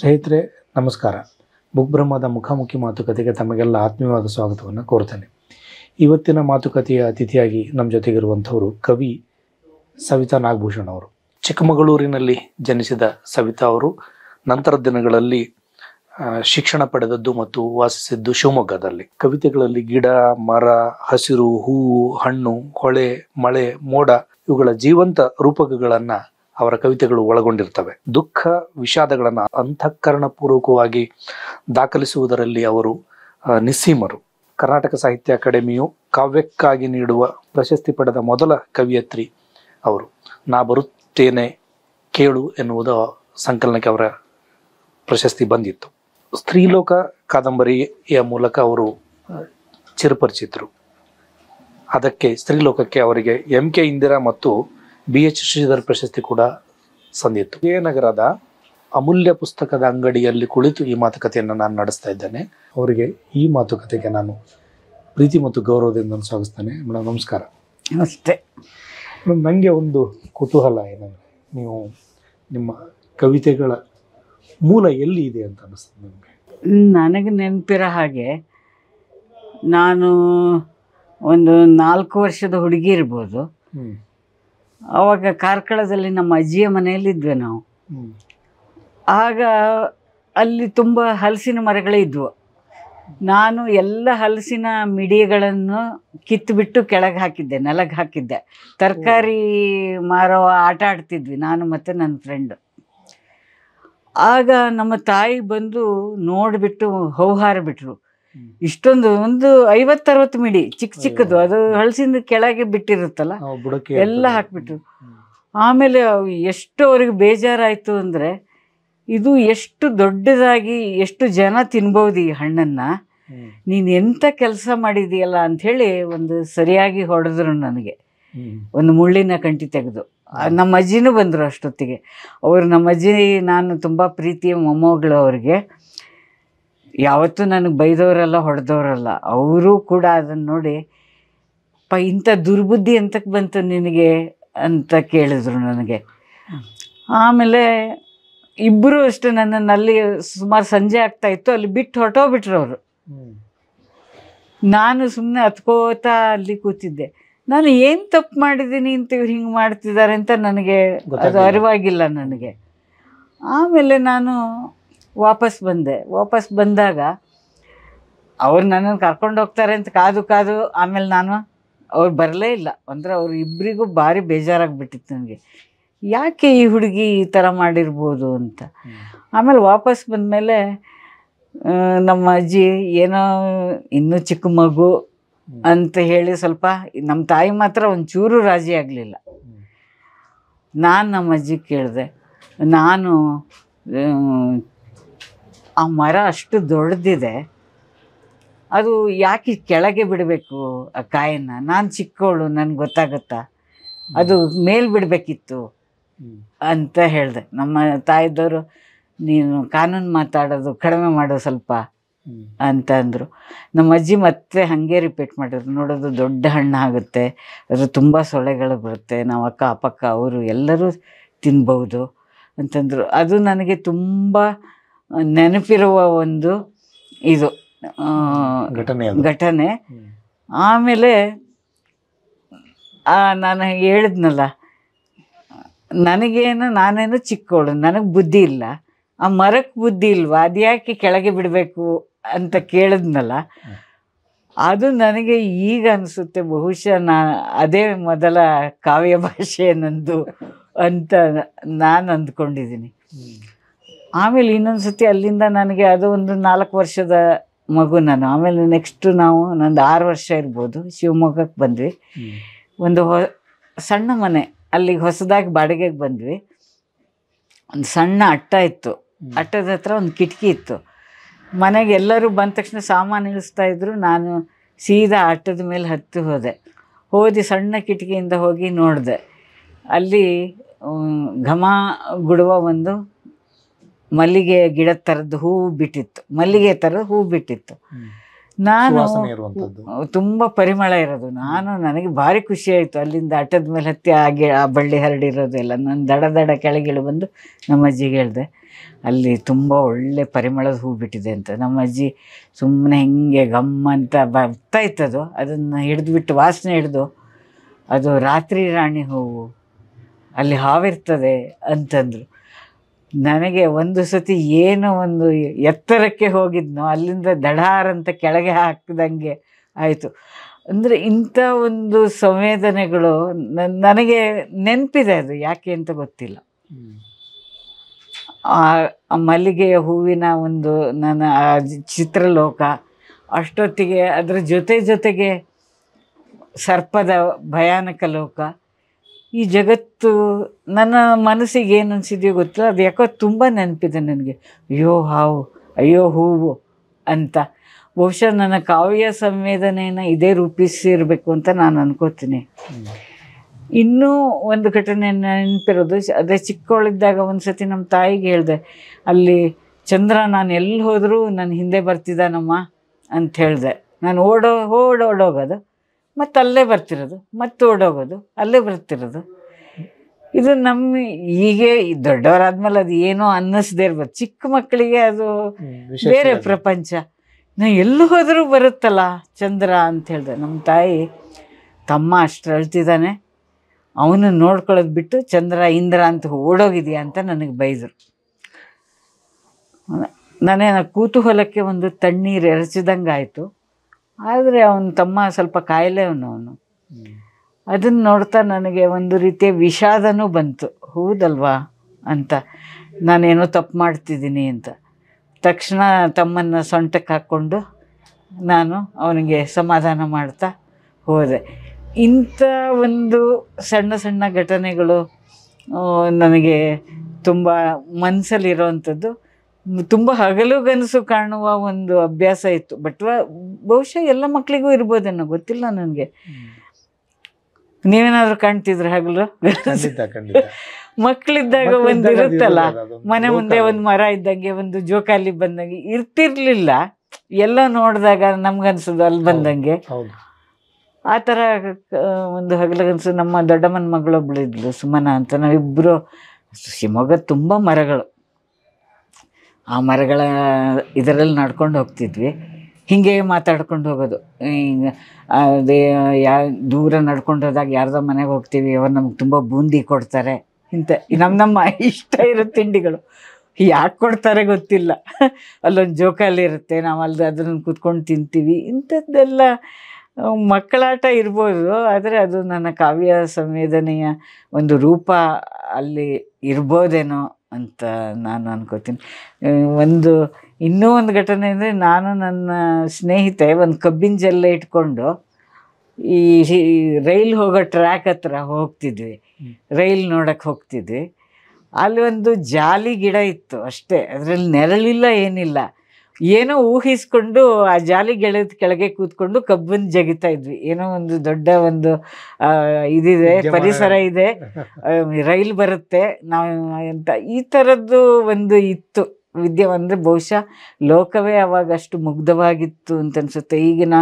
ಸ್ನೇಹಿತರೆ ನಮಸ್ಕಾರ ಬುಕ್ ಬ್ರಹ್ಮದ ಮುಖಾಮುಖಿ ಮಾತುಕತೆಗೆ ತಮಗೆಲ್ಲ ಆತ್ಮೀಯವಾದ ಸ್ವಾಗತವನ್ನು ಕೋರ್ತೇನೆ ಇವತ್ತಿನ ಮಾತುಕತೆಯ ಅತಿಥಿಯಾಗಿ ನಮ್ಮ ಜೊತೆಗಿರುವಂಥವರು ಕವಿ ಸವಿತಾ ನಾಗಭೂಷಣ್ ಅವರು ಚಿಕ್ಕಮಗಳೂರಿನಲ್ಲಿ ಜನಿಸಿದ ಸವಿತಾ ಅವರು ನಂತರ ದಿನಗಳಲ್ಲಿ ಶಿಕ್ಷಣ ಪಡೆದದ್ದು ಮತ್ತು ವಾಸಿಸಿದ್ದು ಶಿವಮೊಗ್ಗದಲ್ಲಿ ಕವಿತೆಗಳಲ್ಲಿ ಗಿಡ ಮರ ಹಸಿರು ಹೂವು ಹಣ್ಣು ಹೊಳೆ ಮಳೆ ಮೋಡ ಇವುಗಳ ಜೀವಂತ ರೂಪಕಗಳನ್ನು ಅವರ ಕವಿತೆಗಳು ಒಳಗೊಂಡಿರ್ತವೆ ದುಃಖ ವಿಷಾದಗಳನ್ನು ಅಂತಃಕರಣಪೂರ್ವಕವಾಗಿ ದಾಖಲಿಸುವುದರಲ್ಲಿ ಅವರು ನಿಸ್ಸೀಮರು ಕರ್ನಾಟಕ ಸಾಹಿತ್ಯ ಅಕಾಡೆಮಿಯು ಕಾವ್ಯಕ್ಕಾಗಿ ನೀಡುವ ಪ್ರಶಸ್ತಿ ಪಡೆದ ಮೊದಲ ಕವಿಯತ್ರಿ ಅವರು ನಾ ಬರುತ್ತೇನೆ ಕೇಳು ಎನ್ನುವುದು ಸಂಕಲನಕ್ಕೆ ಅವರ ಪ್ರಶಸ್ತಿ ಬಂದಿತ್ತು ಸ್ತ್ರೀಲೋಕ ಕಾದಂಬರಿಯ ಮೂಲಕ ಅವರು ಚಿರಪರಿಚಿತರು ಅದಕ್ಕೆ ಸ್ತ್ರೀಲೋಕಕ್ಕೆ ಅವರಿಗೆ ಎಂ ಕೆ ಇಂದಿರಾ ಮತ್ತು ಬಿ ಎಚ್ ಶ್ರೀಧರ್ ಪ್ರಶಸ್ತಿ ಕೂಡ ಸಂದಿತ್ತು ವಿಜಯನಗರದ ಅಮೂಲ್ಯ ಪುಸ್ತಕದ ಅಂಗಡಿಯಲ್ಲಿ ಕುಳಿತು ಈ ಮಾತುಕತೆಯನ್ನು ನಾನು ನಡೆಸ್ತಾ ಇದ್ದೇನೆ ಅವರಿಗೆ ಈ ಮಾತುಕತೆಗೆ ನಾನು ಪ್ರೀತಿ ಮತ್ತು ಗೌರವದಿಂದ ಸ್ವಾಗಿಸ್ತೇನೆ ಮೇಡಮ್ ನಮಸ್ಕಾರ ನಮಸ್ತೆ ಮೇಡಮ್ ನನಗೆ ಒಂದು ಕುತೂಹಲ ಏನಂದರೆ ನೀವು ನಿಮ್ಮ ಕವಿತೆಗಳ ಮೂಲ ಎಲ್ಲಿ ಇದೆ ಅಂತ ಅನ್ನಿಸ್ತದೆ ನಿಮಗೆ ನನಗೆ ನೆನಪಿರೋ ಹಾಗೆ ನಾನು ಒಂದು ನಾಲ್ಕು ವರ್ಷದ ಹುಡುಗಿ ಇರ್ಬೋದು ಅವಾಗ ಕಾರ್ಕಳದಲ್ಲಿ ನಮ್ಮ ಅಜ್ಜಿಯ ಮನೆಯಲ್ಲಿದ್ವಿ ನಾವು ಆಗ ಅಲ್ಲಿ ತುಂಬ ಹಲಸಿನ ಮರಗಳೇ ಇದ್ವು ನಾನು ಎಲ್ಲ ಹಲಸಿನ ಮಿಡಿಗಳನ್ನು ಕಿತ್ತುಬಿಟ್ಟು ಕೆಳಗೆ ಹಾಕಿದ್ದೆ ನೆಲಗೆ ಹಾಕಿದ್ದೆ ತರಕಾರಿ ಮಾರೋ ಆಟ ಆಡ್ತಿದ್ವಿ ನಾನು ಮತ್ತು ನನ್ನ ಫ್ರೆಂಡು ಆಗ ನಮ್ಮ ತಾಯಿ ಬಂದು ನೋಡಿಬಿಟ್ಟು ಹೌಹಾರ ಬಿಟ್ಟರು ಇಷ್ಟೊಂದು ಒಂದು ಐವತ್ತರವತ್ತು ಮಿಡಿ ಚಿಕ್ಕ ಚಿಕ್ಕದು ಅದು ಹಳಸಿಂದ ಕೆಳಗೆ ಬಿಟ್ಟಿರುತ್ತಲ್ಲ ಎಲ್ಲ ಹಾಕ್ಬಿಟ್ರು ಆಮೇಲೆ ಎಷ್ಟು ಅವ್ರಿಗೆ ಬೇಜಾರಾಯಿತು ಅಂದ್ರೆ ಇದು ಎಷ್ಟು ದೊಡ್ಡದಾಗಿ ಎಷ್ಟು ಜನ ತಿನ್ಬಹುದು ಈ ಹಣ್ಣನ್ನ ನೀನು ಎಂತ ಕೆಲಸ ಮಾಡಿದೀಯಲ್ಲ ಅಂಥೇಳಿ ಒಂದು ಸರಿಯಾಗಿ ಹೊಡೆದ್ರು ನನಗೆ ಒಂದು ಮುಳ್ಳಿನ ಕಂಟಿ ತೆಗೆದು ನಮ್ಮ ಅಜ್ಜಿನೂ ಬಂದ್ರು ಅಷ್ಟೊತ್ತಿಗೆ ಅವರು ನಮ್ಮ ಅಜ್ಜಿ ನಾನು ತುಂಬಾ ಪ್ರೀತಿಯ ಮೊಮ್ಮಗಳು ಅವ್ರಿಗೆ ಯಾವತ್ತೂ ನನಗೆ ಬೈದವರಲ್ಲ ಹೊಡೆದವರಲ್ಲ ಅವರು ಕೂಡ ಅದನ್ನು ನೋಡಿ ಪ ಇಂಥ ದುರ್ಬುದ್ಧಿ ಎಂತಕ್ಕೆ ಬಂತು ನಿನಗೆ ಅಂತ ಕೇಳಿದ್ರು ನನಗೆ ಆಮೇಲೆ ಇಬ್ಬರೂ ಅಷ್ಟೇ ನನ್ನನ್ನು ಅಲ್ಲಿ ಸುಮಾರು ಸಂಜೆ ಆಗ್ತಾ ಇತ್ತು ಅಲ್ಲಿ ಬಿಟ್ಟು ಹೊರಟೋಗ್ಬಿಟ್ರು ಅವರು ನಾನು ಸುಮ್ಮನೆ ಹತ್ಕೋತಾ ಅಲ್ಲಿ ಕೂತಿದ್ದೆ ನಾನು ಏನು ತಪ್ಪು ಮಾಡಿದ್ದೀನಿ ಅಂತ ಇವ್ರು ಹಿಂಗೆ ಮಾಡ್ತಿದ್ದಾರೆ ಅಂತ ನನಗೆ ಅದು ಅರಿವಾಗಿಲ್ಲ ನನಗೆ ಆಮೇಲೆ ನಾನು ವಾಪಸ್ ಬಂದೆ ವಾಪಸ್ ಬಂದಾಗ ಅವ್ರು ನನ್ನನ್ನು ಕರ್ಕೊಂಡು ಹೋಗ್ತಾರೆ ಅಂತ ಕಾದು ಕಾದು ಆಮೇಲೆ ನಾನು ಅವ್ರು ಬರಲೇ ಇಲ್ಲ ಅಂದರೆ ಅವ್ರು ಇಬ್ಬರಿಗೂ ಭಾರಿ ಬೇಜಾರಾಗಿಬಿಟ್ಟಿತ್ತು ನನಗೆ ಯಾಕೆ ಈ ಹುಡುಗಿ ಈ ಥರ ಮಾಡಿರ್ಬೋದು ಅಂತ ಆಮೇಲೆ ವಾಪಸ್ ಬಂದಮೇಲೆ ನಮ್ಮ ಅಜ್ಜಿ ಏನೋ ಇನ್ನೂ ಚಿಕ್ಕ ಮಗು ಅಂತ ಹೇಳಿ ಸ್ವಲ್ಪ ನಮ್ಮ ತಾಯಿ ಮಾತ್ರ ಒಂಚೂರು ರಾಜಿ ಆಗಲಿಲ್ಲ ನಾನು ನಮ್ಮ ಅಜ್ಜಿ ಕೇಳಿದೆ ನಾನು ಆ ಮರ ಅಷ್ಟು ದೊಡ್ಡದಿದೆ ಅದು ಯಾಕೆ ಕೆಳಗೆ ಬಿಡಬೇಕು ಆ ಕಾಯನ್ನು ನಾನು ಚಿಕ್ಕವಳು ನನ್ಗೆ ಗೊತ್ತಾಗುತ್ತಾ ಅದು ಮೇಲ್ ಬಿಡಬೇಕಿತ್ತು ಅಂತ ಹೇಳಿದೆ ನಮ್ಮ ತಾಯಿದವರು ನೀನು ಕಾನೂನು ಮಾತಾಡೋದು ಕಡಿಮೆ ಮಾಡೋ ಸ್ವಲ್ಪ ಅಂತ ಅಂದರು ನಮ್ಮ ಅಜ್ಜಿ ಮತ್ತೆ ಹಾಗೆ ರಿಪೀಟ್ ಮಾಡಿದ್ರು ನೋಡೋದು ದೊಡ್ಡ ಹಣ್ಣಾಗುತ್ತೆ ಅದು ತುಂಬ ಸೊಳ್ಳೆಗಳು ಬರುತ್ತೆ ನಾವು ಅಕ್ಕ ಅಪಕ್ಕ ಅವರು ಎಲ್ಲರೂ ತಿನ್ಬೌದು ಅಂತಂದರು ಅದು ನನಗೆ ತುಂಬ ನೆನಪಿರುವ ಒಂದು ಇದು ಘಟನೆ ಘಟನೆ ಆಮೇಲೆ ನಾನು ಹೇಳಿದ್ನಲ್ಲ ನನಗೇನು ನಾನೇನು ಚಿಕ್ಕೋಳು ನನಗೆ ಬುದ್ಧಿ ಇಲ್ಲ ಆ ಮರಕ್ಕೆ ಬುದ್ಧಿ ಇಲ್ವಾ ಅದ್ಯಾಕೆ ಕೆಳಗೆ ಬಿಡಬೇಕು ಅಂತ ಕೇಳಿದ್ನಲ್ಲ ಅದು ನನಗೆ ಈಗ ಅನಿಸುತ್ತೆ ಬಹುಶಃ ನಾ ಅದೇ ಮೊದಲ ಕಾವ್ಯ ಭಾಷೆ ನಂದು ಅಂತ ನಾನು ಅಂದ್ಕೊಂಡಿದ್ದೀನಿ ಆಮೇಲೆ ಇನ್ನೊಂದು ಸತಿ ಅಲ್ಲಿಂದ ನನಗೆ ಅದು ಒಂದು ನಾಲ್ಕು ವರ್ಷದ ಮಗು ನಾನು ಆಮೇಲೆ ನೆಕ್ಸ್ಟ್ ನಾವು ನಂದು ಆರು ವರ್ಷ ಇರ್ಬೋದು ಶಿವಮೊಗ್ಗಕ್ಕೆ ಬಂದ್ವಿ ಒಂದು ಹೊ ಸಣ್ಣ ಮನೆ ಅಲ್ಲಿಗೆ ಹೊಸದಾಗಿ ಬಾಡಿಗೆಗೆ ಬಂದ್ವಿ ಒಂದು ಸಣ್ಣ ಅಟ್ಟ ಇತ್ತು ಅಟ್ಟದ ಹತ್ರ ಒಂದು ಕಿಟಕಿ ಇತ್ತು ಮನೆಗೆ ಎಲ್ಲರೂ ಬಂದ ತಕ್ಷಣ ಸಾಮಾನು ಇಳಿಸ್ತಾ ಇದ್ರು ನಾನು ಸೀದಾ ಅಟ್ಟದ ಮೇಲೆ ಹತ್ತಿ ಹೋದೆ ಹೋದಿ ಸಣ್ಣ ಕಿಟಕಿಯಿಂದ ಹೋಗಿ ನೋಡಿದೆ ಅಲ್ಲಿ ಘಮ ಗುಡುವ ಒಂದು ಮಲ್ಲಿಗೆ ಗಿಡದ ಥರದ್ದು ಹೂ ಬಿಟ್ಟಿತ್ತು ಮಲ್ಲಿಗೆ ತರದ್ ಹೂ ಬಿಟ್ಟಿತ್ತು ನಾನು ತುಂಬ ಪರಿಮಳ ಇರೋದು ನಾನು ನನಗೆ ಭಾರಿ ಖುಷಿ ಆಯ್ತು ಅಲ್ಲಿಂದ ಆಟದ ಮೇಲೆ ಹತ್ತಿ ಆ ಗಿ ಆ ಬಳ್ಳಿ ಹರಡಿರೋದೆಲ್ಲ ನಾನು ದಡ ದಡ ಕೆಳಗಿಳು ಬಂದು ನಮ್ಮ ಅಜ್ಜಿಗೆ ಹೇಳಿದೆ ಅಲ್ಲಿ ತುಂಬ ಒಳ್ಳೆ ಪರಿಮಳದ ಹೂ ಬಿಟ್ಟಿದೆ ಅಂತ ನಮ್ಮ ಅಜ್ಜಿ ಸುಮ್ಮನೆ ಹಿಂಗೆ ಗಮ್ಮ ಅಂತ ಬರ್ತಾ ಇತ್ತದು ಅದನ್ನು ಬಿಟ್ಟು ವಾಸನೆ ಹಿಡ್ದು ಅದು ರಾತ್ರಿ ರಾಣಿ ಹೂವು ಅಲ್ಲಿ ಹಾವಿರ್ತದೆ ಅಂತಂದರು ನನಗೆ ಒಂದು ಸತಿ ಏನು ಒಂದು ಎತ್ತರಕ್ಕೆ ಹೋಗಿದ್ನೋ ಅಲ್ಲಿಂದ ದಡಾರ್ ಅಂತ ಕೆಳಗೆ ಹಾಕಿದಂಗೆ ಆಯಿತು ಅಂದರೆ ಇಂಥ ಒಂದು ಸಂವೇದನೆಗಳು ನನಗೆ ನೆನಪಿದೆ ಅದು ಯಾಕೆ ಅಂತ ಗೊತ್ತಿಲ್ಲ ಆ ಮಲ್ಲಿಗೆಯ ಹೂವಿನ ಒಂದು ನನ್ನ ಚಿತ್ರಲೋಕ ಅಷ್ಟೊತ್ತಿಗೆ ಅದರ ಜೊತೆ ಜೊತೆಗೆ ಸರ್ಪದ ಭಯಾನಕ ಲೋಕ ಈ ಜಗತ್ತು ನನ್ನ ಮನಸ್ಸಿಗೆ ಏನು ಅನಿಸಿದೆಯೋ ಗೊತ್ತಿಲ್ಲ ಅದು ಯಾಕೋ ತುಂಬ ನೆನಪಿದೆ ನನಗೆ ಅಯ್ಯೋ ಹಾವು ಅಯ್ಯೋ ಹೂವು ಅಂತ ಬಹುಶಃ ನನ್ನ ಕಾವ್ಯ ಸಂವೇದನೆಯನ್ನು ಇದೇ ರೂಪಿಸಿರಬೇಕು ಅಂತ ನಾನು ಅನ್ಕೋತೀನಿ ಇನ್ನೂ ಒಂದು ಘಟನೆ ನೆನಪಿರೋದು ಅದೇ ಚಿಕ್ಕವಳಿದ್ದಾಗ ಒಂದು ಸತಿ ನಮ್ಮ ತಾಯಿಗೆ ಹೇಳಿದೆ ಅಲ್ಲಿ ಚಂದ್ರ ನಾನು ಎಲ್ಲಿ ಹೋದರೂ ನನ್ನ ಹಿಂದೆ ಬರ್ತಿದ್ದಾನಮ್ಮ ಅಂತ ಹೇಳಿದೆ ನಾನು ಓಡೋ ಓಡೋಡೋಗೋದು ಮತ್ತು ಅಲ್ಲೇ ಬರ್ತಿರೋದು ಮತ್ತೆ ಓಡೋಗೋದು ಅಲ್ಲೇ ಬರ್ತಿರೋದು ಇದು ನಮ್ಮ ಹೀಗೆ ದೊಡ್ಡವರಾದ್ಮೇಲೆ ಅದು ಏನೋ ಅನ್ನಿಸ್ದೇ ಇರ್ಬೋದು ಚಿಕ್ಕ ಮಕ್ಕಳಿಗೆ ಅದು ಬೇರೆ ಪ್ರಪಂಚ ನಾ ಎಲ್ಲಿ ಹೋದರೂ ಬರುತ್ತಲ್ಲ ಚಂದ್ರ ಅಂತ ಹೇಳಿದೆ ನಮ್ಮ ತಾಯಿ ತಮ್ಮ ಅಷ್ಟು ಅಳ್ತಿದ್ದಾನೆ ಅವನು ನೋಡ್ಕೊಳ್ಳೋದು ಬಿಟ್ಟು ಚಂದ್ರ ಇಂದ್ರ ಅಂತ ಓಡೋಗಿದೆಯಾ ಅಂತ ನನಗೆ ಬೈದರು ನಾನೇನು ಕೂತೂಹಲಕ್ಕೆ ಒಂದು ತಣ್ಣೀರು ಎರಚಿದಂಗೆ ಆಯಿತು ಆದರೆ ಅವನ ತಮ್ಮ ಸ್ವಲ್ಪ ಕಾಯಿಲೆ ಅವನು ಅವನು ಅದನ್ನು ನೋಡ್ತಾ ನನಗೆ ಒಂದು ರೀತಿಯ ವಿಷಾದನೂ ಬಂತು ಹೌದಲ್ವಾ ಅಂತ ನಾನೇನೋ ತಪ್ಪು ಮಾಡ್ತಿದ್ದೀನಿ ಅಂತ ತಕ್ಷಣ ತಮ್ಮನ್ನು ಸೊಂಟಕ್ಕೆ ಹಾಕ್ಕೊಂಡು ನಾನು ಅವನಿಗೆ ಸಮಾಧಾನ ಮಾಡ್ತಾ ಹೋದೆ ಇಂಥ ಒಂದು ಸಣ್ಣ ಸಣ್ಣ ಘಟನೆಗಳು ನನಗೆ ತುಂಬ ಮನಸ್ಸಲ್ಲಿರೋವಂಥದ್ದು ತುಂಬ ಹಗಲುಗನಸು ಕಾಣುವ ಒಂದು ಅಭ್ಯಾಸ ಇತ್ತು ಬಟ್ ಬಹುಶಃ ಎಲ್ಲ ಮಕ್ಕಳಿಗೂ ಇರ್ಬೋದೇನೋ ಗೊತ್ತಿಲ್ಲ ನನಗೆ ನೀವೇನಾದ್ರೂ ಕಾಣ್ತಿದ್ರ ಹಗಲು ಮಕ್ಕಳಿದ್ದಾಗ ಒಂದು ಇರುತ್ತಲ್ಲ ಮನೆ ಮುಂದೆ ಒಂದು ಮರ ಇದ್ದಂಗೆ ಒಂದು ಜೋಕಾಲಿ ಬಂದಂಗೆ ಇರ್ತಿರ್ಲಿಲ್ಲ ಎಲ್ಲ ನೋಡಿದಾಗ ನಮ್ಗನ್ಸುದು ಅಲ್ಲಿ ಬಂದಂಗೆ ಆ ಥರ ಒಂದು ಹಗಲಗನ್ಸು ನಮ್ಮ ದೊಡ್ಡಮ್ಮನ ಮಗಳೊಬ್ಳು ಇದ್ಲು ಸುಮನ ಅಂತ ನಾವಿಬ್ಬರು ಶಿವಮೊಗ್ಗ ತುಂಬಾ ಮರಗಳು ಆ ಮರಗಳ ಇದರಲ್ಲಿ ನಡ್ಕೊಂಡು ಹೋಗ್ತಿದ್ವಿ ಹೀಗೆ ಮಾತಾಡ್ಕೊಂಡು ಹೋಗೋದು ಹಿಂಗೆ ಅದೇ ಯಾ ದೂರ ನಡ್ಕೊಂಡು ಹೋದಾಗ ಯಾರ್ದೋ ಮನೆಗೆ ಹೋಗ್ತೀವಿ ಅವ್ರು ನಮ್ಗೆ ತುಂಬ ಬೂಂದಿ ಕೊಡ್ತಾರೆ ಇಂಥ ನಮ್ಮ ನಮ್ಮ ಇಷ್ಟ ಇರೋ ತಿಂಡಿಗಳು ಯಾಕೆ ಕೊಡ್ತಾರೆ ಗೊತ್ತಿಲ್ಲ ಅಲ್ಲೊಂದು ಜೋಕಾಲಿ ಇರುತ್ತೆ ನಾವು ಅಲ್ಲದೆ ಅದನ್ನು ಕೂತ್ಕೊಂಡು ತಿಂತೀವಿ ಇಂಥದ್ದೆಲ್ಲ ಮಕ್ಕಳಾಟ ಇರ್ಬೋದು ಆದರೆ ಅದು ನನ್ನ ಕಾವ್ಯ ಸಂವೇದನೆಯ ಒಂದು ರೂಪ ಅಲ್ಲಿ ಇರ್ಬೋದೇನೋ ಅಂತ ನಾನು ಅನ್ಕೋತೀನಿ ಒಂದು ಇನ್ನೂ ಒಂದು ಘಟನೆ ಅಂದರೆ ನಾನು ನನ್ನ ಸ್ನೇಹಿತೆ ಒಂದು ಕಬ್ಬಿನ ಜಲ್ಲೆ ಇಟ್ಕೊಂಡು ಈ ರೈಲ್ ಹೋಗೋ ಟ್ರ್ಯಾಕ್ ಹತ್ರ ಹೋಗ್ತಿದ್ವಿ ರೈಲ್ ನೋಡೋಕ್ಕೆ ಹೋಗ್ತಿದ್ವಿ ಅಲ್ಲಿ ಒಂದು ಜಾಲಿ ಗಿಡ ಇತ್ತು ಅಷ್ಟೇ ಅದರಲ್ಲಿ ನೆರಳಿಲ್ಲ ಏನಿಲ್ಲ ಏನೋ ಊಹಿಸ್ಕೊಂಡು ಆ ಜಾಲಿ ಗೆಳೆದ ಕೆಳಗೆ ಕೂತ್ಕೊಂಡು ಕಬ್ಬನ್ ಜಗಿತಾ ಇದ್ವಿ ಏನೋ ಒಂದು ದೊಡ್ಡ ಒಂದು ಇದಿದೆ ಪರಿಸರ ಇದೆ ರೈಲ್ ಬರುತ್ತೆ ನಾವು ಅಂತ ಈ ತರದ್ದು ಒಂದು ಇತ್ತು ವಿದ್ಯೆ ಅಂದ್ರೆ ಬಹುಶಃ ಲೋಕವೇ ಅವಾಗ ಅಷ್ಟು ಮುಗ್ಧವಾಗಿತ್ತು ಅಂತ ಅನ್ಸುತ್ತೆ ಈಗಿನ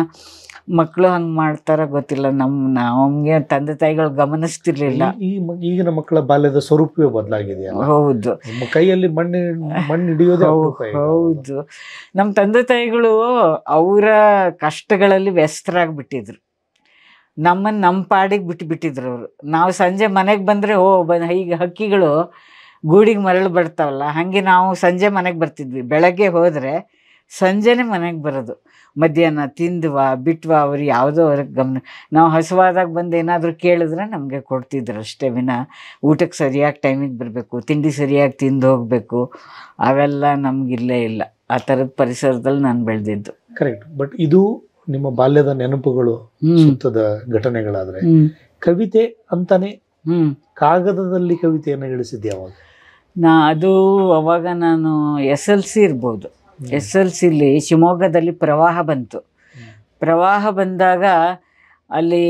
ಮಕ್ಕಳು ಹಂಗೆ ಮಾಡ್ತಾರ ಗೊತ್ತಿಲ್ಲ ನಮ್ಮ ನಮಗೆ ತಂದೆ ತಾಯಿಗಳು ಗಮನಿಸ್ತಿರ್ಲಿಲ್ಲ ಈ ಈಗಿನ ಮಕ್ಕಳ ಬಾಲ್ಯದ ಸ್ವರೂಪವೇ ಬದಲಾಗಿದೆಯಲ್ಲ ಹೌದು ಕೈಯಲ್ಲಿ ಮಣ್ಣು ಮಣ್ಣು ಹಿಡಿಯೋದು ಹೌದು ನಮ್ಮ ತಂದೆ ತಾಯಿಗಳು ಅವರ ಕಷ್ಟಗಳಲ್ಲಿ ಬಿಟ್ಟಿದ್ರು ನಮ್ಮನ್ನು ನಮ್ಮ ಪಾಡಿಗೆ ಬಿಟ್ಟಿದ್ರು ಅವರು ನಾವು ಸಂಜೆ ಮನೆಗೆ ಬಂದರೆ ಓ ಈಗ ಹಕ್ಕಿಗಳು ಗೂಡಿಗೆ ಮರಳು ಬರ್ತಾವಲ್ಲ ಹಾಗೆ ನಾವು ಸಂಜೆ ಮನೆಗೆ ಬರ್ತಿದ್ವಿ ಬೆಳಗ್ಗೆ ಹೋದರೆ ಸಂಜೆನೇ ಮನೆಗೆ ಬರೋದು ಮಧ್ಯಾಹ್ನ ತಿಂದ್ವಾ ಬಿಟ್ವಾ ಅವ್ರು ಯಾವುದೋ ಅವ್ರಿಗೆ ಗಮನ ನಾವು ಹಸುವಾದಾಗ ಬಂದು ಏನಾದರೂ ಕೇಳಿದ್ರೆ ನಮಗೆ ಕೊಡ್ತಿದ್ರು ಅಷ್ಟೇ ವಿನ ಊಟಕ್ಕೆ ಸರಿಯಾಗಿ ಟೈಮಿಗೆ ಬರಬೇಕು ತಿಂಡಿ ಸರಿಯಾಗಿ ತಿಂದು ಹೋಗಬೇಕು ಅವೆಲ್ಲ ನಮಗಿಲ್ಲೇ ಇಲ್ಲ ಆ ಥರದ ಪರಿಸರದಲ್ಲಿ ನಾನು ಬೆಳೆದಿದ್ದು ಕರೆಕ್ಟ್ ಬಟ್ ಇದು ನಿಮ್ಮ ಬಾಲ್ಯದ ನೆನಪುಗಳು ಸುತ್ತದ ಘಟನೆಗಳಾದರೆ ಕವಿತೆ ಅಂತಾನೆ ಕಾಗದದಲ್ಲಿ ಕವಿತೆಯನ್ನು ಇಳಿಸಿದ್ದೆ ಯಾವಾಗ ನಾ ಅದು ಅವಾಗ ನಾನು ಎಸ್ ಎಲ್ ಸಿ ಇರ್ಬೋದು ಎಸ್ ಎಲ್ ಸಿಲಿ ಶಿವಮೊಗ್ಗದಲ್ಲಿ ಪ್ರವಾಹ ಬಂತು ಪ್ರವಾಹ ಬಂದಾಗ ಅಲ್ಲಿ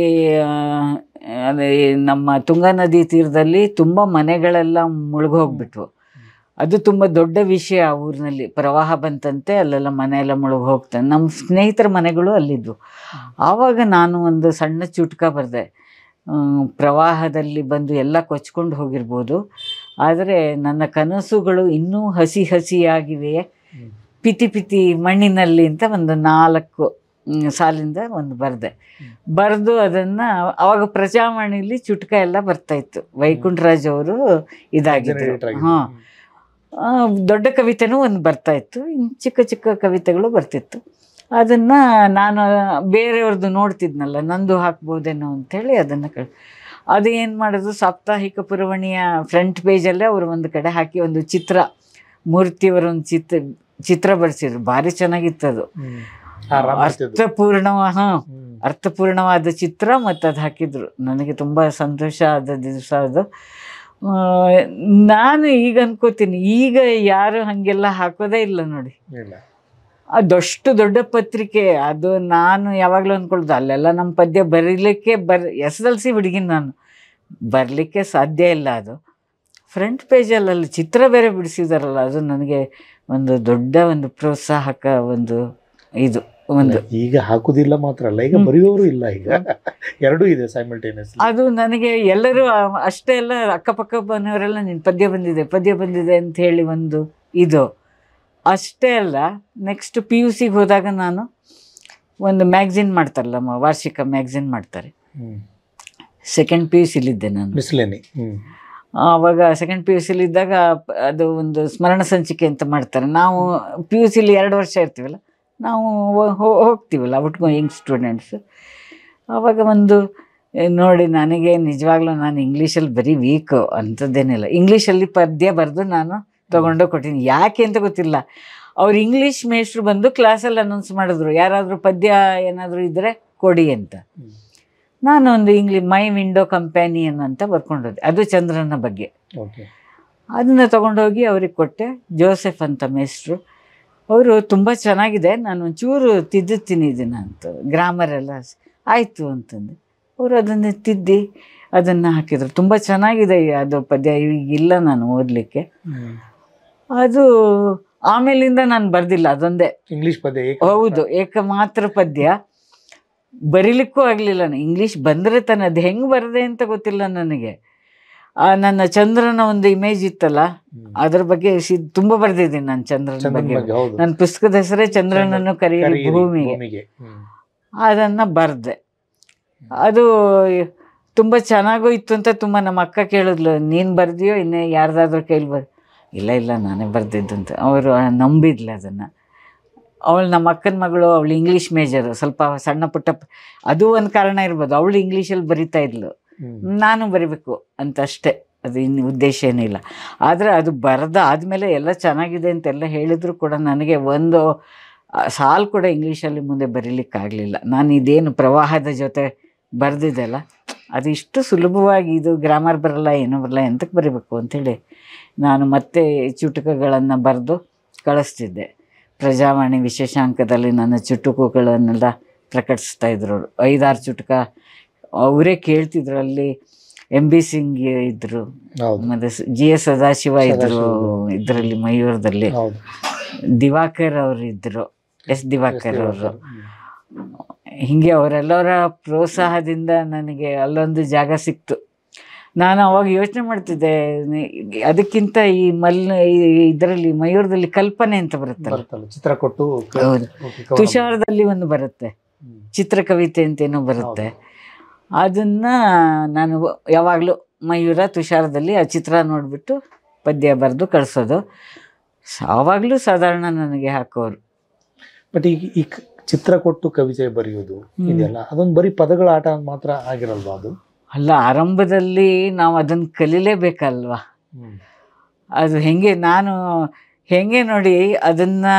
ಅಲ್ಲಿ ನಮ್ಮ ತುಂಗಾ ನದಿ ತೀರದಲ್ಲಿ ತುಂಬ ಮನೆಗಳೆಲ್ಲ ಮುಳುಗೋಗ್ಬಿಟ್ವು ಅದು ತುಂಬ ದೊಡ್ಡ ವಿಷಯ ಆ ಊರಿನಲ್ಲಿ ಪ್ರವಾಹ ಬಂತಂತೆ ಅಲ್ಲೆಲ್ಲ ಮನೆಯೆಲ್ಲ ಮುಳುಗು ಹೋಗ್ತಾನೆ ನಮ್ಮ ಸ್ನೇಹಿತರ ಮನೆಗಳು ಅಲ್ಲಿದ್ವು ಆವಾಗ ನಾನು ಒಂದು ಸಣ್ಣ ಚುಟ್ಕ ಬರೆದೆ ಪ್ರವಾಹದಲ್ಲಿ ಬಂದು ಎಲ್ಲ ಕೊಚ್ಕೊಂಡು ಹೋಗಿರ್ಬೋದು ಆದರೆ ನನ್ನ ಕನಸುಗಳು ಇನ್ನೂ ಹಸಿ ಹಸಿಯಾಗಿವೆಯೇ ಪಿತಿ ಪಿತಿ ಮಣ್ಣಿನಲ್ಲಿ ಅಂತ ಒಂದು ನಾಲ್ಕು ಸಾಲಿಂದ ಒಂದು ಬರೆದೆ ಬರೆದು ಅದನ್ನು ಅವಾಗ ಪ್ರಜಾವಾಣಿಲಿ ಚುಟ್ಕ ಎಲ್ಲ ಬರ್ತಾಯಿತ್ತು ವೈಕುಂಠರಾಜ್ ಅವರು ಇದಾಗಿದ್ದರು ಹಾಂ ದೊಡ್ಡ ಕವಿತೆನೂ ಒಂದು ಬರ್ತಾಯಿತ್ತು ಇನ್ನು ಚಿಕ್ಕ ಚಿಕ್ಕ ಕವಿತೆಗಳು ಬರ್ತಿತ್ತು ಅದನ್ನು ನಾನು ಬೇರೆಯವ್ರದ್ದು ನೋಡ್ತಿದ್ನಲ್ಲ ನಂದು ಹಾಕ್ಬೋದೇನೋ ಅಂಥೇಳಿ ಅದನ್ನು ಕಳ್ ಅದು ಏನು ಮಾಡೋದು ಸಾಪ್ತಾಹಿಕ ಪುರವಣಿಯ ಫ್ರಂಟ್ ಪೇಜಲ್ಲೇ ಅವರು ಒಂದು ಕಡೆ ಹಾಕಿ ಒಂದು ಚಿತ್ರ ಮೂರ್ತಿಯವರ ಒಂದು ಚಿತ್ರ ಚಿತ್ರ ಬರ್ಸಿದ್ರು ಭಾರಿ ಚೆನ್ನಾಗಿತ್ತದು ಅರ್ಥಪೂರ್ಣವ ಅರ್ಥಪೂರ್ಣವಾದ ಚಿತ್ರ ಮತ್ತು ಅದು ಹಾಕಿದ್ರು ನನಗೆ ತುಂಬ ಸಂತೋಷ ಆದ ದಿವಸ ಅದು ನಾನು ಈಗ ಅನ್ಕೋತೀನಿ ಈಗ ಯಾರು ಹಂಗೆಲ್ಲ ಹಾಕೋದೇ ಇಲ್ಲ ನೋಡಿ ಅದಷ್ಟು ದೊಡ್ಡ ಪತ್ರಿಕೆ ಅದು ನಾನು ಯಾವಾಗಲೂ ಅಂದ್ಕೊಳ್ದು ಅಲ್ಲೆಲ್ಲ ನಮ್ಮ ಪದ್ಯ ಬರೀಲಿಕ್ಕೆ ಬರ್ ಎಸ್ ಎಲ್ ಸಿ ಹುಡುಗಿನ ನಾನು ಬರಲಿಕ್ಕೆ ಸಾಧ್ಯ ಇಲ್ಲ ಅದು ಫ್ರಂಟ್ ಪೇಜಲ್ಲಿ ಚಿತ್ರ ಬೇರೆ ಬಿಡಿಸಿದಾರಲ್ಲ ಅದು ನನಗೆ ಒಂದು ದೊಡ್ಡ ಒಂದು ಪ್ರೋತ್ಸಾಹಕ ಒಂದು ಇದು ಒಂದು ಈಗ ಹಾಕುದಿಲ್ಲ ಮಾತ್ರ ಅಲ್ಲ ಈಗ ಬರೆಯೋರು ಇಲ್ಲ ಈಗ ಎರಡು ಇದೆ ಸೈಮಲ್ಟೇನಿಯಸ್ ಅದು ನನಗೆ ಎಲ್ಲರೂ ಅಷ್ಟೇ ಎಲ್ಲ ಅಕ್ಕಪಕ್ಕ ಬಂದವರೆಲ್ಲ ನಿನ್ನ ಪದ್ಯ ಬಂದಿದೆ ಪದ್ಯ ಬಂದಿದೆ ಅಂತ ಹೇಳಿ ಒಂದು ಇದು ಅಷ್ಟೇ ಅಲ್ಲ ನೆಕ್ಸ್ಟ್ ಪಿ ಯು ಸಿಗೆ ಹೋದಾಗ ನಾನು ಒಂದು ಮ್ಯಾಗ್ಝಿನ್ ಮಾಡ್ತಾರಲ್ಲ ವಾರ್ಷಿಕ ಮ್ಯಾಗ್ಝಿನ್ ಮಾಡ್ತಾರೆ ಸೆಕೆಂಡ್ ಪಿ ಯು ಸಿಲಿದ್ದೆ ನಾನು ಮಿಸ್ಲೇನಿ ಆವಾಗ ಸೆಕೆಂಡ್ ಪಿ ಯು ಸಿಲಿ ಇದ್ದಾಗ ಅದು ಒಂದು ಸ್ಮರಣ ಸಂಚಿಕೆ ಅಂತ ಮಾಡ್ತಾರೆ ನಾವು ಪಿ ಯು ಸಿಲಿ ಎರಡು ವರ್ಷ ಇರ್ತೀವಲ್ಲ ನಾವು ಹೋಗ್ತೀವಲ್ಲ ಔಟ್ ಯಂಗ್ ಸ್ಟೂಡೆಂಟ್ಸ್ ಆವಾಗ ಒಂದು ನೋಡಿ ನನಗೆ ನಿಜವಾಗ್ಲೂ ನಾನು ಇಂಗ್ಲೀಷಲ್ಲಿ ಬರೀ ವೀಕು ಅಂಥದ್ದೇನಿಲ್ಲ ಇಂಗ್ಲೀಷಲ್ಲಿ ಪದ್ಯ ಬರೆದು ನಾನು ತೊಗೊಂಡು ಕೊಟ್ಟಿನಿ ಯಾಕೆ ಅಂತ ಗೊತ್ತಿಲ್ಲ ಅವ್ರು ಇಂಗ್ಲೀಷ್ ಮೇಷ್ಟ್ರು ಬಂದು ಕ್ಲಾಸಲ್ಲಿ ಅನೌನ್ಸ್ ಮಾಡಿದ್ರು ಯಾರಾದರೂ ಪದ್ಯ ಏನಾದರೂ ಇದ್ದರೆ ಕೊಡಿ ಅಂತ ನಾನೊಂದು ಇಂಗ್ಲಿ ಮೈ ವಿಂಡೋ ಕಂಪ್ಯಾನಿಯನ್ ಅಂತ ಬರ್ಕೊಂಡೋದೆ ಅದು ಚಂದ್ರನ ಬಗ್ಗೆ ಅದನ್ನ ತೊಗೊಂಡೋಗಿ ಅವ್ರಿಗೆ ಕೊಟ್ಟೆ ಜೋಸೆಫ್ ಅಂತ ಮೇಸ್ಟ್ರು ಅವರು ತುಂಬ ಚೆನ್ನಾಗಿದೆ ನಾನು ಒಂಚೂರು ತಿದ್ದುತ್ತೀನಿ ಇದನ್ನು ಅಂತ ಗ್ರಾಮರೆಲ್ಲ ಆಯಿತು ಅಂತಂದು ಅವರು ಅದನ್ನು ತಿದ್ದಿ ಅದನ್ನು ಹಾಕಿದರು ತುಂಬ ಚೆನ್ನಾಗಿದೆ ಅದು ಪದ್ಯ ಈಗಿಲ್ಲ ನಾನು ಓದಲಿಕ್ಕೆ ಅದು ಆಮೇಲಿಂದ ನಾನು ಬರೆದಿಲ್ಲ ಅದೊಂದೇ ಇಂಗ್ಲೀಷ್ ಪದ್ಯ ಹೌದು ಏಕಮಾತ್ರ ಪದ್ಯ ಬರೀಲಿಕ್ಕೂ ಆಗಲಿಲ್ಲ ನಾನು ಇಂಗ್ಲೀಷ್ ಬಂದರೆ ತಾನೆ ಅದು ಹೆಂಗೆ ಬರದೆ ಅಂತ ಗೊತ್ತಿಲ್ಲ ನನಗೆ ಆ ನನ್ನ ಚಂದ್ರನ ಒಂದು ಇಮೇಜ್ ಇತ್ತಲ್ಲ ಅದ್ರ ಬಗ್ಗೆ ತುಂಬಾ ಬರ್ದಿದ್ದೀನಿ ನಾನು ಚಂದ್ರನ ಬಗ್ಗೆ ನನ್ನ ಪುಸ್ತಕದ ಹೆಸರೇ ಚಂದ್ರನನ್ನು ಕರೆಯಲು ಭೂಮಿಗೆ ಅದನ್ನ ಬರ್ದೆ ಅದು ತುಂಬ ಚೆನ್ನಾಗೂ ಇತ್ತು ಅಂತ ತುಂಬ ನಮ್ಮ ಅಕ್ಕ ಕೇಳಿದ್ಲು ನೀನು ಬರ್ದಿಯೋ ಇನ್ನೇ ಯಾರ್ದಾದ್ರೂ ಕೈಲಿ ಬರ್ ಇಲ್ಲ ಇಲ್ಲ ನಾನೇ ಬರ್ದಿದ್ದಂತ ಅವರು ನಂಬಿದ್ಲು ಅದನ್ನು ಅವಳು ನಮ್ಮ ಅಕ್ಕನ ಮಗಳು ಅವಳು ಇಂಗ್ಲೀಷ್ ಮೇಜರು ಸ್ವಲ್ಪ ಸಣ್ಣ ಪುಟ್ಟ ಅದು ಒಂದು ಕಾರಣ ಇರ್ಬೋದು ಅವಳು ಇಂಗ್ಲೀಷಲ್ಲಿ ಬರಿತಾ ಇದ್ಲು ನಾನು ಬರಿಬೇಕು ಅಂತ ಅಷ್ಟೇ ಅದು ಇನ್ನು ಉದ್ದೇಶ ಏನಿಲ್ಲ ಆದರೆ ಅದು ಬರೆದ ಆದಮೇಲೆ ಎಲ್ಲ ಚೆನ್ನಾಗಿದೆ ಅಂತೆಲ್ಲ ಹೇಳಿದ್ರು ಕೂಡ ನನಗೆ ಒಂದು ಸಾಲು ಕೂಡ ಇಂಗ್ಲೀಷಲ್ಲಿ ಮುಂದೆ ಬರೀಲಿಕ್ಕಾಗಲಿಲ್ಲ ನಾನು ಇದೇನು ಪ್ರವಾಹದ ಜೊತೆ ಬರೆದಿದ್ದಲ್ಲ ಅದು ಇಷ್ಟು ಸುಲಭವಾಗಿ ಇದು ಗ್ರಾಮರ್ ಬರಲ್ಲ ಏನೂ ಬರಲ್ಲ ಎಂತಕ್ಕೆ ಬರೀಬೇಕು ಅಂಥೇಳಿ ನಾನು ಮತ್ತೆ ಚುಟುಕಗಳನ್ನು ಬರೆದು ಕಳಿಸ್ತಿದ್ದೆ ಪ್ರಜಾವಾಣಿ ವಿಶೇಷಾಂಕದಲ್ಲಿ ನನ್ನ ಚುಟುಕುಗಳನ್ನೆಲ್ಲ ಪ್ರಕಟಿಸ್ತಾ ಇದ್ರು ಐದಾರು ಚುಟುಕ ಅವರೇ ಕೇಳ್ತಿದ್ರು ಅಲ್ಲಿ ಎಂ ಬಿ ಸಿಂಗ್ ಇದ್ರು ಮತ್ತೆ ಜಿ ಎಸ್ ಸದಾಶಿವ ಇದ್ರು ಇದರಲ್ಲಿ ಮಯೂರದಲ್ಲಿ ದಿವಾಕರ್ ಅವರು ಇದ್ರು ಎಸ್ ದಿವಾಕರ್ ಅವರು ಹಿಂಗೆ ಅವರೆಲ್ಲರ ಪ್ರೋತ್ಸಾಹದಿಂದ ನನಗೆ ಅಲ್ಲೊಂದು ಜಾಗ ಸಿಕ್ತು ನಾನು ಅವಾಗ ಯೋಚನೆ ಮಾಡ್ತಿದ್ದೆ ಅದಕ್ಕಿಂತ ಈ ಮಲ್ ಇದರಲ್ಲಿ ಮಯೂರದಲ್ಲಿ ಕಲ್ಪನೆ ಅಂತ ಬರುತ್ತೆ ಚಿತ್ರ ಕೊಟ್ಟು ತುಷಾರದಲ್ಲಿ ಒಂದು ಬರುತ್ತೆ ಚಿತ್ರಕವಿತೆ ಅಂತೇನೋ ಬರುತ್ತೆ ಅದನ್ನ ನಾನು ಯಾವಾಗಲೂ ಮಯೂರ ತುಷಾರದಲ್ಲಿ ಆ ಚಿತ್ರ ನೋಡಿಬಿಟ್ಟು ಪದ್ಯ ಬರೆದು ಕಳಿಸೋದು ಆವಾಗಲೂ ಸಾಧಾರಣ ನನಗೆ ಹಾಕೋರು ಬಟ್ ಈಗ ಈ ಚಿತ್ರ ಕೊಟ್ಟು ಕವಿತೆ ಬರೆಯೋದು ಇದೆಲ್ಲ ಅದೊಂದು ಬರೀ ಪದಗಳ ಆಟ ಮಾತ್ರ ಆಗಿರಲ್ವಾ ಅದು ಅಲ್ಲ ಆರಂಭದಲ್ಲಿ ನಾವು ಅದನ್ನು ಕಲೀಲೇಬೇಕಲ್ವ ಅದು ಹೆಂಗೆ ನಾನು ಹೆಂಗೆ ನೋಡಿ ಅದನ್ನು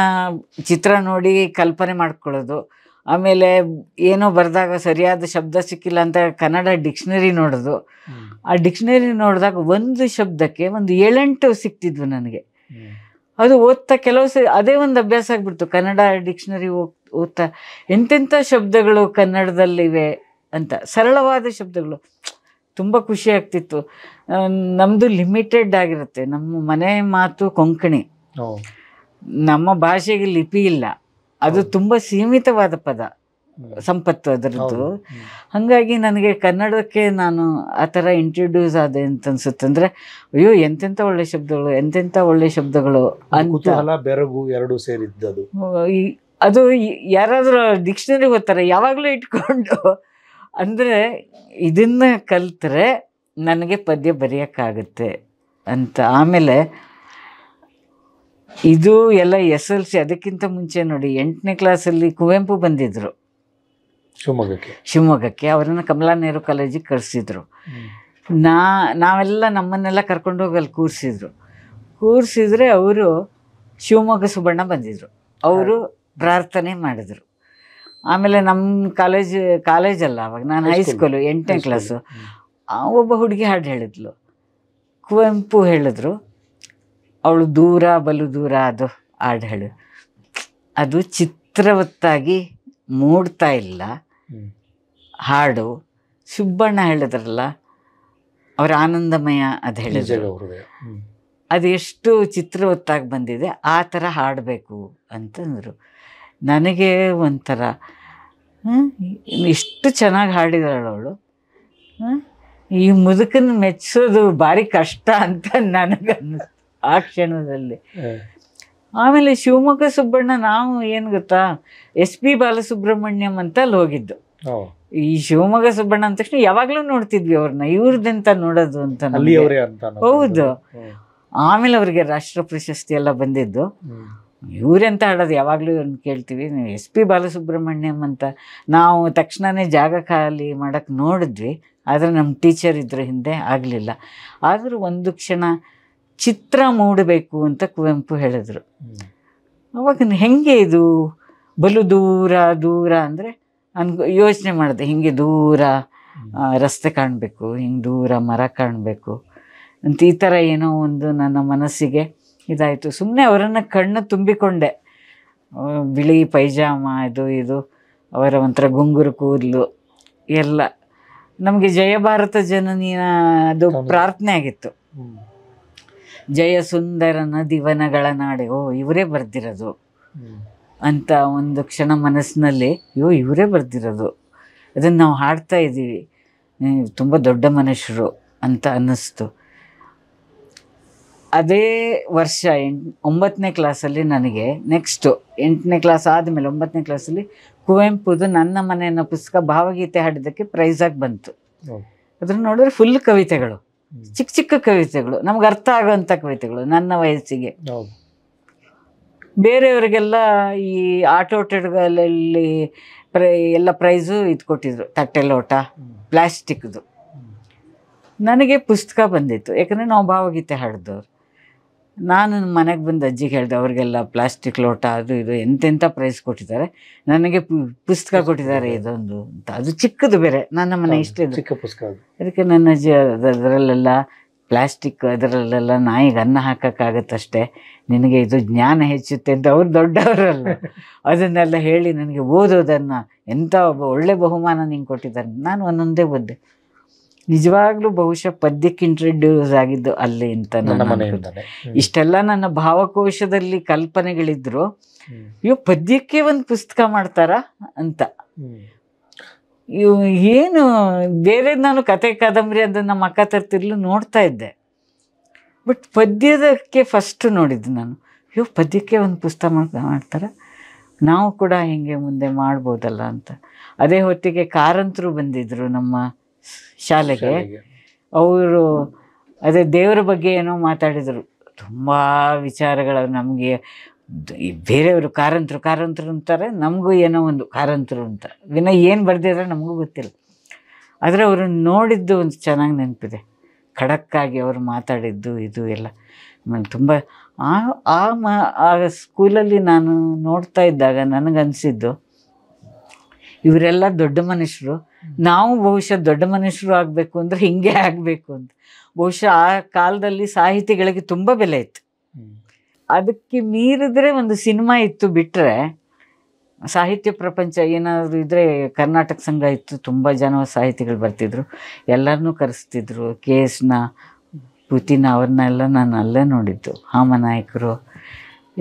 ಚಿತ್ರ ನೋಡಿ ಕಲ್ಪನೆ ಮಾಡ್ಕೊಳ್ಳೋದು ಆಮೇಲೆ ಏನೋ ಬರೆದಾಗ ಸರಿಯಾದ ಶಬ್ದ ಸಿಕ್ಕಿಲ್ಲ ಅಂತ ಕನ್ನಡ ಡಿಕ್ಷನರಿ ನೋಡೋದು ಆ ಡಿಕ್ಷನರಿ ನೋಡಿದಾಗ ಒಂದು ಶಬ್ದಕ್ಕೆ ಒಂದು ಏಳೆಂಟು ಸಿಕ್ತಿದ್ವು ನನಗೆ ಅದು ಓದ್ತಾ ಕೆಲವು ಸ ಅದೇ ಒಂದು ಅಭ್ಯಾಸ ಆಗ್ಬಿಡ್ತು ಕನ್ನಡ ಡಿಕ್ಷನರಿ ಓದ್ತಾ ಎಂತೆಂಥ ಶಬ್ದಗಳು ಕನ್ನಡದಲ್ಲಿವೆ ಅಂತ ಸರಳವಾದ ಶಬ್ದಗಳು ತುಂಬ ಖುಷಿ ಆಗ್ತಿತ್ತು ನಮ್ಮದು ಲಿಮಿಟೆಡ್ ಆಗಿರುತ್ತೆ ನಮ್ಮ ಮನೆ ಮಾತು ಕೊಂಕಣಿ ನಮ್ಮ ಭಾಷೆಗೆ ಲಿಪಿ ಇಲ್ಲ ಅದು ತುಂಬ ಸೀಮಿತವಾದ ಪದ ಸಂಪತ್ತು ಅದರದ್ದು ಹಾಗಾಗಿ ನನಗೆ ಕನ್ನಡಕ್ಕೆ ನಾನು ಆ ಥರ ಇಂಟ್ರೊಡ್ಯೂಸ್ ಆದೆ ಅಂತ ಅನ್ಸುತ್ತೆ ಅಂದರೆ ಅಯ್ಯೋ ಎಂತೆಂಥ ಒಳ್ಳೆ ಶಬ್ದಗಳು ಎಂತೆಂಥ ಒಳ್ಳೆ ಶಬ್ದಗಳು ಅಂತ ಬೆರಗು ಎರಡು ಸೇರಿದ್ದದು ಅದು ಯಾರಾದರೂ ಡಿಕ್ಷನರಿ ಓದ್ತಾರೆ ಯಾವಾಗಲೂ ಇಟ್ಕೊಂಡು ಅಂದರೆ ಇದನ್ನು ಕಲಿತ್ರೆ ನನಗೆ ಪದ್ಯ ಬರೆಯೋಕ್ಕಾಗುತ್ತೆ ಅಂತ ಆಮೇಲೆ ಇದು ಎಲ್ಲ ಎಸ್ ಎಲ್ ಸಿ ಅದಕ್ಕಿಂತ ಮುಂಚೆ ನೋಡಿ ಎಂಟನೇ ಕ್ಲಾಸಲ್ಲಿ ಕುವೆಂಪು ಬಂದಿದ್ದರು ಶಿವಮೊಗ್ಗಕ್ಕೆ ಶಿವಮೊಗ್ಗಕ್ಕೆ ಅವರನ್ನು ಕಮಲಾ ನೆಹರು ಕಾಲೇಜಿಗೆ ಕಳಿಸಿದ್ರು ನಾ ನಾವೆಲ್ಲ ನಮ್ಮನ್ನೆಲ್ಲ ಕರ್ಕೊಂಡು ಹೋಗಲ್ಲಿ ಕೂರಿಸಿದ್ರು ಕೂರಿಸಿದ್ರೆ ಅವರು ಶಿವಮೊಗ್ಗ ಸುಬಣ್ಣ ಬಂದಿದ್ದರು ಅವರು ಪ್ರಾರ್ಥನೆ ಮಾಡಿದರು ಆಮೇಲೆ ನಮ್ಮ ಕಾಲೇಜ್ ಕಾಲೇಜಲ್ಲ ಅವಾಗ ನಾನು ಹೈಸ್ಕೂಲು ಎಂಟನೇ ಕ್ಲಾಸು ಒಬ್ಬ ಹುಡುಗಿ ಹಾಡು ಹೇಳಿದ್ಲು ಕುವೆಂಪು ಹೇಳಿದ್ರು ಅವಳು ದೂರ ಬಲು ದೂರ ಅದು ಹಾಡು ಹೇಳು ಅದು ಚಿತ್ರವತ್ತಾಗಿ ಮೂಡ್ತಾ ಇಲ್ಲ ಹಾಡು ಸುಬ್ಬಣ್ಣ ಹೇಳಿದ್ರಲ್ಲ ಅವರ ಆನಂದಮಯ ಅದು ಹೇಳಿದ್ರು ಅದು ಎಷ್ಟು ಚಿತ್ರವತ್ತಾಗಿ ಬಂದಿದೆ ಆ ಥರ ಹಾಡಬೇಕು ಅಂತಂದರು ನನಗೆ ಒಂಥರ ಇಷ್ಟು ಚೆನ್ನಾಗಿ ಹಾಡಿದಾಳು ಅವಳು ಈ ಮುದುಕನ ಮೆಚ್ಚಿಸೋದು ಭಾರಿ ಕಷ್ಟ ಅಂತ ನನಗೆ ಆ ಕ್ಷಣದಲ್ಲಿ ಆಮೇಲೆ ಶಿವಮೊಗ್ಗ ಸುಬ್ಬಣ್ಣ ನಾವು ಏನು ಗೊತ್ತಾ ಎಸ್ ಪಿ ಬಾಲಸುಬ್ರಹ್ಮಣ್ಯಂ ಅಂತ ಅಲ್ಲಿ ಹೋಗಿದ್ದು ಈ ಶಿವಮೊಗ್ಗ ಸುಬ್ಬಣ್ಣ ಅಂದ ತಕ್ಷಣ ಯಾವಾಗಲೂ ನೋಡ್ತಿದ್ವಿ ಅವ್ರನ್ನ ಇವ್ರದ್ದೆಂತ ನೋಡೋದು ಅಂತ ಹೌದು ಆಮೇಲೆ ಅವರಿಗೆ ರಾಷ್ಟ್ರ ಪ್ರಶಸ್ತಿ ಎಲ್ಲ ಬಂದಿದ್ದು ಇವರೆಂತ ಹಾಡೋದು ಯಾವಾಗಲೂ ಕೇಳ್ತೀವಿ ನೀವು ಎಸ್ ಪಿ ಬಾಲಸುಬ್ರಹ್ಮಣ್ಯಂ ಅಂತ ನಾವು ತಕ್ಷಣವೇ ಜಾಗ ಖಾಲಿ ಮಾಡೋಕ್ಕೆ ನೋಡಿದ್ವಿ ಆದರೆ ನಮ್ಮ ಟೀಚರ್ ಇದ್ರ ಹಿಂದೆ ಆಗಲಿಲ್ಲ ಆದರೂ ಒಂದು ಕ್ಷಣ ಚಿತ್ರ ಮೂಡಬೇಕು ಅಂತ ಕುವೆಂಪು ಹೇಳಿದ್ರು ಅವಾಗ ಹೆಂಗೆ ಇದು ಬಲು ದೂರ ದೂರ ಅಂದರೆ ಅನ್ ಯೋಚನೆ ಮಾಡಿದೆ ಹಿಂಗೆ ದೂರ ರಸ್ತೆ ಕಾಣಬೇಕು ಹಿಂಗೆ ದೂರ ಮರ ಕಾಣಬೇಕು ಅಂತ ಈ ಥರ ಏನೋ ಒಂದು ನನ್ನ ಮನಸ್ಸಿಗೆ ಇದಾಯಿತು ಸುಮ್ಮನೆ ಅವರನ್ನು ಕಣ್ಣು ತುಂಬಿಕೊಂಡೆ ಬಿಳಿ ಪೈಜಾಮ ಇದು ಇದು ಅವರ ಒಂಥರ ಗುಂಗುರು ಕೂದಲು ಎಲ್ಲ ನಮಗೆ ಜಯ ಭಾರತ ಜನನಿಯ ಅದು ಪ್ರಾರ್ಥನೆ ಆಗಿತ್ತು ಜಯ ಸುಂದರ ದಿವನಗಳ ನಾಡೆ ಓ ಇವರೇ ಬರ್ದಿರೋದು ಅಂತ ಒಂದು ಕ್ಷಣ ಮನಸ್ಸಿನಲ್ಲಿ ಅಯ್ಯೋ ಇವರೇ ಬರ್ದಿರೋದು ಅದನ್ನು ನಾವು ಹಾಡ್ತಾ ಇದ್ದೀವಿ ತುಂಬ ದೊಡ್ಡ ಮನುಷ್ಯರು ಅಂತ ಅನ್ನಿಸ್ತು ಅದೇ ವರ್ಷ ಎಂಟ್ ಒಂಬತ್ತನೇ ಕ್ಲಾಸಲ್ಲಿ ನನಗೆ ನೆಕ್ಸ್ಟು ಎಂಟನೇ ಕ್ಲಾಸ್ ಆದಮೇಲೆ ಒಂಬತ್ತನೇ ಕ್ಲಾಸಲ್ಲಿ ಕುವೆಂಪುದು ನನ್ನ ಮನೆ ಪುಸ್ತಕ ಭಾವಗೀತೆ ಹಾಡಿದ್ದಕ್ಕೆ ಪ್ರೈಸಾಗಿ ಬಂತು ಅದ್ರ ನೋಡಿದ್ರೆ ಫುಲ್ ಕವಿತೆಗಳು ಚಿಕ್ಕ ಚಿಕ್ಕ ಕವಿತೆಗಳು ನಮ್ಗೆ ಅರ್ಥ ಆಗುವಂಥ ಕವಿತೆಗಳು ನನ್ನ ವಯಸ್ಸಿಗೆ ಬೇರೆಯವರಿಗೆಲ್ಲ ಈ ಆಟೋಟಗಳಲ್ಲಿ ಪ್ರೈ ಎಲ್ಲ ಪ್ರೈಸು ಇದು ಕೊಟ್ಟಿದ್ರು ತಟ್ಟೆ ಲೋಟ ಪ್ಲಾಸ್ಟಿಕ್ದು ನನಗೆ ಪುಸ್ತಕ ಬಂದಿತ್ತು ಯಾಕಂದರೆ ನಾವು ಭಾವಗೀತೆ ಹಾಡಿದವ್ರು ನಾನು ಮನೆಗೆ ಬಂದು ಅಜ್ಜಿಗೆ ಹೇಳಿದೆ ಅವ್ರಿಗೆಲ್ಲ ಪ್ಲಾಸ್ಟಿಕ್ ಲೋಟ ಅದು ಇದು ಎಂತೆಂಥ ಪ್ರೈಸ್ ಕೊಟ್ಟಿದ್ದಾರೆ ನನಗೆ ಪುಸ್ತಕ ಕೊಟ್ಟಿದ್ದಾರೆ ಇದೊಂದು ಅಂತ ಅದು ಚಿಕ್ಕದು ಬೇರೆ ನನ್ನ ಮನೆ ಇಷ್ಟೇ ಚಿಕ್ಕ ಪುಸ್ತಕ ಅದಕ್ಕೆ ನನ್ನ ಅಜ್ಜಿ ಅದರಲ್ಲೆಲ್ಲ ಪ್ಲಾಸ್ಟಿಕ್ ಅದರಲ್ಲೆಲ್ಲ ನಾಯಿಗೆ ಅನ್ನ ಹಾಕೋಕ್ಕಾಗತ್ತಷ್ಟೇ ನಿನಗೆ ಇದು ಜ್ಞಾನ ಹೆಚ್ಚುತ್ತೆ ಅಂತ ಅವ್ರು ದೊಡ್ಡವರಲ್ಲ ಅದನ್ನೆಲ್ಲ ಹೇಳಿ ನನಗೆ ಓದೋದನ್ನು ಎಂಥ ಒಬ್ಬ ಒಳ್ಳೆ ಬಹುಮಾನ ನಿಂಗೆ ಕೊಟ್ಟಿದ್ದಾರೆ ನಾನು ಒಂದೊಂದೇ ಓದ್ದೆ ನಿಜವಾಗ್ಲೂ ಬಹುಶಃ ಪದ್ಯಕ್ಕೆ ಇಂಟ್ರಡ್ಯೂಸ್ ಆಗಿದ್ದು ಅಲ್ಲೇ ಅಂತ ನಾನು ಇಷ್ಟೆಲ್ಲ ನನ್ನ ಭಾವಕೋಶದಲ್ಲಿ ಕಲ್ಪನೆಗಳಿದ್ರು ಇವ್ ಪದ್ಯಕ್ಕೆ ಒಂದು ಪುಸ್ತಕ ಮಾಡ್ತಾರ ಅಂತ ಇವು ಏನು ಬೇರೆ ನಾನು ಕತೆ ಕಾದಂಬರಿ ನಮ್ಮ ಅಕ್ಕ ತರ್ತಿರ್ಲು ನೋಡ್ತಾ ಇದ್ದೆ ಬಟ್ ಪದ್ಯದಕ್ಕೆ ಫಸ್ಟ್ ನೋಡಿದ್ದು ನಾನು ಇವ್ ಪದ್ಯಕ್ಕೆ ಒಂದು ಪುಸ್ತಕ ಮಾಡ್ತಾರ ನಾವು ಕೂಡ ಹಿಂಗೆ ಮುಂದೆ ಮಾಡ್ಬೋದಲ್ಲ ಅಂತ ಅದೇ ಹೊತ್ತಿಗೆ ಕಾರಂತರು ಬಂದಿದ್ರು ನಮ್ಮ ಶಾಲೆಗೆ ಅವರು ಅದೇ ದೇವರ ಬಗ್ಗೆ ಏನೋ ಮಾತಾಡಿದರು ತುಂಬ ವಿಚಾರಗಳು ನಮಗೆ ಬೇರೆಯವರು ಕಾರಂತರು ಕಾರಂತರು ಅಂತಾರೆ ನಮಗೂ ಏನೋ ಒಂದು ಕಾರಂತರು ಅಂತ ವಿನ ಏನು ಬರ್ದಿದ್ರೆ ನಮಗೂ ಗೊತ್ತಿಲ್ಲ ಆದರೆ ಅವರು ನೋಡಿದ್ದು ಒಂದು ಚೆನ್ನಾಗಿ ನೆನಪಿದೆ ಖಡಕ್ಕಾಗಿ ಅವರು ಮಾತಾಡಿದ್ದು ಇದು ಎಲ್ಲ ಆಮೇಲೆ ತುಂಬ ಆ ಆ ಮ ಆ ಸ್ಕೂಲಲ್ಲಿ ನಾನು ನೋಡ್ತಾ ಇದ್ದಾಗ ನನಗನ್ಸಿದ್ದು ಇವರೆಲ್ಲ ದೊಡ್ಡ ಮನುಷ್ಯರು ನಾವು ಬಹುಶಃ ದೊಡ್ಡ ಮನುಷ್ಯರು ಆಗಬೇಕು ಅಂದರೆ ಹಿಂಗೆ ಆಗಬೇಕು ಅಂತ ಬಹುಶಃ ಆ ಕಾಲದಲ್ಲಿ ಸಾಹಿತಿಗಳಿಗೆ ತುಂಬ ಬೆಲೆ ಇತ್ತು ಅದಕ್ಕೆ ಮೀರಿದ್ರೆ ಒಂದು ಸಿನಿಮಾ ಇತ್ತು ಬಿಟ್ಟರೆ ಸಾಹಿತ್ಯ ಪ್ರಪಂಚ ಏನಾದರೂ ಇದ್ದರೆ ಕರ್ನಾಟಕ ಸಂಘ ಇತ್ತು ತುಂಬ ಜನ ಸಾಹಿತಿಗಳು ಬರ್ತಿದ್ರು ಎಲ್ಲರನ್ನೂ ಕರೆಸ್ತಿದ್ರು ಕೆ ಎಸ್ನ ಪುತಿನ ಅವ್ರನ್ನೆಲ್ಲ ನಾನು ಅಲ್ಲೇ ನೋಡಿದ್ದು ಹಾಮನಾಯಕರು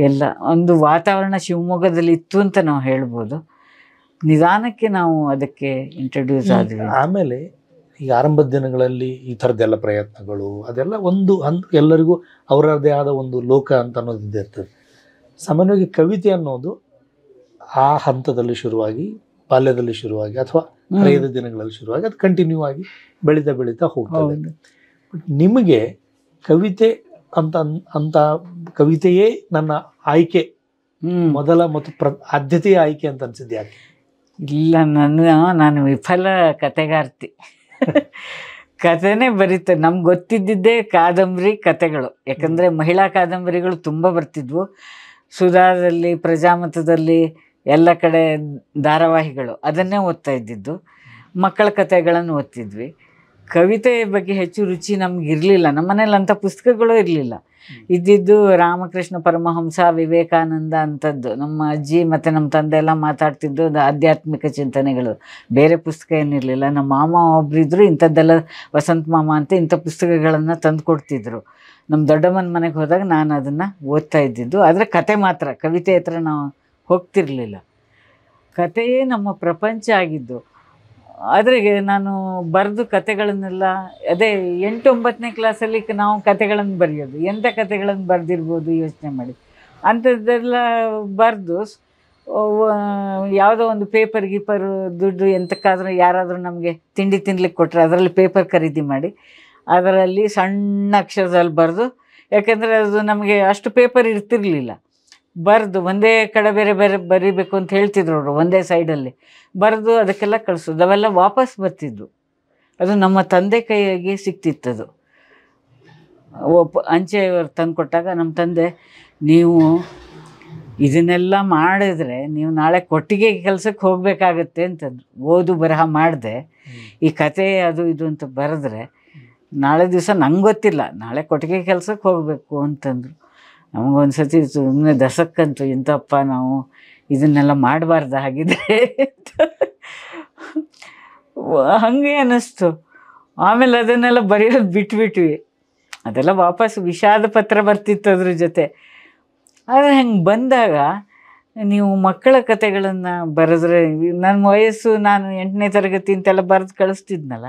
ಎಲ್ಲ ಒಂದು ವಾತಾವರಣ ಶಿವಮೊಗ್ಗದಲ್ಲಿ ಇತ್ತು ಅಂತ ನಾವು ಹೇಳ್ಬೋದು ನಿಧಾನಕ್ಕೆ ನಾವು ಅದಕ್ಕೆ ಇಂಟ್ರೊಡ್ಯೂಸ್ ಆದ್ವಿ ಆಮೇಲೆ ಈ ಆರಂಭದ ದಿನಗಳಲ್ಲಿ ಈ ಥರದ್ದೆಲ್ಲ ಪ್ರಯತ್ನಗಳು ಅದೆಲ್ಲ ಒಂದು ಹಂತ ಎಲ್ಲರಿಗೂ ಅವರದೇ ಆದ ಒಂದು ಲೋಕ ಅಂತ ಅನ್ನೋದು ಇರ್ತದೆ ಸಾಮಾನ್ಯವಾಗಿ ಕವಿತೆ ಅನ್ನೋದು ಆ ಹಂತದಲ್ಲಿ ಶುರುವಾಗಿ ಬಾಲ್ಯದಲ್ಲಿ ಶುರುವಾಗಿ ಅಥವಾ ಹಳೆಯದ ದಿನಗಳಲ್ಲಿ ಶುರುವಾಗಿ ಅದು ಕಂಟಿನ್ಯೂ ಆಗಿ ಬೆಳೀತಾ ಬೆಳೀತಾ ಹೋಗ್ತದೆ ಬಟ್ ನಿಮಗೆ ಕವಿತೆ ಅಂತ ಅಂತ ಕವಿತೆಯೇ ನನ್ನ ಆಯ್ಕೆ ಮೊದಲ ಮತ್ತು ಪ್ರ ಆದ್ಯತೆಯ ಆಯ್ಕೆ ಅಂತ ಅನ್ಸಿದ್ದೆ ಯಾಕೆ ಇಲ್ಲ ನಾನು ನಾನು ವಿಫಲ ಕತೆಗಾರ್ತಿ ಕಥೆನೇ ಬರೀತ ನಮ್ಗೆ ಗೊತ್ತಿದ್ದಿದ್ದೇ ಕಾದಂಬರಿ ಕತೆಗಳು ಯಾಕಂದರೆ ಮಹಿಳಾ ಕಾದಂಬರಿಗಳು ತುಂಬ ಬರ್ತಿದ್ವು ಸುಧಾರದಲ್ಲಿ ಪ್ರಜಾಮತದಲ್ಲಿ ಎಲ್ಲ ಕಡೆ ಧಾರಾವಾಹಿಗಳು ಅದನ್ನೇ ಓದ್ತಾ ಇದ್ದಿದ್ದು ಮಕ್ಕಳ ಕತೆಗಳನ್ನು ಓದ್ತಿದ್ವಿ ಕವಿತೆ ಬಗ್ಗೆ ಹೆಚ್ಚು ರುಚಿ ನಮ್ಗೆ ಇರಲಿಲ್ಲ ನಮ್ಮ ಮನೇಲಿ ಅಂಥ ಪುಸ್ತಕಗಳು ಇರಲಿಲ್ಲ ಇದ್ದಿದ್ದು ರಾಮಕೃಷ್ಣ ಪರಮಹಂಸ ವಿವೇಕಾನಂದ ಅಂಥದ್ದು ನಮ್ಮ ಅಜ್ಜಿ ಮತ್ತು ನಮ್ಮ ತಂದೆ ಎಲ್ಲ ಮಾತಾಡ್ತಿದ್ದು ಆಧ್ಯಾತ್ಮಿಕ ಚಿಂತನೆಗಳು ಬೇರೆ ಪುಸ್ತಕ ಏನಿರಲಿಲ್ಲ ನಮ್ಮ ಮಾಮ ಒಬ್ಬರಿದ್ದರು ಇಂಥದ್ದೆಲ್ಲ ವಸಂತ ಮಾಮ ಅಂತ ಇಂಥ ಪುಸ್ತಕಗಳನ್ನು ತಂದು ಕೊಡ್ತಿದ್ರು ನಮ್ಮ ದೊಡ್ಡಮ್ಮನ ಮನೆಗೆ ಹೋದಾಗ ನಾನು ಅದನ್ನು ಓದ್ತಾ ಇದ್ದಿದ್ದು ಆದರೆ ಕತೆ ಮಾತ್ರ ಕವಿತೆ ಹತ್ರ ನಾವು ಹೋಗ್ತಿರಲಿಲ್ಲ ಕಥೆಯೇ ನಮ್ಮ ಪ್ರಪಂಚ ಆಗಿದ್ದು ಅದ್ರಿಗೆ ನಾನು ಬರೆದು ಕತೆಗಳನ್ನೆಲ್ಲ ಅದೇ ಎಂಟು ಒಂಬತ್ತನೇ ಕ್ಲಾಸಲ್ಲಿ ನಾವು ಕತೆಗಳನ್ನು ಬರೆಯೋದು ಎಂಥ ಕತೆಗಳನ್ನು ಬರೆದಿರ್ಬೋದು ಯೋಚನೆ ಮಾಡಿ ಅಂಥದ್ದೆಲ್ಲ ಬರೆದು ಯಾವುದೋ ಒಂದು ಪೇಪರ್ ಗೀಪರ್ ದುಡ್ಡು ಎಂತಕ್ಕಾದರೂ ಯಾರಾದರೂ ನಮಗೆ ತಿಂಡಿ ತಿನ್ಲಿಕ್ಕೆ ಕೊಟ್ಟರೆ ಅದರಲ್ಲಿ ಪೇಪರ್ ಖರೀದಿ ಮಾಡಿ ಅದರಲ್ಲಿ ಸಣ್ಣ ಅಕ್ಷರದಲ್ಲಿ ಬರೆದು ಯಾಕೆಂದರೆ ಅದು ನಮಗೆ ಅಷ್ಟು ಪೇಪರ್ ಇರ್ತಿರಲಿಲ್ಲ ಬರೆದು ಒಂದೇ ಕಡೆ ಬೇರೆ ಬೇರೆ ಬರಿಬೇಕು ಅಂತ ಹೇಳ್ತಿದ್ರು ಅವರು ಒಂದೇ ಸೈಡಲ್ಲಿ ಬರೆದು ಅದಕ್ಕೆಲ್ಲ ಕಳಿಸೋದು ಅವೆಲ್ಲ ವಾಪಸ್ ಬರ್ತಿದ್ವು ಅದು ನಮ್ಮ ತಂದೆ ಕೈಯಾಗಿ ಸಿಕ್ತಿತ್ತದು ಒಬ್ಬ ಅಂಚೆಯವರು ತಂದು ಕೊಟ್ಟಾಗ ನಮ್ಮ ತಂದೆ ನೀವು ಇದನ್ನೆಲ್ಲ ಮಾಡಿದ್ರೆ ನೀವು ನಾಳೆ ಕೊಟ್ಟಿಗೆ ಕೆಲಸಕ್ಕೆ ಹೋಗಬೇಕಾಗತ್ತೆ ಅಂತಂದು ಓದು ಬರಹ ಮಾಡಿದೆ ಈ ಕತೆ ಅದು ಇದು ಅಂತ ಬರೆದ್ರೆ ನಾಳೆ ದಿವಸ ನಂಗೆ ಗೊತ್ತಿಲ್ಲ ನಾಳೆ ಕೊಟ್ಟಿಗೆ ಕೆಲಸಕ್ಕೆ ಹೋಗಬೇಕು ಅಂತಂದರು ನಮಗೊಂದು ಸತಿ ಸುಮ್ಮನೆ ದಸಕ್ಕಂತು ಇಂಥಪ್ಪ ನಾವು ಇದನ್ನೆಲ್ಲ ಮಾಡಬಾರ್ದ ಹಾಗಿದೆ ಹಾಗೆ ಅನ್ನಿಸ್ತು ಆಮೇಲೆ ಅದನ್ನೆಲ್ಲ ಬರೆಯೋದು ಬಿಟ್ಬಿಟ್ವಿ ಅದೆಲ್ಲ ವಾಪಸ್ ವಿಷಾದ ಪತ್ರ ಬರ್ತಿತ್ತು ಅದ್ರ ಜೊತೆ ಆದರೆ ಹಂಗೆ ಬಂದಾಗ ನೀವು ಮಕ್ಕಳ ಕಥೆಗಳನ್ನು ಬರೆದ್ರೆ ನನ್ನ ವಯಸ್ಸು ನಾನು ಎಂಟನೇ ತರಗತಿ ಅಂತೆಲ್ಲ ಬರೆದು ಕಳಿಸ್ತಿದ್ನಲ್ಲ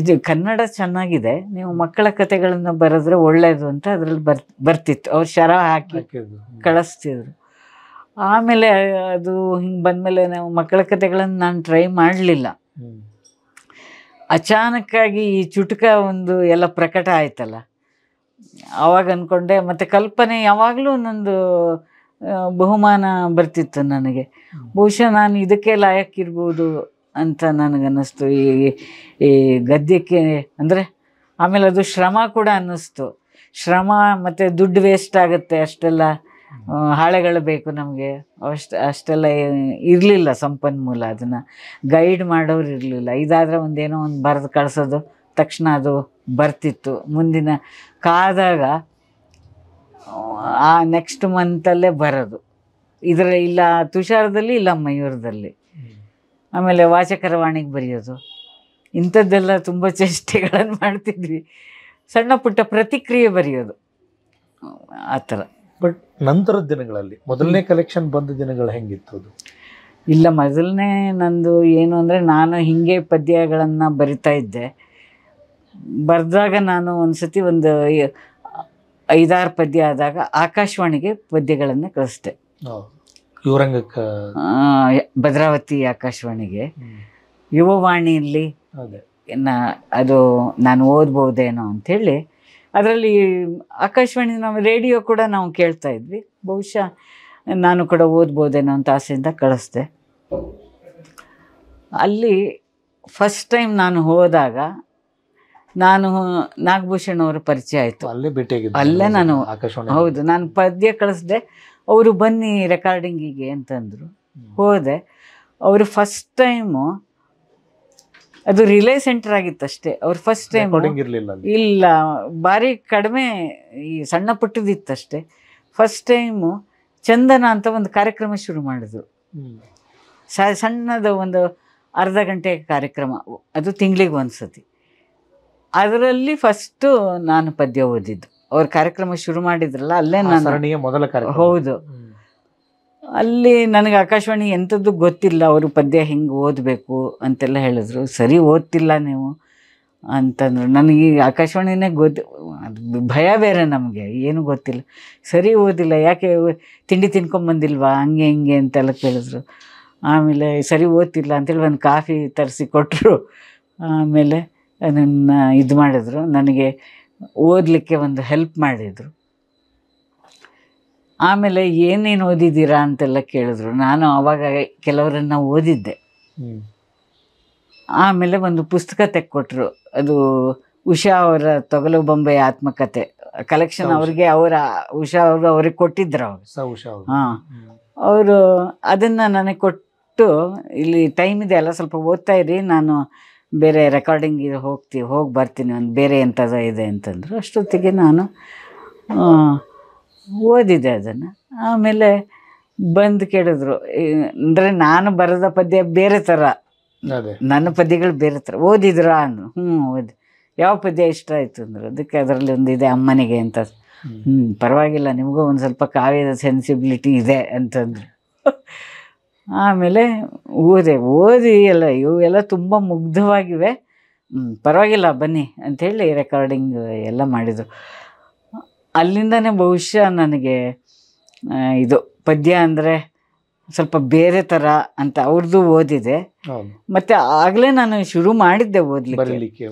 ಇದು ಕನ್ನಡ ಚೆನ್ನಾಗಿದೆ ನೀವು ಮಕ್ಕಳ ಕಥೆಗಳನ್ನು ಬರೆದ್ರೆ ಒಳ್ಳೆಯದು ಅಂತ ಅದ್ರಲ್ಲಿ ಬರ್ ಬರ್ತಿತ್ತು ಅವ್ರು ಶರ ಹಾಕಿ ಕಳಿಸ್ತಿದ್ರು ಆಮೇಲೆ ಅದು ಹಿಂಗೆ ಬಂದಮೇಲೆ ನಾವು ಮಕ್ಕಳ ಕತೆಗಳನ್ನು ನಾನು ಟ್ರೈ ಮಾಡಲಿಲ್ಲ ಅಚಾನಕ್ಕಾಗಿ ಈ ಚುಟುಕ ಒಂದು ಎಲ್ಲ ಪ್ರಕಟ ಆಯ್ತಲ್ಲ ಆವಾಗ ಅಂದ್ಕೊಂಡೆ ಮತ್ತು ಕಲ್ಪನೆ ಯಾವಾಗಲೂ ನಂದು ಬಹುಮಾನ ಬರ್ತಿತ್ತು ನನಗೆ ಬಹುಶಃ ನಾನು ಇದಕ್ಕೆ ಲಾಯಕ್ಕಿರ್ಬೋದು ಅಂತ ನನಗನ್ನಿಸ್ತು ಈ ಈ ಗದ್ಯಕ್ಕೆ ಅಂದರೆ ಆಮೇಲೆ ಅದು ಶ್ರಮ ಕೂಡ ಅನ್ನಿಸ್ತು ಶ್ರಮ ಮತ್ತು ದುಡ್ಡು ವೇಸ್ಟ್ ಆಗುತ್ತೆ ಅಷ್ಟೆಲ್ಲ ಹಾಳೆಗಳು ಬೇಕು ನಮಗೆ ಅಷ್ಟು ಅಷ್ಟೆಲ್ಲ ಇರಲಿಲ್ಲ ಸಂಪನ್ಮೂಲ ಅದನ್ನು ಗೈಡ್ ಮಾಡೋರು ಇರಲಿಲ್ಲ ಇದಾದರೆ ಒಂದೇನೋ ಒಂದು ಬರೆದು ಕಳಿಸೋದು ತಕ್ಷಣ ಅದು ಬರ್ತಿತ್ತು ಮುಂದಿನ ಕಾದಾಗ ಆ ನೆಕ್ಸ್ಟ್ ಮಂತಲ್ಲೇ ಬರೋದು ಇದರ ಇಲ್ಲ ತುಷಾರದಲ್ಲಿ ಇಲ್ಲ ಮಯೂರದಲ್ಲಿ ಆಮೇಲೆ ವಾಣಿಗೆ ಬರೆಯೋದು ಇಂಥದ್ದೆಲ್ಲ ತುಂಬ ಚೇಷ್ಟೆಗಳನ್ನು ಮಾಡ್ತಿದ್ವಿ ಸಣ್ಣ ಪುಟ್ಟ ಪ್ರತಿಕ್ರಿಯೆ ಬರೆಯೋದು ಆ ಥರ ಬಟ್ ನಂತರದ ದಿನಗಳಲ್ಲಿ ಮೊದಲನೇ ಕಲೆಕ್ಷನ್ ಬಂದ ದಿನಗಳು ಹೆಂಗಿತ್ತು ಅದು ಇಲ್ಲ ಮೊದಲನೇ ನಂದು ಏನು ಅಂದರೆ ನಾನು ಹಿಂಗೆ ಪದ್ಯಗಳನ್ನು ಬರಿತಾ ಇದ್ದೆ ಬರೆದಾಗ ನಾನು ಒಂದು ಸತಿ ಒಂದು ಐದಾರು ಪದ್ಯ ಆದಾಗ ಆಕಾಶವಾಣಿಗೆ ಪದ್ಯಗಳನ್ನು ಕಳಿಸ್ದೆ ಯುವರಂಗಕ್ಕೆ ಭದ್ರಾವತಿ ಆಕಾಶವಾಣಿಗೆ ಯುವವಾಣಿಯಲ್ಲಿ ಅದು ನಾನು ಓದ್ಬೋದೇನೋ ಅಂಥೇಳಿ ಅದರಲ್ಲಿ ಆಕಾಶವಾಣಿ ನಾವು ರೇಡಿಯೋ ಕೂಡ ನಾವು ಕೇಳ್ತಾ ಇದ್ವಿ ಬಹುಶಃ ನಾನು ಕೂಡ ಓದ್ಬೋದೇನೋ ಅಂತ ಆಸೆಯಿಂದ ಕಳಿಸ್ದೆ ಅಲ್ಲಿ ಫಸ್ಟ್ ಟೈಮ್ ನಾನು ಹೋದಾಗ ನಾನು ನಾಗಭೂಷಣ ಅವರ ಪರಿಚಯ ಆಯಿತು ಅಲ್ಲೇ ಭೇಟಿಯಾಗಿ ಅಲ್ಲೇ ನಾನು ಹೌದು ನಾನು ಪದ್ಯ ಕಳಿಸ್ದೆ ಅವರು ಬನ್ನಿ ರೆಕಾರ್ಡಿಂಗಿಗೆ ಅಂತಂದರು ಹೋದೆ ಅವರು ಫಸ್ಟ್ ಟೈಮು ಅದು ರಿಲೇ ಸೆಂಟರ್ ಆಗಿತ್ತು ಅಷ್ಟೇ ಅವ್ರು ಫಸ್ಟ್ ಟೈಮ್ ಇಲ್ಲ ಭಾರಿ ಕಡಿಮೆ ಈ ಸಣ್ಣ ಪುಟ್ಟದಿತ್ತಷ್ಟೇ ಫಸ್ಟ್ ಟೈಮು ಚಂದನ ಅಂತ ಒಂದು ಕಾರ್ಯಕ್ರಮ ಶುರು ಮಾಡಿದ್ರು ಸ ಸಣ್ಣದ ಒಂದು ಅರ್ಧ ಗಂಟೆ ಕಾರ್ಯಕ್ರಮ ಅದು ತಿಂಗಳಿಗೆ ಒಂದು ಸತಿ ಅದರಲ್ಲಿ ಫಸ್ಟು ನಾನು ಪದ್ಯ ಓದಿದ್ದು ಅವ್ರ ಕಾರ್ಯಕ್ರಮ ಶುರು ಮಾಡಿದ್ರಲ್ಲ ಅಲ್ಲೇ ನಾನು ಮೊದಲ ಹೌದು ಅಲ್ಲಿ ನನಗೆ ಆಕಾಶವಾಣಿ ಎಂಥದ್ದು ಗೊತ್ತಿಲ್ಲ ಅವರು ಪದ್ಯ ಹೆಂಗೆ ಓದಬೇಕು ಅಂತೆಲ್ಲ ಹೇಳಿದ್ರು ಸರಿ ಓದ್ತಿಲ್ಲ ನೀವು ಅಂತಂದ್ರು ನನಗೆ ಆಕಾಶವಾಣಿನೇ ಗೊತ್ತು ಭಯ ಬೇರೆ ನಮಗೆ ಏನು ಗೊತ್ತಿಲ್ಲ ಸರಿ ಓದಿಲ್ಲ ಯಾಕೆ ತಿಂಡಿ ತಿನ್ಕೊಂಬಂದಿಲ್ವಾ ಹಂಗೆ ಹಿಂಗೆ ಅಂತೆಲ್ಲ ಕೇಳಿದ್ರು ಆಮೇಲೆ ಸರಿ ಓದ್ತಿಲ್ಲ ಅಂತೇಳಿ ಒಂದು ಕಾಫಿ ತರಿಸಿ ಕೊಟ್ಟರು ಆಮೇಲೆ ಅದನ್ನು ಇದು ಮಾಡಿದ್ರು ನನಗೆ ಓದಲಿಕ್ಕೆ ಒಂದು ಹೆಲ್ಪ್ ಮಾಡಿದರು ಆಮೇಲೆ ಏನೇನು ಓದಿದ್ದೀರಾ ಅಂತೆಲ್ಲ ಕೇಳಿದ್ರು ನಾನು ಆವಾಗ ಕೆಲವರನ್ನ ಓದಿದ್ದೆ ಆಮೇಲೆ ಒಂದು ಪುಸ್ತಕ ತೆಕ್ಕೊಟ್ರು ಅದು ಉಷಾ ಅವರ ತೊಗಲು ಬೊಂಬೆ ಆತ್ಮಕತೆ ಕಲೆಕ್ಷನ್ ಅವ್ರಿಗೆ ಅವರ ಉಷಾ ಅವರು ಅವ್ರಿಗೆ ಕೊಟ್ಟಿದ್ರು ಅವರು ಹಾಂ ಅವರು ಅದನ್ನ ನನಗೆ ಕೊಟ್ಟು ಇಲ್ಲಿ ಟೈಮ್ ಇದೆ ಅಲ್ಲ ಸ್ವಲ್ಪ ಓದ್ತಾ ಇರಿ ನಾನು ಬೇರೆ ರೆಕಾರ್ಡಿಂಗ್ ಹೋಗ್ತೀವಿ ಹೋಗಿ ಬರ್ತೀನಿ ಒಂದು ಬೇರೆ ಎಂಥದ ಇದೆ ಅಂತಂದರು ಅಷ್ಟೊತ್ತಿಗೆ ನಾನು ಓದಿದೆ ಅದನ್ನು ಆಮೇಲೆ ಬಂದು ಕೇಳಿದ್ರು ಅಂದರೆ ನಾನು ಬರೆದ ಪದ್ಯ ಬೇರೆ ಥರ ನನ್ನ ಪದ್ಯಗಳು ಬೇರೆ ಥರ ಓದಿದ್ರು ಅಂದರು ಹ್ಞೂ ಓದಿ ಯಾವ ಪದ್ಯ ಇಷ್ಟ ಆಯಿತು ಅಂದರು ಅದಕ್ಕೆ ಅದರಲ್ಲಿ ಒಂದು ಇದೆ ಅಮ್ಮನಿಗೆ ಅಂತ ಹ್ಞೂ ಪರವಾಗಿಲ್ಲ ನಿಮಗೂ ಒಂದು ಸ್ವಲ್ಪ ಕಾವ್ಯದ ಸೆನ್ಸಿಬಿಲಿಟಿ ಇದೆ ಅಂತಂದರು ಆಮೇಲೆ ಓದೆ ಓದಿ ಎಲ್ಲ ಇವೆಲ್ಲ ತುಂಬ ಮುಗ್ಧವಾಗಿವೆ ಪರವಾಗಿಲ್ಲ ಬನ್ನಿ ಅಂಥೇಳಿ ರೆಕಾರ್ಡಿಂಗ್ ಎಲ್ಲ ಮಾಡಿದರು ಅಲ್ಲಿಂದನೇ ಬಹುಶಃ ನನಗೆ ಇದು ಪದ್ಯ ಅಂದರೆ ಸ್ವಲ್ಪ ಬೇರೆ ತರ ಅಂತ ಅವ್ರದ್ದು ಓದಿದೆ ಮತ್ತೆ ಆಗ್ಲೇ ನಾನು ಶುರು ಮಾಡಿದ್ದೆ ಓದಲಿಕ್ಕೆ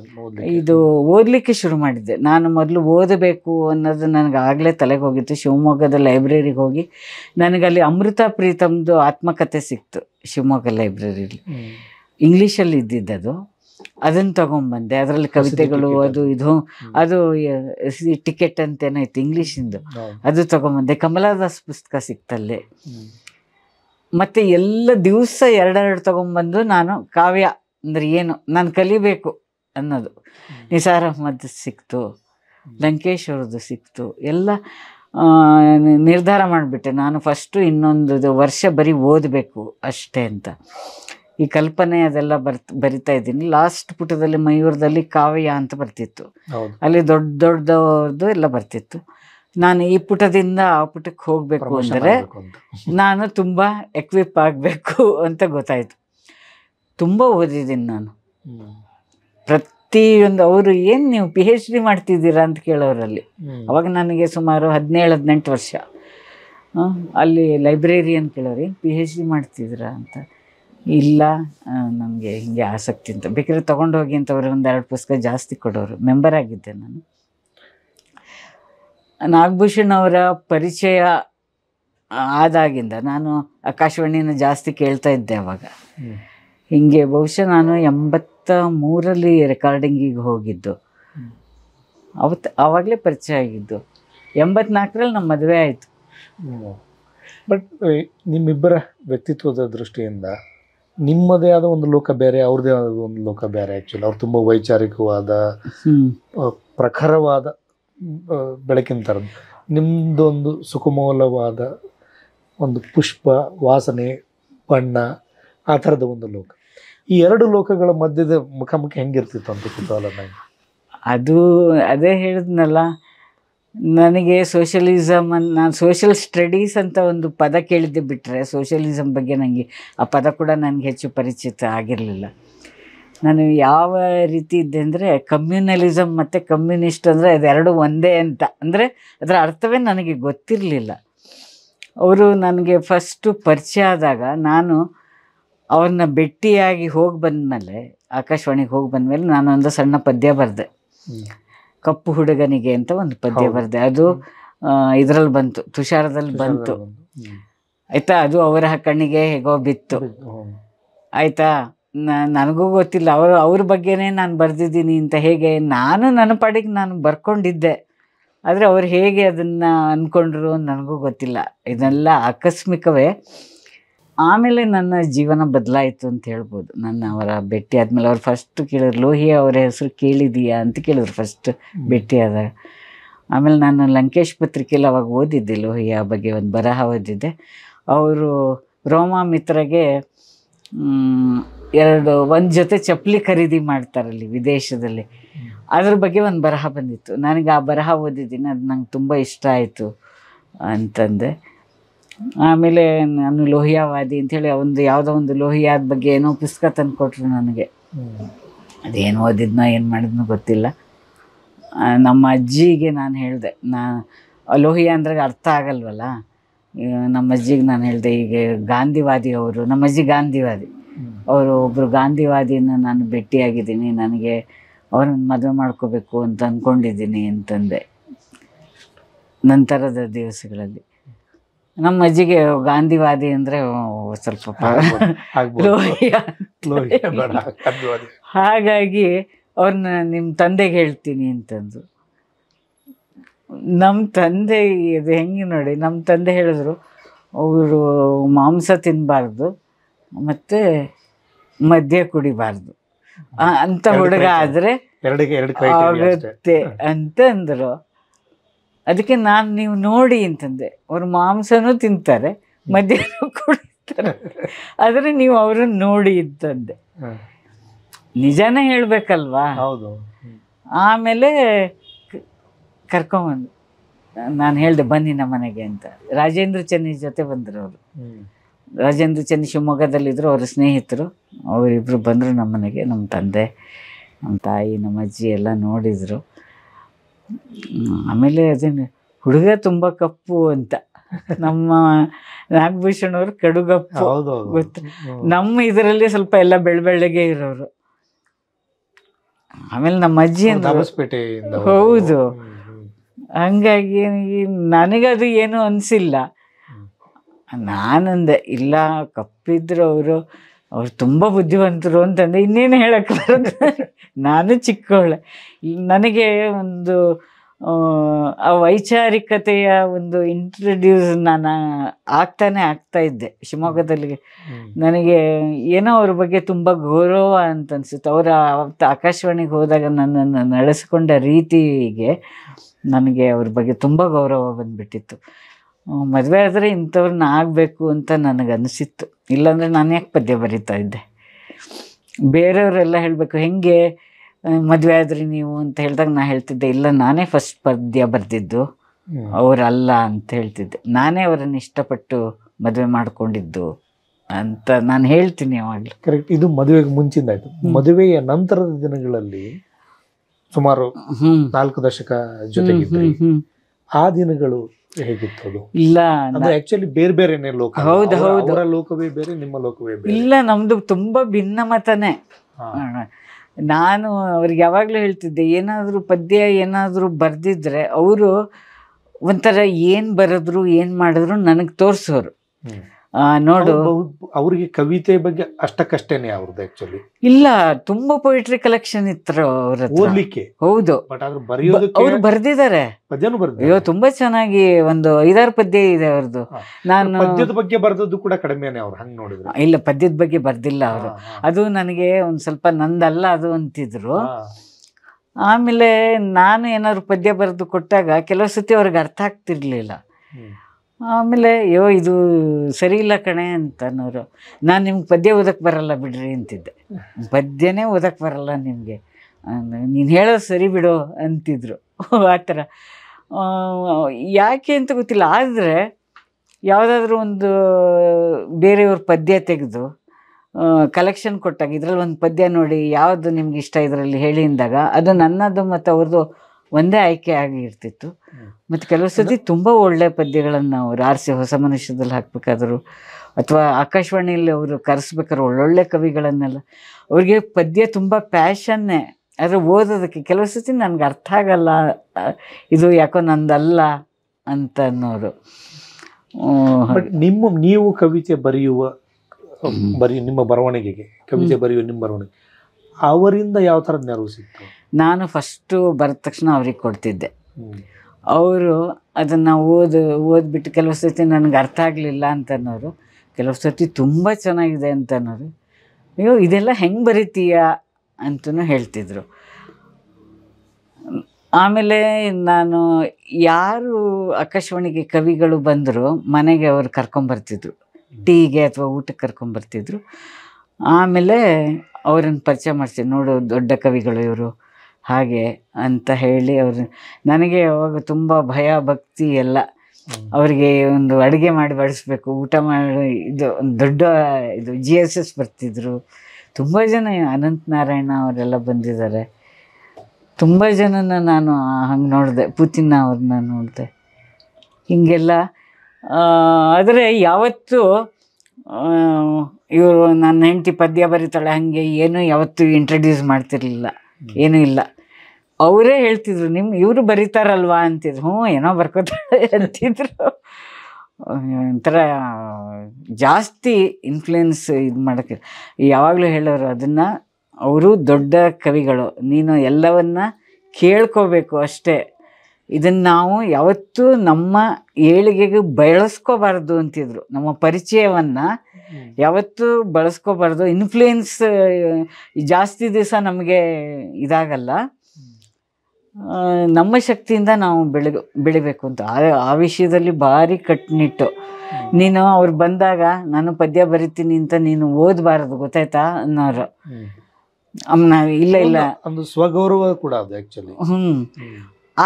ಇದು ಓದಲಿಕ್ಕೆ ಶುರು ಮಾಡಿದ್ದೆ ನಾನು ಮೊದಲು ಓದಬೇಕು ಅನ್ನೋದು ನನಗೆ ಆಗ್ಲೇ ತಲೆಗೆ ಹೋಗಿತ್ತು ಶಿವಮೊಗ್ಗದ ಲೈಬ್ರರಿಗೆ ಹೋಗಿ ನನಗಲ್ಲಿ ಅಮೃತ ಪ್ರೀತಮ್ದು ಆತ್ಮಕಥೆ ಸಿಕ್ತು ಶಿವಮೊಗ್ಗ ಲೈಬ್ರರಿಲಿ ಇಂಗ್ಲೀಷಲ್ಲಿ ಇದ್ದಿದ್ದದು ಅದನ್ನು ತೊಗೊಂಬಂದೆ ಅದರಲ್ಲಿ ಕವಿತೆಗಳು ಅದು ಇದು ಅದು ಟಿಕೆಟ್ ಅಂತೇನೋ ಇತ್ತು ಇಂಗ್ಲೀಷಿಂದು ಅದು ತಗೊಂಬಂದೆ ಕಮಲಾದಾಸ್ ಪುಸ್ತಕ ಸಿಕ್ತಲ್ಲೇ ಮತ್ತೆ ಎಲ್ಲ ದಿವಸ ಎರಡೆರಡು ತಗೊಂಡ್ಬಂದು ನಾನು ಕಾವ್ಯ ಅಂದ್ರೆ ಏನು ನಾನು ಕಲಿಬೇಕು ಅನ್ನೋದು ನಿಸಾರ್ ಅಹ್ಮದ್ ಸಿಕ್ತು ಲಂಕೇಶ್ ಅವ್ರದ್ದು ಸಿಕ್ತು ಎಲ್ಲ ನಿರ್ಧಾರ ಮಾಡಿಬಿಟ್ಟೆ ನಾನು ಫಸ್ಟು ಇನ್ನೊಂದು ವರ್ಷ ಬರೀ ಓದಬೇಕು ಅಷ್ಟೇ ಅಂತ ಈ ಕಲ್ಪನೆ ಅದೆಲ್ಲ ಬರ್ತ ಬರಿತಾ ಇದ್ದೀನಿ ಲಾಸ್ಟ್ ಪುಟದಲ್ಲಿ ಮಯೂರದಲ್ಲಿ ಕಾವ್ಯ ಅಂತ ಬರ್ತಿತ್ತು ಅಲ್ಲಿ ದೊಡ್ಡ ದೊಡ್ಡವ್ರದ್ದು ಎಲ್ಲ ಬರ್ತಿತ್ತು ನಾನು ಈ ಪುಟದಿಂದ ಆ ಪುಟಕ್ಕೆ ಹೋಗಬೇಕು ಅಂದರೆ ನಾನು ತುಂಬ ಎಕ್ವಿಪ್ ಆಗಬೇಕು ಅಂತ ಗೊತ್ತಾಯಿತು ತುಂಬ ಓದಿದ್ದೀನಿ ನಾನು ಪ್ರತಿಯೊಂದು ಅವರು ಏನು ನೀವು ಪಿ ಹೆಚ್ ಡಿ ಮಾಡ್ತಿದ್ದೀರಾ ಅಂತ ಕೇಳೋರಲ್ಲಿ ಅವಾಗ ನನಗೆ ಸುಮಾರು ಹದಿನೇಳು ಹದಿನೆಂಟು ವರ್ಷ ಅಲ್ಲಿ ಲೈಬ್ರರಿಯನ್ ಕೇಳೋರಿ ಪಿ ಹೆಚ್ ಡಿ ಮಾಡ್ತಿದ್ದೀರಾ ಅಂತ ಇಲ್ಲ ನನಗೆ ಹೀಗೆ ಆಸಕ್ತಿ ಅಂತ ಬೇಕಾದ್ರೆ ತೊಗೊಂಡೋಗಿ ಅಂತವ್ರು ಒಂದೆರಡು ಪುಸ್ತಕ ಜಾಸ್ತಿ ಕೊಡೋರು ಮೆಂಬರ್ ಆಗಿದ್ದೆ ನಾನು ನಾಗಭೂಷಣ್ ಅವರ ಪರಿಚಯ ಆದಾಗಿಂದ ನಾನು ಆಕಾಶವಾಣಿನ ಜಾಸ್ತಿ ಕೇಳ್ತಾ ಇದ್ದೆ ಅವಾಗ ಹಿಂಗೆ ಬಹುಶಃ ನಾನು ಎಂಬತ್ತ ಮೂರಲ್ಲಿ ರೆಕಾರ್ಡಿಂಗಿಗೆ ಹೋಗಿದ್ದು ಅವತ್ತು ಆವಾಗಲೇ ಪರಿಚಯ ಆಗಿದ್ದು ಎಂಬತ್ನಾಲ್ಕರಲ್ಲಿ ನಮ್ಮ ಮದುವೆ ಆಯಿತು ಬಟ್ ನಿಮ್ಮಿಬ್ಬರ ವ್ಯಕ್ತಿತ್ವದ ದೃಷ್ಟಿಯಿಂದ ನಿಮ್ಮದೇ ಆದ ಒಂದು ಲೋಕ ಬೇರೆ ಅವ್ರದೇ ಆದ ಒಂದು ಲೋಕ ಬೇರೆ ಆ್ಯಕ್ಚುಲಿ ಅವ್ರು ತುಂಬ ವೈಚಾರಿಕವಾದ ಪ್ರಖರವಾದ ಬೆಳಕಿನ ಥರದ್ದು ನಿಮ್ಮದೊಂದು ಸುಖಮೂಲವಾದ ಒಂದು ಪುಷ್ಪ ವಾಸನೆ ಬಣ್ಣ ಆ ಥರದ ಒಂದು ಲೋಕ ಈ ಎರಡು ಲೋಕಗಳ ಮಧ್ಯದ ಮುಖಾಮುಖಿ ಹೆಂಗಿರ್ತಿತ್ತು ಅಂತ ಕುತೂಹಲ ಅದು ಅದೇ ಹೇಳಿದ್ನಲ್ಲ ನನಗೆ ಸೋಷಲಿಸಮ್ ಅಂತ ನಾನು ಸೋಷಿಯಲ್ ಸ್ಟಡೀಸ್ ಅಂತ ಒಂದು ಪದ ಕೇಳಿದ್ದೆ ಬಿಟ್ಟರೆ ಸೋಷಲಿಸಮ್ ಬಗ್ಗೆ ನನಗೆ ಆ ಪದ ಕೂಡ ನನಗೆ ಹೆಚ್ಚು ಪರಿಚಿತ ಆಗಿರಲಿಲ್ಲ ನಾನು ಯಾವ ರೀತಿ ಇದ್ದೆ ಅಂದರೆ ಕಮ್ಯುನಲಿಸಮ್ ಮತ್ತು ಕಮ್ಯುನಿಸ್ಟ್ ಅಂದರೆ ಅದೆರಡು ಒಂದೇ ಅಂತ ಅಂದರೆ ಅದರ ಅರ್ಥವೇ ನನಗೆ ಗೊತ್ತಿರಲಿಲ್ಲ ಅವರು ನನಗೆ ಫಸ್ಟು ಪರಿಚಯ ಆದಾಗ ನಾನು ಅವ್ರನ್ನ ಭೇಟಿಯಾಗಿ ಹೋಗಿ ಬಂದಮೇಲೆ ಆಕಾಶವಾಣಿಗೆ ಹೋಗಿ ಬಂದಮೇಲೆ ನಾನು ಒಂದು ಸಣ್ಣ ಪದ್ಯ ಬರೆದೆ ಕಪ್ಪು ಹುಡುಗನಿಗೆ ಅಂತ ಒಂದು ಪದ್ಯ ಬರೆದೆ ಅದು ಇದರಲ್ಲಿ ಬಂತು ತುಷಾರದಲ್ಲಿ ಬಂತು ಆಯಿತಾ ಅದು ಅವರ ಕಣ್ಣಿಗೆ ಹೇಗೋ ಬಿತ್ತು ಆಯಿತಾ ನನಗೂ ಗೊತ್ತಿಲ್ಲ ಅವರು ಅವ್ರ ಬಗ್ಗೆನೇ ನಾನು ಬರೆದಿದ್ದೀನಿ ಅಂತ ಹೇಗೆ ನಾನು ನನ್ನ ಪಾಡಿಗೆ ನಾನು ಬರ್ಕೊಂಡಿದ್ದೆ ಆದರೆ ಅವ್ರು ಹೇಗೆ ಅದನ್ನು ಅಂದ್ಕೊಂಡ್ರು ನನಗೂ ಗೊತ್ತಿಲ್ಲ ಇದೆಲ್ಲ ಆಕಸ್ಮಿಕವೇ ಆಮೇಲೆ ನನ್ನ ಜೀವನ ಬದಲಾಯಿತು ಅಂತ ಹೇಳ್ಬೋದು ನನ್ನ ಅವರ ಭೇಟಿ ಆದಮೇಲೆ ಅವ್ರು ಫಸ್ಟ್ ಕೇಳಿದ್ರು ಲೋಹಿಯ ಅವರ ಹೆಸರು ಕೇಳಿದೀಯಾ ಅಂತ ಕೇಳಿದ್ರು ಫಸ್ಟ್ ಭೇಟಿ ಆದಾಗ ಆಮೇಲೆ ನಾನು ಲಂಕೇಶ್ ಪತ್ರಿಕೆಯಲ್ಲಿ ಅವಾಗ ಓದಿದ್ದೆ ಲೋಹಿಯ ಬಗ್ಗೆ ಒಂದು ಬರಹ ಓದಿದ್ದೆ ಅವರು ರೋಮಾ ಮಿತ್ರಗೆ ಎರಡು ಒಂದು ಜೊತೆ ಚಪ್ಪಲಿ ಖರೀದಿ ಮಾಡ್ತಾರಲ್ಲಿ ವಿದೇಶದಲ್ಲಿ ಅದ್ರ ಬಗ್ಗೆ ಒಂದು ಬರಹ ಬಂದಿತ್ತು ನನಗೆ ಆ ಬರಹ ಓದಿದ್ದೀನಿ ಅದು ನಂಗೆ ತುಂಬ ಇಷ್ಟ ಆಯಿತು ಅಂತಂದೆ ಆಮೇಲೆ ನಾನು ಲೋಹಿಯಾವಾದಿ ಅಂಥೇಳಿ ಒಂದು ಯಾವುದೋ ಒಂದು ಲೋಹಿಯಾದ ಬಗ್ಗೆ ಏನೋ ಪುಸ್ತಕ ತಂದು ಕೊಟ್ರು ನನಗೆ ಅದೇನು ಓದಿದ್ನೋ ಏನು ಮಾಡಿದ್ನೋ ಗೊತ್ತಿಲ್ಲ ನಮ್ಮ ಅಜ್ಜಿಗೆ ನಾನು ಹೇಳಿದೆ ನಾ ಲೋಹಿಯಾ ಅಂದ್ರೆ ಅರ್ಥ ಆಗಲ್ವಲ್ಲ ನಮ್ಮ ಅಜ್ಜಿಗೆ ನಾನು ಹೇಳಿದೆ ಈಗ ಗಾಂಧಿವಾದಿ ಅವರು ನಮ್ಮ ಅಜ್ಜಿ ಗಾಂಧಿವಾದಿ ಅವರು ಒಬ್ಬರು ಗಾಂಧಿವಾದಿನ ನಾನು ಭೇಟಿಯಾಗಿದ್ದೀನಿ ನನಗೆ ಅವ್ರನ್ನ ಮದುವೆ ಮಾಡ್ಕೋಬೇಕು ಅಂತ ಅಂದ್ಕೊಂಡಿದ್ದೀನಿ ಅಂತಂದೆ ನಂತರದ ದಿವಸಗಳಲ್ಲಿ ನಮ್ಮ ಅಜ್ಜಿಗೆ ಗಾಂಧಿವಾದಿ ಅಂದರೆ ಸ್ವಲ್ಪ ಹಾಗಾಗಿ ಅವ್ರನ್ನ ನಿಮ್ಮ ತಂದೆಗೆ ಹೇಳ್ತೀನಿ ಅಂತಂದು ನಮ್ಮ ತಂದೆ ಇದು ಹೆಂಗೆ ನೋಡಿ ನಮ್ಮ ತಂದೆ ಹೇಳಿದ್ರು ಅವರು ಮಾಂಸ ತಿನ್ನಬಾರ್ದು ಮತ್ತೆ ಮದ್ಯ ಕುಡಿಬಾರ್ದು ಅಂತ ಹುಡುಗ ಆದರೆ ಆಗುತ್ತೆ ಅಂದ್ರು ಅದಕ್ಕೆ ನಾನು ನೀವು ನೋಡಿ ಅಂತಂದೆ ಅವ್ರು ಮಾಂಸನೂ ತಿಂತಾರೆ ಮದ್ಯನೂ ಕುಡಿತಾರೆ ಆದರೆ ನೀವು ಅವರನ್ನು ನೋಡಿ ಅಂತಂದೆ ನಿಜಾನೇ ಹೇಳಬೇಕಲ್ವಾ ಹೌದು ಆಮೇಲೆ ಕರ್ಕೊಂಬಂದು ನಾನು ಹೇಳಿದೆ ಬನ್ನಿ ನಮ್ಮ ಮನೆಗೆ ಅಂತ ರಾಜೇಂದ್ರ ಚೆನ್ನಿ ಜೊತೆ ಬಂದರು ಅವರು ರಾಜೇಂದ್ರ ಚಂದ್ ಶಿವಮೊಗ್ಗದಲ್ಲಿದ್ದರು ಅವರ ಸ್ನೇಹಿತರು ಅವರಿಬ್ಬರು ಬಂದರು ನಮ್ಮ ಮನೆಗೆ ನಮ್ಮ ತಂದೆ ನಮ್ಮ ತಾಯಿ ನಮ್ಮ ಅಜ್ಜಿ ಎಲ್ಲ ನೋಡಿದರು ಆಮೇಲೆ ಅದೇನು ಹುಡುಗ ತುಂಬ ಕಪ್ಪು ಅಂತ ನಮ್ಮ ನಾಗಭೂಷಣ್ ಅವರು ಕಡುಗಪ್ಪು ಗೊತ್ತು ನಮ್ಮ ಇದರಲ್ಲಿ ಸ್ವಲ್ಪ ಎಲ್ಲ ಬೆಳ್ಳಬೆಳ್ಳಗೆ ಇರೋರು ಆಮೇಲೆ ನಮ್ಮ ಅಜ್ಜಿ ಹೌದು ಹಂಗಾಗಿ ನನಗದು ಏನು ಅನಿಸಿಲ್ಲ ನಾನಂದೆ ಇಲ್ಲ ಕಪ್ಪಿದ್ರು ಅವರು ಅವ್ರು ತುಂಬ ಬುದ್ಧಿವಂತರು ಅಂತಂದೆ ಇನ್ನೇನು ಹೇಳಕ್ಕೆ ಬರೋದು ನಾನು ಚಿಕ್ಕವಳೆ ನನಗೆ ಒಂದು ಆ ವೈಚಾರಿಕತೆಯ ಒಂದು ಇಂಟ್ರಡ್ಯೂಸ್ ನಾನು ಆಗ್ತಾನೆ ಆಗ್ತಾ ಇದ್ದೆ ಶಿವಮೊಗ್ಗದಲ್ಲಿ ನನಗೆ ಏನೋ ಅವ್ರ ಬಗ್ಗೆ ತುಂಬ ಗೌರವ ಅಂತ ಅನ್ಸುತ್ತೆ ಅವರ ಅವತ್ತು ಆಕಾಶವಾಣಿಗೆ ಹೋದಾಗ ನನ್ನನ್ನು ನಡೆಸ್ಕೊಂಡ ರೀತಿಗೆ ನನಗೆ ಅವ್ರ ಬಗ್ಗೆ ತುಂಬ ಗೌರವ ಬಂದ್ಬಿಟ್ಟಿತ್ತು ಮದುವೆ ಆದರೆ ಇಂಥವ್ರನ್ನ ಆಗಬೇಕು ಅಂತ ನನಗೆ ಅನಿಸಿತ್ತು ಇಲ್ಲಾಂದರೆ ನಾನು ಯಾಕೆ ಪದ್ಯ ಬರಿತಾ ಇದ್ದೆ ಬೇರೆಯವರೆಲ್ಲ ಹೇಳಬೇಕು ಹೆಂಗೆ ಮದುವೆ ಆದ್ರಿ ನೀವು ಅಂತ ಹೇಳಿದಾಗ ನಾನು ಹೇಳ್ತಿದ್ದೆ ಇಲ್ಲ ನಾನೇ ಫಸ್ಟ್ ಪದ್ಯ ಬರೆದಿದ್ದು ಅವರಲ್ಲ ಅಂತ ಹೇಳ್ತಿದ್ದೆ ನಾನೇ ಅವರನ್ನು ಇಷ್ಟಪಟ್ಟು ಮದುವೆ ಮಾಡಿಕೊಂಡಿದ್ದು ಅಂತ ನಾನು ಹೇಳ್ತೀನಿ ಯಾವಾಗಲೂ ಕರೆಕ್ಟ್ ಇದು ಮದುವೆಗೆ ಮುಂಚಿಂದ ಆಯಿತು ಮದುವೆಯ ನಂತರದ ದಿನಗಳಲ್ಲಿ ಸುಮಾರು ನಾಲ್ಕು ದಶಕ ಜೊತೆಗಿದ್ರಿ ಆ ದಿನಗಳು ಇಲ್ಲ ಆಕ್ಚುಲಿ ಬೇರೆ ನಿಮ್ಮ ಲೋಕವೇ ಇಲ್ಲ ನಮ್ದು ತುಂಬಾ ಭಿನ್ನ ಮತನೇ ನಾನು ಅವ್ರಿಗೆ ಯಾವಾಗ್ಲೂ ಹೇಳ್ತಿದ್ದೆ ಏನಾದ್ರೂ ಪದ್ಯ ಏನಾದ್ರೂ ಬರ್ದಿದ್ರೆ ಅವರು ಒಂಥರ ಏನ್ ಬರೆದ್ರು ಏನ್ ಮಾಡಿದ್ರು ನನಗ್ ತೋರ್ಸೋರು ನೋಡು ಅವ್ರಿಗೆ ಕವಿತೆ ಬಗ್ಗೆ ಅಷ್ಟಕ್ಕಷ್ಟೇನೆ ಅವ್ರದ್ದು ಆಕ್ಚುಲಿ ಇಲ್ಲ ತುಂಬಾ ಪೊಯಿಟ್ರಿ ಕಲೆಕ್ಷನ್ ಇತ್ತು ಅವ್ರ ಓದ್ಲಿಕ್ಕೆ ಹೌದು ಬಟ್ ಆದ್ರೆ ಬರೆಯೋದಕ್ಕೆ ಅವ್ರು ಬರ್ದಿದ್ದಾರೆ ಪದ್ಯನು ಬರ್ದಿದ್ದಾರೆ ಅಯ್ಯೋ ತುಂಬಾ ಚೆನ್ನಾಗಿ ಒಂದು ಐದಾರು ಪದ್ಯ ಇದೆ ಅವ್ರದ್ದು ನಾನು ಪದ್ಯದ ಬಗ್ಗೆ ಬರ್ದದ್ದು ಕೂಡ ಕಡಿಮೆನೆ ಅವ್ರು ನೋಡಿದ್ರು ಇಲ್ಲ ಪದ್ಯದ ಬಗ್ಗೆ ಬರ್ದಿಲ್ಲ ಅವರು ಅದು ನನಗೆ ಒಂದು ಸ್ವಲ್ಪ ನಂದಲ್ಲ ಅದು ಅಂತಿದ್ರು ಆಮೇಲೆ ನಾನು ಏನಾದ್ರು ಪದ್ಯ ಬರೆದು ಕೊಟ್ಟಾಗ ಕೆಲವು ಸತಿ ಅವ್ರಿಗೆ ಅರ್ಥ ಆಗ್ತಿರ್ಲಿಲ್ಲ ಆಮೇಲೆ ಅಯ್ಯೋ ಇದು ಸರಿ ಇಲ್ಲ ಕಣೆ ಅನ್ನೋರು ನಾನು ನಿಮ್ಗೆ ಪದ್ಯ ಓದಕ್ಕೆ ಬರಲ್ಲ ಬಿಡ್ರಿ ಅಂತಿದ್ದೆ ಪದ್ಯನೇ ಓದಕ್ಕೆ ಬರಲ್ಲ ನಿಮಗೆ ನೀನು ಹೇಳೋದು ಸರಿ ಬಿಡು ಅಂತಿದ್ರು ಆ ಥರ ಯಾಕೆ ಅಂತ ಗೊತ್ತಿಲ್ಲ ಆದರೆ ಯಾವುದಾದ್ರೂ ಒಂದು ಬೇರೆಯವ್ರ ಪದ್ಯ ತೆಗೆದು ಕಲೆಕ್ಷನ್ ಕೊಟ್ಟಾಗ ಇದರಲ್ಲಿ ಒಂದು ಪದ್ಯ ನೋಡಿ ಯಾವುದು ನಿಮ್ಗೆ ಇಷ್ಟ ಇದರಲ್ಲಿ ಹೇಳಿದಾಗ ಅದು ನನ್ನದು ಮತ್ತು ಅವ್ರದ್ದು ಒಂದೇ ಆಯ್ಕೆ ಆಗಿರ್ತಿತ್ತು ಮತ್ತೆ ಕೆಲವು ಸತಿ ತುಂಬಾ ಒಳ್ಳೆ ಪದ್ಯಗಳನ್ನು ಅವ್ರು ಆರಿಸಿ ಹೊಸ ಮನುಷ್ಯದಲ್ಲಿ ಹಾಕ್ಬೇಕಾದ್ರು ಅಥವಾ ಆಕಾಶವಾಣಿಯಲ್ಲಿ ಅವರು ಕರೆಸ್ಬೇಕಾದ್ರೆ ಒಳ್ಳೊಳ್ಳೆ ಕವಿಗಳನ್ನೆಲ್ಲ ಅವ್ರಿಗೆ ಪದ್ಯ ತುಂಬಾ ಪ್ಯಾಷನ್ನೇ ಆದರೆ ಓದೋದಕ್ಕೆ ಕೆಲವು ಸತಿ ನನಗೆ ಅರ್ಥ ಆಗಲ್ಲ ಇದು ಯಾಕೋ ನಂದಲ್ಲ ಅಂತ ಅನ್ನೋರು ನಿಮ್ಮ ನೀವು ಕವಿತೆ ಬರೆಯುವ ಬರೀ ನಿಮ್ಮ ಬರವಣಿಗೆಗೆ ಕವಿತೆ ಬರೆಯುವ ನಿಮ್ಮ ಬರವಣಿಗೆ ಅವರಿಂದ ಯಾವ ತರ ನೆರವು ಸಿಕ್ತು ನಾನು ಫಸ್ಟು ಬರೆದ ತಕ್ಷಣ ಅವ್ರಿಗೆ ಕೊಡ್ತಿದ್ದೆ ಅವರು ಅದನ್ನು ಓದು ಓದ್ಬಿಟ್ಟು ಕೆಲವು ಸರ್ತಿ ನನಗೆ ಅರ್ಥ ಆಗಲಿಲ್ಲ ಅಂತನ್ನೋರು ಕೆಲವು ಸರ್ತಿ ತುಂಬ ಚೆನ್ನಾಗಿದೆ ಅಂತನ್ನೋರು ಅಯ್ಯೋ ಇದೆಲ್ಲ ಹೆಂಗೆ ಬರೀತೀಯ ಅಂತೂ ಹೇಳ್ತಿದ್ರು ಆಮೇಲೆ ನಾನು ಯಾರು ಆಕಾಶವಾಣಿಗೆ ಕವಿಗಳು ಬಂದರು ಮನೆಗೆ ಅವರು ಕರ್ಕೊಂಬರ್ತಿದ್ರು ಟೀಗೆ ಅಥವಾ ಊಟಕ್ಕೆ ಕರ್ಕೊಂಬರ್ತಿದ್ರು ಆಮೇಲೆ ಅವರನ್ನು ಪರಿಚಯ ಮಾಡ್ತೀನಿ ನೋಡು ದೊಡ್ಡ ಕವಿಗಳು ಇವರು ಹಾಗೆ ಅಂತ ಹೇಳಿ ಅವರು ನನಗೆ ಅವಾಗ ತುಂಬ ಭಯ ಭಕ್ತಿ ಎಲ್ಲ ಅವರಿಗೆ ಒಂದು ಅಡುಗೆ ಮಾಡಿ ಬಡಿಸ್ಬೇಕು ಊಟ ಮಾಡಿ ಇದು ಒಂದು ದೊಡ್ಡ ಇದು ಜಿ ಎಸ್ ಎಸ್ ಬರ್ತಿದ್ರು ತುಂಬ ಜನ ಅನಂತ ನಾರಾಯಣ ಅವರೆಲ್ಲ ಬಂದಿದ್ದಾರೆ ತುಂಬ ಜನನ ನಾನು ಹಂಗೆ ನೋಡಿದೆ ಪುತಿನ್ನ ಅವ್ರನ್ನ ನೋಡಿದೆ ಹೀಗೆಲ್ಲ ಆದರೆ ಯಾವತ್ತೂ ಇವರು ನನ್ನ ಹೆಂಡತಿ ಪದ್ಯ ಬರೀತಾಳೆ ಹಾಗೆ ಏನೂ ಯಾವತ್ತೂ ಇಂಟ್ರಡ್ಯೂಸ್ ಮಾಡ್ತಿರ್ಲಿಲ್ಲ ಏನೂ ಇಲ್ಲ ಅವರೇ ಹೇಳ್ತಿದ್ರು ನಿಮ್ ಇವರು ಬರೀತಾರಲ್ವಾ ಅಂತಿದ್ರು ಹ್ಞೂ ಏನೋ ಬರ್ಕೋತಾರೆ ಅಂತಿದ್ರು ಒಂಥರ ಜಾಸ್ತಿ ಇನ್ಫ್ಲುಯೆನ್ಸ್ ಇದು ಮಾಡೋಕ್ಕೆ ಯಾವಾಗಲೂ ಹೇಳೋರು ಅದನ್ನು ಅವರು ದೊಡ್ಡ ಕವಿಗಳು ನೀನು ಎಲ್ಲವನ್ನ ಕೇಳ್ಕೋಬೇಕು ಅಷ್ಟೇ ಇದನ್ನು ನಾವು ಯಾವತ್ತೂ ನಮ್ಮ ಏಳಿಗೆಗೆ ಬಳಸ್ಕೋಬಾರ್ದು ಅಂತಿದ್ರು ನಮ್ಮ ಪರಿಚಯವನ್ನು ಯಾವತ್ತೂ ಬಳಸ್ಕೋಬಾರ್ದು ಇನ್ಫ್ಲುಯೆನ್ಸ್ ಜಾಸ್ತಿ ದಿವಸ ನಮಗೆ ಇದಾಗಲ್ಲ ನಮ್ಮ ಶಕ್ತಿಯಿಂದ ನಾವು ಬೆಳೆ ಬೆಳಿಬೇಕು ಅಂತ ಆ ವಿಷಯದಲ್ಲಿ ಭಾರಿ ಕಟ್ಟುನಿಟ್ಟು ನೀನು ಅವ್ರು ಬಂದಾಗ ನಾನು ಪದ್ಯ ಬರಿತೀನಿ ಅಂತ ನೀನು ಓದಬಾರದು ಗೊತ್ತಾಯ್ತಾ ಅನ್ನೋರು ಇಲ್ಲ ಇಲ್ಲ ಒಂದು ಸ್ವಗೌರವ ಕೂಡ ಅದು ಆ್ಯಕ್ಚುಲಿ ಹ್ಞೂ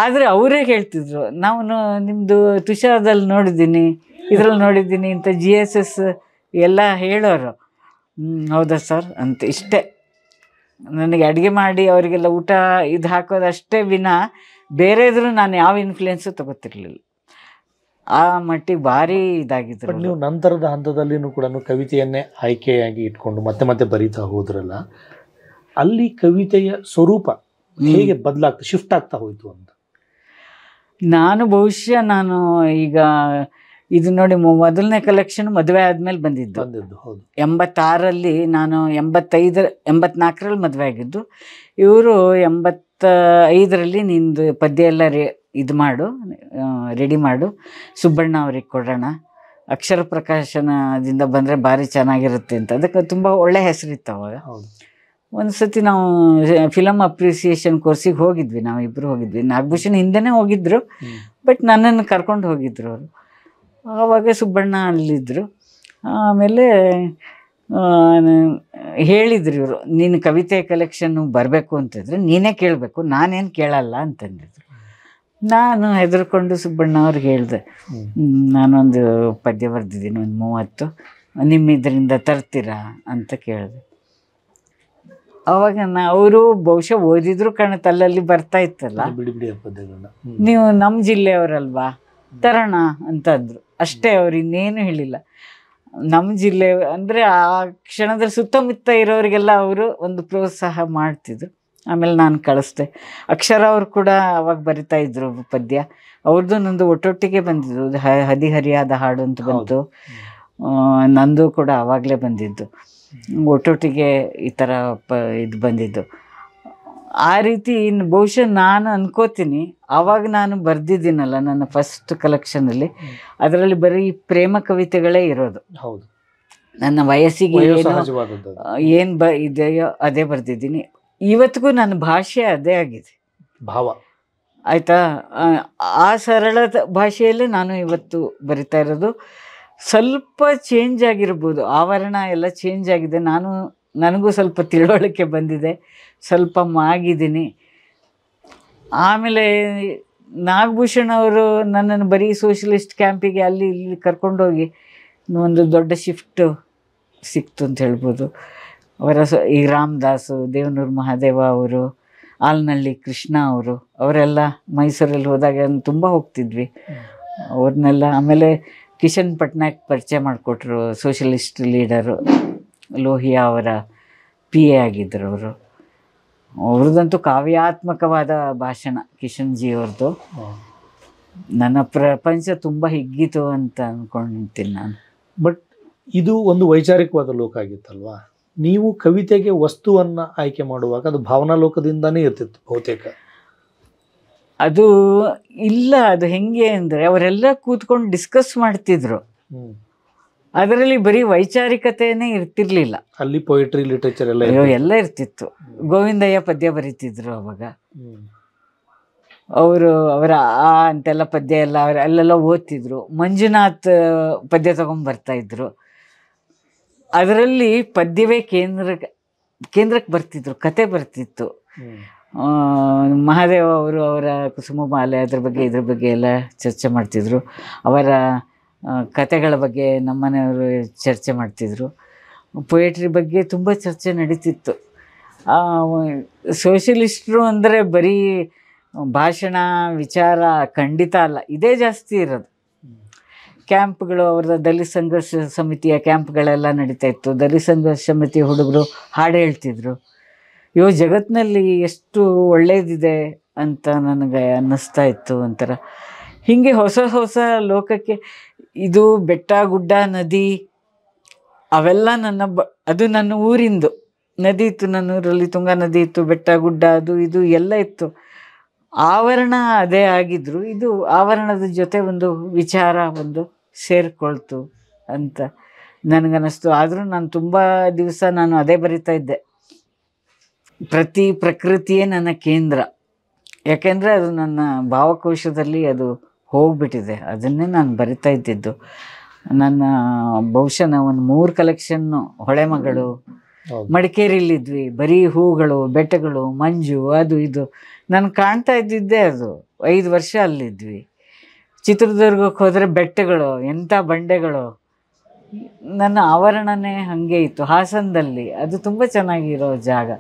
ಆದರೆ ಅವರೇ ಹೇಳ್ತಿದ್ರು ನಾವು ನಿಮ್ಮದು ತುಷಾರದಲ್ಲಿ ನೋಡಿದ್ದೀನಿ ಇದರಲ್ಲಿ ನೋಡಿದ್ದೀನಿ ಇಂಥ ಜಿ ಎಸ್ ಎಸ್ ಎಲ್ಲ ಹೇಳೋರು ಹೌದಾ ಸರ್ ಅಂತ ಇಷ್ಟೇ ನನಗೆ ಅಡುಗೆ ಮಾಡಿ ಅವರಿಗೆಲ್ಲ ಊಟ ಇದು ಹಾಕೋದಷ್ಟೇ ವಿನ ಬೇರೆ ಇದ್ರೂ ನಾನು ಯಾವ ಇನ್ಫ್ಲೂಯೆನ್ಸು ತಗೋತಿರ್ಲಿಲ್ಲ ಆ ಮಟ್ಟಿಗೆ ಭಾರಿ ಇದಾಗಿದ್ರು ನೀವು ನಂತರದ ಹಂತದಲ್ಲಿನೂ ಕೂಡ ಕವಿತೆಯನ್ನೇ ಆಯ್ಕೆಯಾಗಿ ಇಟ್ಕೊಂಡು ಮತ್ತೆ ಮತ್ತೆ ಬರೀತಾ ಹೋದ್ರಲ್ಲ ಅಲ್ಲಿ ಕವಿತೆಯ ಸ್ವರೂಪ ಹೇಗೆ ಬದಲಾಗ್ತಾ ಶಿಫ್ಟ್ ಆಗ್ತಾ ಹೋಯಿತು ಅಂತ ನಾನು ಬಹುಶಃ ನಾನು ಈಗ ಇದು ನೋಡಿ ಮೊದಲನೇ ಕಲೆಕ್ಷನ್ ಮದುವೆ ಆದ್ಮೇಲೆ ಬಂದಿದ್ದು ಎಂಬತ್ತಾರಲ್ಲಿ ನಾನು ಎಂಬತ್ತೈದರ ಎಂಬತ್ನಾಲ್ಕರಲ್ಲಿ ಮದುವೆ ಆಗಿದ್ದು ಇವರು ಎಂಬತ್ತ ಐದರಲ್ಲಿ ನಿಂದು ಪದ್ಯ ಎಲ್ಲ ರೆ ಇದು ಮಾಡು ರೆಡಿ ಮಾಡು ಸುಬ್ಬಣ್ಣ ಅವ್ರಿಗೆ ಕೊಡೋಣ ಅಕ್ಷರ ಪ್ರಕಾಶನದಿಂದ ಬಂದರೆ ಭಾರಿ ಚೆನ್ನಾಗಿರುತ್ತೆ ಅಂತ ಅದಕ್ಕೆ ತುಂಬ ಒಳ್ಳೆ ಹೆಸರಿತ್ತು ಅವಾಗ ಒಂದು ಸತಿ ನಾವು ಫಿಲಮ್ ಅಪ್ರಿಸಿಯೇಷನ್ ಕೋರ್ಸಿಗೆ ಹೋಗಿದ್ವಿ ನಾವಿಬ್ಬರು ಹೋಗಿದ್ವಿ ನಾಗಭೂಷಣ್ ಹಿಂದೆನೇ ಹೋಗಿದ್ರು ಬಟ್ ನನ್ನನ್ನು ಕರ್ಕೊಂಡು ಹೋಗಿದ್ರು ಅವರು ಆವಾಗ ಸುಬ್ಬಣ್ಣ ಅಲ್ಲಿದ್ದರು ಆಮೇಲೆ ಹೇಳಿದ್ರು ಇವರು ನಿನ್ನ ಕವಿತೆ ಕಲೆಕ್ಷನ್ನು ಬರಬೇಕು ಅಂತಿದ್ರೆ ನೀನೇ ಕೇಳಬೇಕು ನಾನೇನು ಕೇಳಲ್ಲ ಅಂತಂದಿದ್ರು ನಾನು ಹೆದರ್ಕೊಂಡು ಸುಬ್ಬಣ್ಣ ಅವ್ರಿಗೆ ಹೇಳಿದೆ ನಾನೊಂದು ಪದ್ಯ ಬರೆದಿದ್ದೀನಿ ಒಂದು ಮೂವತ್ತು ನಿಮ್ಮ ಇದರಿಂದ ತರ್ತೀರಾ ಅಂತ ಕೇಳಿದೆ ಅವಾಗ ನಾ ಅವರು ಬಹುಶಃ ಓದಿದ್ರು ಕಣ ತಲ್ಲಲ್ಲಿ ಬರ್ತಾ ಇತ್ತಲ್ಲ ನೀವು ನಮ್ಮ ಜಿಲ್ಲೆಯವರಲ್ವಾ ತರೋಣ ಅಂತಂದ್ರು ಅಷ್ಟೇ ಅವ್ರು ಇನ್ನೇನು ಹೇಳಿಲ್ಲ ನಮ್ಮ ಜಿಲ್ಲೆ ಅಂದರೆ ಆ ಕ್ಷಣದ ಸುತ್ತಮುತ್ತ ಇರೋರಿಗೆಲ್ಲ ಅವರು ಒಂದು ಪ್ರೋತ್ಸಾಹ ಮಾಡ್ತಿದ್ರು ಆಮೇಲೆ ನಾನು ಕಳಿಸ್ದೆ ಅಕ್ಷರ ಅವರು ಕೂಡ ಅವಾಗ ಬರಿತಾ ಇದ್ರು ಪದ್ಯ ಅವ್ರದ್ದು ನಂದು ಒಟ್ಟೊಟ್ಟಿಗೆ ಬಂದಿದ್ದು ಹದಿಹರಿಯಾದ ಹಾಡು ಅಂತ ಬಂತು ನಂದು ಕೂಡ ಆವಾಗಲೇ ಬಂದಿದ್ದು ಒಟ್ಟೊಟ್ಟಿಗೆ ಈ ಥರ ಪ ಇದು ಬಂದಿದ್ದು ಆ ರೀತಿ ಇನ್ನು ಬಹುಶಃ ನಾನು ಅನ್ಕೋತೀನಿ ಆವಾಗ ನಾನು ಬರ್ದಿದ್ದೀನಲ್ಲ ನನ್ನ ಫಸ್ಟ್ ಕಲೆಕ್ಷನಲ್ಲಿ ಅದರಲ್ಲಿ ಬರೀ ಪ್ರೇಮ ಕವಿತೆಗಳೇ ಇರೋದು ಹೌದು ನನ್ನ ವಯಸ್ಸಿಗೆ ಏನು ಬ ಇದೆಯೋ ಅದೇ ಬರೆದಿದ್ದೀನಿ ಇವತ್ತಿಗೂ ನನ್ನ ಭಾಷೆ ಅದೇ ಆಗಿದೆ ಭಾವ ಆಯ್ತಾ ಆ ಸರಳ ಭಾಷೆಯಲ್ಲೇ ನಾನು ಇವತ್ತು ಬರಿತಾ ಇರೋದು ಸ್ವಲ್ಪ ಚೇಂಜ್ ಆಗಿರ್ಬೋದು ಆವರಣ ಎಲ್ಲ ಚೇಂಜ್ ಆಗಿದೆ ನಾನು ನನಗೂ ಸ್ವಲ್ಪ ತಿಳುವಳಿಕೆ ಬಂದಿದೆ ಸ್ವಲ್ಪ ಮಾಗಿದ್ದೀನಿ ಆಮೇಲೆ ನಾಗಭೂಷಣ ಅವರು ನನ್ನನ್ನು ಬರೀ ಸೋಷಲಿಸ್ಟ್ ಕ್ಯಾಂಪಿಗೆ ಅಲ್ಲಿ ಇಲ್ಲಿ ಕರ್ಕೊಂಡೋಗಿ ಒಂದು ದೊಡ್ಡ ಶಿಫ್ಟು ಸಿಕ್ತು ಅಂತ ಹೇಳ್ಬೋದು ಅವರ ಸ ಈ ರಾಮದಾಸು ದೇವನೂರು ಮಹಾದೇವ ಅವರು ಆಲ್ನಳ್ಳಿ ಕೃಷ್ಣ ಅವರು ಅವರೆಲ್ಲ ಮೈಸೂರಲ್ಲಿ ಹೋದಾಗ ತುಂಬ ಹೋಗ್ತಿದ್ವಿ ಅವ್ರನ್ನೆಲ್ಲ ಆಮೇಲೆ ಕಿಶನ್ ಪಟ್ನಾಯಕ್ ಪರಿಚಯ ಮಾಡಿಕೊಟ್ರು ಸೋಷಲಿಸ್ಟ್ ಲೀಡರು ಲೋಹಿಯಾ ಅವರ ಪಿ ಎ ಆಗಿದ್ದರು ಅವರು ಅವ್ರದ್ದಂತೂ ಕಾವ್ಯಾತ್ಮಕವಾದ ಭಾಷಣ ಕಿಶನ್ ಜಿ ಅವ್ರದ್ದು ನನ್ನ ಪ್ರಪಂಚ ತುಂಬ ಹಿಗ್ಗಿತು ಅಂತ ಅನ್ಕೊಂತೀನಿ ನಾನು ಬಟ್ ಇದು ಒಂದು ವೈಚಾರಿಕವಾದ ಲೋಕ ಆಗಿತ್ತಲ್ವಾ ನೀವು ಕವಿತೆಗೆ ವಸ್ತುವನ್ನು ಆಯ್ಕೆ ಮಾಡುವಾಗ ಅದು ಭಾವನಾ ಲೋಕದಿಂದಾನೇ ಇರ್ತಿತ್ತು ಬಹುತೇಕ ಅದು ಇಲ್ಲ ಅದು ಹೆಂಗೆ ಅಂದರೆ ಅವರೆಲ್ಲ ಕೂತ್ಕೊಂಡು ಡಿಸ್ಕಸ್ ಮಾಡ್ತಿದ್ರು ಅದರಲ್ಲಿ ಬರೀ ವೈಚಾರಿಕತೆಯೇ ಇರ್ತಿರ್ಲಿಲ್ಲ ಅಲ್ಲಿ ಪೊಯಿಟ್ರಿ ಲಿಟ್ರೇಚರ್ ಎಲ್ಲ ಎಲ್ಲ ಇರ್ತಿತ್ತು ಗೋವಿಂದಯ್ಯ ಪದ್ಯ ಬರೀತಿದ್ರು ಅವಾಗ ಅವರು ಅವರ ಆ ಅಂತೆಲ್ಲ ಪದ್ಯ ಎಲ್ಲ ಅವ್ರ ಅಲ್ಲೆಲ್ಲ ಓದ್ತಿದ್ರು ಮಂಜುನಾಥ್ ಪದ್ಯ ತಗೊಂಡ್ ಬರ್ತಾ ಇದ್ರು ಅದರಲ್ಲಿ ಪದ್ಯವೇ ಕೇಂದ್ರ ಕೇಂದ್ರಕ್ಕೆ ಬರ್ತಿದ್ರು ಕತೆ ಬರ್ತಿತ್ತು ಮಹಾದೇವ ಅವರು ಅವರ ಕುಸುಮ ಮಾಲೆ ಅದ್ರ ಬಗ್ಗೆ ಇದ್ರ ಬಗ್ಗೆ ಎಲ್ಲ ಚರ್ಚೆ ಮಾಡ್ತಿದ್ರು ಅವರ ಕತೆಗಳ ಬಗ್ಗೆ ನಮ್ಮನೆಯವರು ಚರ್ಚೆ ಮಾಡ್ತಿದ್ರು ಪೊಯೆಟ್ರಿ ಬಗ್ಗೆ ತುಂಬ ಚರ್ಚೆ ನಡೀತಿತ್ತು ಸೋಷಲಿಸ್ಟ್ರು ಅಂದರೆ ಬರೀ ಭಾಷಣ ವಿಚಾರ ಖಂಡಿತ ಅಲ್ಲ ಇದೇ ಜಾಸ್ತಿ ಇರೋದು ಕ್ಯಾಂಪ್ಗಳು ಅವ್ರದ್ದು ದಲಿತ ಸಂಘರ್ಷ ಸಮಿತಿಯ ಕ್ಯಾಂಪ್ಗಳೆಲ್ಲ ನಡೀತಾ ಇತ್ತು ದಲಿತ ಸಂಘರ್ಷ ಸಮಿತಿ ಹುಡುಗರು ಹಾಡು ಹೇಳ್ತಿದ್ರು ಇವ ಜಗತ್ತಿನಲ್ಲಿ ಎಷ್ಟು ಒಳ್ಳೆಯದಿದೆ ಅಂತ ನನಗೆ ಅನ್ನಿಸ್ತಾ ಇತ್ತು ಒಂಥರ ಹೀಗೆ ಹೊಸ ಹೊಸ ಲೋಕಕ್ಕೆ ಇದು ಬೆಟ್ಟ ಗುಡ್ಡ ನದಿ ಅವೆಲ್ಲ ನನ್ನ ಬ ಅದು ನನ್ನ ಊರಿಂದು ನದಿ ಇತ್ತು ನನ್ನ ಊರಲ್ಲಿ ತುಂಗಾ ನದಿ ಇತ್ತು ಬೆಟ್ಟ ಗುಡ್ಡ ಅದು ಇದು ಎಲ್ಲ ಇತ್ತು ಆವರಣ ಅದೇ ಆಗಿದ್ರು ಇದು ಆವರಣದ ಜೊತೆ ಒಂದು ವಿಚಾರ ಒಂದು ಸೇರಿಕೊಳ್ತು ಅಂತ ನನಗನ್ನಿಸ್ತು ಆದರೂ ನಾನು ತುಂಬ ದಿವಸ ನಾನು ಅದೇ ಬರಿತಾ ಇದ್ದೆ ಪ್ರತಿ ಪ್ರಕೃತಿಯೇ ನನ್ನ ಕೇಂದ್ರ ಯಾಕೆಂದರೆ ಅದು ನನ್ನ ಭಾವಕೋಶದಲ್ಲಿ ಅದು ಹೋಗ್ಬಿಟ್ಟಿದೆ ಅದನ್ನೇ ನಾನು ಬರಿತಾ ಇದ್ದಿದ್ದು ನನ್ನ ಬಹುಶಃ ಒಂದು ಮೂರು ಕಲೆಕ್ಷನ್ನು ಮಗಳು ಮಡಿಕೇರಿಲಿದ್ವಿ ಬರೀ ಹೂಗಳು ಬೆಟ್ಟಗಳು ಮಂಜು ಅದು ಇದು ನಾನು ಕಾಣ್ತಾ ಇದ್ದಿದ್ದೇ ಅದು ಐದು ವರ್ಷ ಅಲ್ಲಿದ್ವಿ ಚಿತ್ರದುರ್ಗಕ್ಕೆ ಹೋದರೆ ಬೆಟ್ಟಗಳು ಎಂಥ ಬಂಡೆಗಳು ನನ್ನ ಆವರಣನೇ ಹಾಗೆ ಇತ್ತು ಹಾಸನದಲ್ಲಿ ಅದು ತುಂಬ ಚೆನ್ನಾಗಿರೋ ಜಾಗ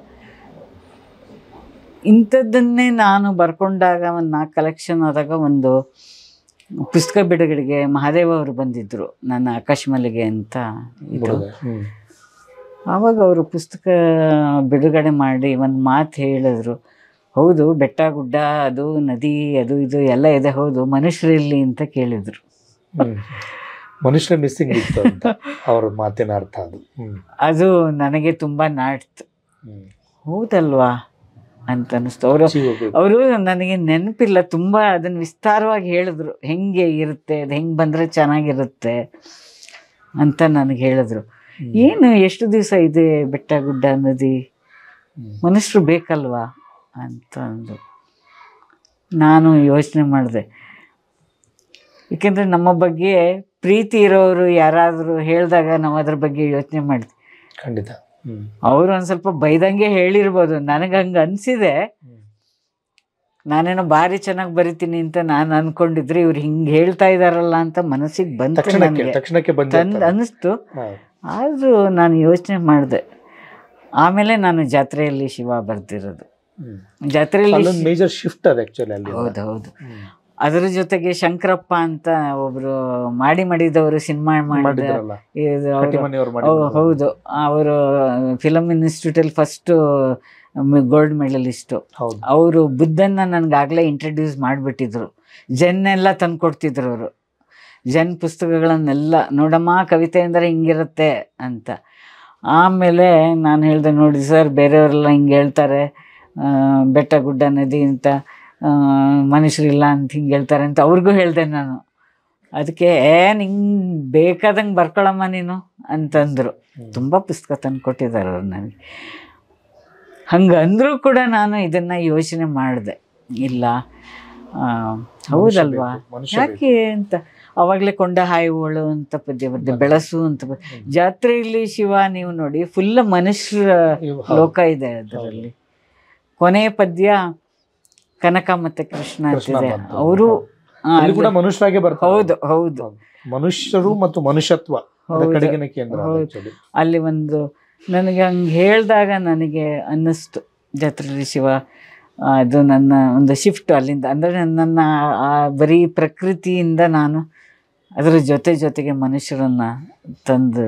ಇಂಥದ್ದನ್ನೇ ನಾನು ಬರ್ಕೊಂಡಾಗ ಒಂದು ನಾಲ್ಕು ಕಲೆಕ್ಷನ್ ಆದಾಗ ಒಂದು ಪುಸ್ತಕ ಬಿಡುಗಡೆಗೆ ಮಹಾದೇವ ಅವರು ಬಂದಿದ್ದರು ನನ್ನ ಆಕಾಶಮಲ್ಲಿಗೆ ಅಂತ ಇದು ಆವಾಗ ಅವರು ಪುಸ್ತಕ ಬಿಡುಗಡೆ ಮಾಡಿ ಒಂದು ಮಾತು ಹೇಳಿದ್ರು ಹೌದು ಬೆಟ್ಟ ಗುಡ್ಡ ಅದು ನದಿ ಅದು ಇದು ಎಲ್ಲ ಇದೆ ಹೌದು ಮನುಷ್ಯರಿಲ್ಲಿ ಅಂತ ಕೇಳಿದರು ಮನುಷ್ಯ ಮಿಸ್ಸಿಂಗ್ ಇತ್ತು ಅಂತ ಅವ್ರ ಮಾತಿನ ಅರ್ಥ ಅದು ಅದು ನನಗೆ ತುಂಬಾ ನಾಟ್ತು ಹೌದಲ್ವಾ ಅಂತ ಅನಿಸ್ತು ಅವರು ಅವರು ನನಗೆ ನೆನಪಿಲ್ಲ ತುಂಬಾ ಅದನ್ನ ವಿಸ್ತಾರವಾಗಿ ಹೇಳಿದ್ರು ಹೆಂಗೆ ಇರುತ್ತೆ ಅದು ಹೆಂಗೆ ಬಂದ್ರೆ ಚೆನ್ನಾಗಿರುತ್ತೆ ಅಂತ ನನಗೆ ಹೇಳಿದ್ರು ಏನು ಎಷ್ಟು ದಿವಸ ಇದೆ ಬೆಟ್ಟ ಗುಡ್ಡ ನದಿ ಮನುಷ್ಯರು ಬೇಕಲ್ವಾ ಅಂತಂದು ನಾನು ಯೋಚನೆ ಮಾಡಿದೆ ಏಕೆಂದರೆ ನಮ್ಮ ಬಗ್ಗೆ ಪ್ರೀತಿ ಇರೋರು ಯಾರಾದರೂ ಹೇಳಿದಾಗ ನಾವು ಅದ್ರ ಬಗ್ಗೆ ಯೋಚನೆ ಮಾಡಿದ್ವಿ ಖಂಡಿತ ಅವರು ಒಂದ್ ಸ್ವಲ್ಪ ಬೈದಂಗೆ ಹೇಳಿರ್ಬೋದು ನನಗೆ ಹಂಗ ಅನ್ಸಿದೆ ನಾನೇನೋ ಬಾರಿ ಚೆನ್ನಾಗಿ ಬರಿತೀನಿ ಅಂತ ನಾನು ಅನ್ಕೊಂಡಿದ್ರೆ ಇವ್ರು ಹಿಂಗ್ ಹೇಳ್ತಾ ಇದಾರಲ್ಲ ಅಂತ ಮನಸ್ಸಿಗೆ ಬಂತು ಅನಿಸ್ತು ಆದ್ರೂ ನಾನು ಯೋಚನೆ ಮಾಡಿದೆ ಆಮೇಲೆ ನಾನು ಜಾತ್ರೆಯಲ್ಲಿ ಶಿವ ಬರ್ತಿರೋದು ಜಾತ್ರೆಯಲ್ಲಿ ಮೇಜರ್ ಶಿಫ್ಟ್ ಅದು ಆಕ್ಚುಲಿ ಹೌದು ಹೌದು ಅದರ ಜೊತೆಗೆ ಶಂಕರಪ್ಪ ಅಂತ ಒಬ್ರು ಮಾಡಿ ಮಾಡಿದವರು ಸಿನಿಮಾ ಮಾಡಿದ್ರು ಹೌದು ಅವರು ಫಿಲಮ್ ಇನ್ಸ್ಟಿಟ್ಯೂಟ್ ಅಲ್ಲಿ ಫಸ್ಟ್ ಗೋಲ್ಡ್ ಮೆಡಲಿಸ್ಟು ಅವರು ಬುದ್ಧನ್ನ ನನ್ಗಾಗ್ಲೇ ಇಂಟ್ರಡ್ಯೂಸ್ ಮಾಡಿಬಿಟ್ಟಿದ್ರು ಎಲ್ಲ ತಂದ್ಕೊಡ್ತಿದ್ರು ಅವರು ಜನ್ ಪುಸ್ತಕಗಳನ್ನೆಲ್ಲ ನೋಡಮ್ಮ ಕವಿತೆ ಅಂದರೆ ಹಿಂಗಿರುತ್ತೆ ಅಂತ ಆಮೇಲೆ ನಾನು ಹೇಳಿದೆ ನೋಡಿ ಸರ್ ಬೇರೆಯವರೆಲ್ಲ ಹಿಂಗೆ ಹೇಳ್ತಾರೆ ಬೆಟ್ಟ ಗುಡ್ಡ ನದಿ ಅಂತ ಮನುಷ್ಯರಿಲ್ಲ ಅಂತ ಹಿಂಗೆ ಹೇಳ್ತಾರೆ ಅಂತ ಅವ್ರಿಗೂ ಹೇಳ್ದೆ ನಾನು ಅದಕ್ಕೆ ನಿಂಗೆ ಬೇಕಾದಂಗೆ ಬರ್ಕೊಳಮ್ಮ ನೀನು ಅಂತಂದರು ತುಂಬ ಪುಸ್ತಕ ತಂದು ಕೊಟ್ಟಿದ್ದಾರೆ ಅವ್ರು ನನಗೆ ಹಂಗೆ ಅಂದರೂ ಕೂಡ ನಾನು ಇದನ್ನು ಯೋಚನೆ ಮಾಡಿದೆ ಇಲ್ಲ ಹೌದಲ್ವಾ ಯಾಕೆ ಅಂತ ಅವಾಗಲೇ ಕೊಂಡ ಹಾಯುವಳು ಅಂತ ಪದ್ಯ ಬರ್ತದೆ ಬೆಳಸು ಅಂತ ಜಾತ್ರೆಯಲ್ಲಿ ಶಿವ ನೀವು ನೋಡಿ ಫುಲ್ ಮನುಷ್ಯರ ಲೋಕ ಇದೆ ಅದರಲ್ಲಿ ಕೊನೆಯ ಪದ್ಯ ಕನಕ ಮತ್ತೆ ಕೃಷ್ಣ ಅವರು ಕೂಡ ಮನುಷ್ಯರಾಗೆ ಬರ್ತಾರೆ ಹೌದು ಹೌದು ಮನುಷ್ಯರು ಮತ್ತು ಮನುಷ್ಯತ್ವ ಕೇಂದ್ರ ಅಲ್ಲಿ ಒಂದು ನನಗೆ ಹಂಗೆ ಹೇಳಿದಾಗ ನನಗೆ ಅನ್ನಿಸ್ತು ಜಾತ್ರೆ ಶಿವ ಅದು ನನ್ನ ಒಂದು ಶಿಫ್ಟ್ ಅಲ್ಲಿಂದ ಅಂದರೆ ನನ್ನ ಬರೀ ಪ್ರಕೃತಿಯಿಂದ ನಾನು ಅದರ ಜೊತೆ ಜೊತೆಗೆ ಮನುಷ್ಯರನ್ನ ತಂದು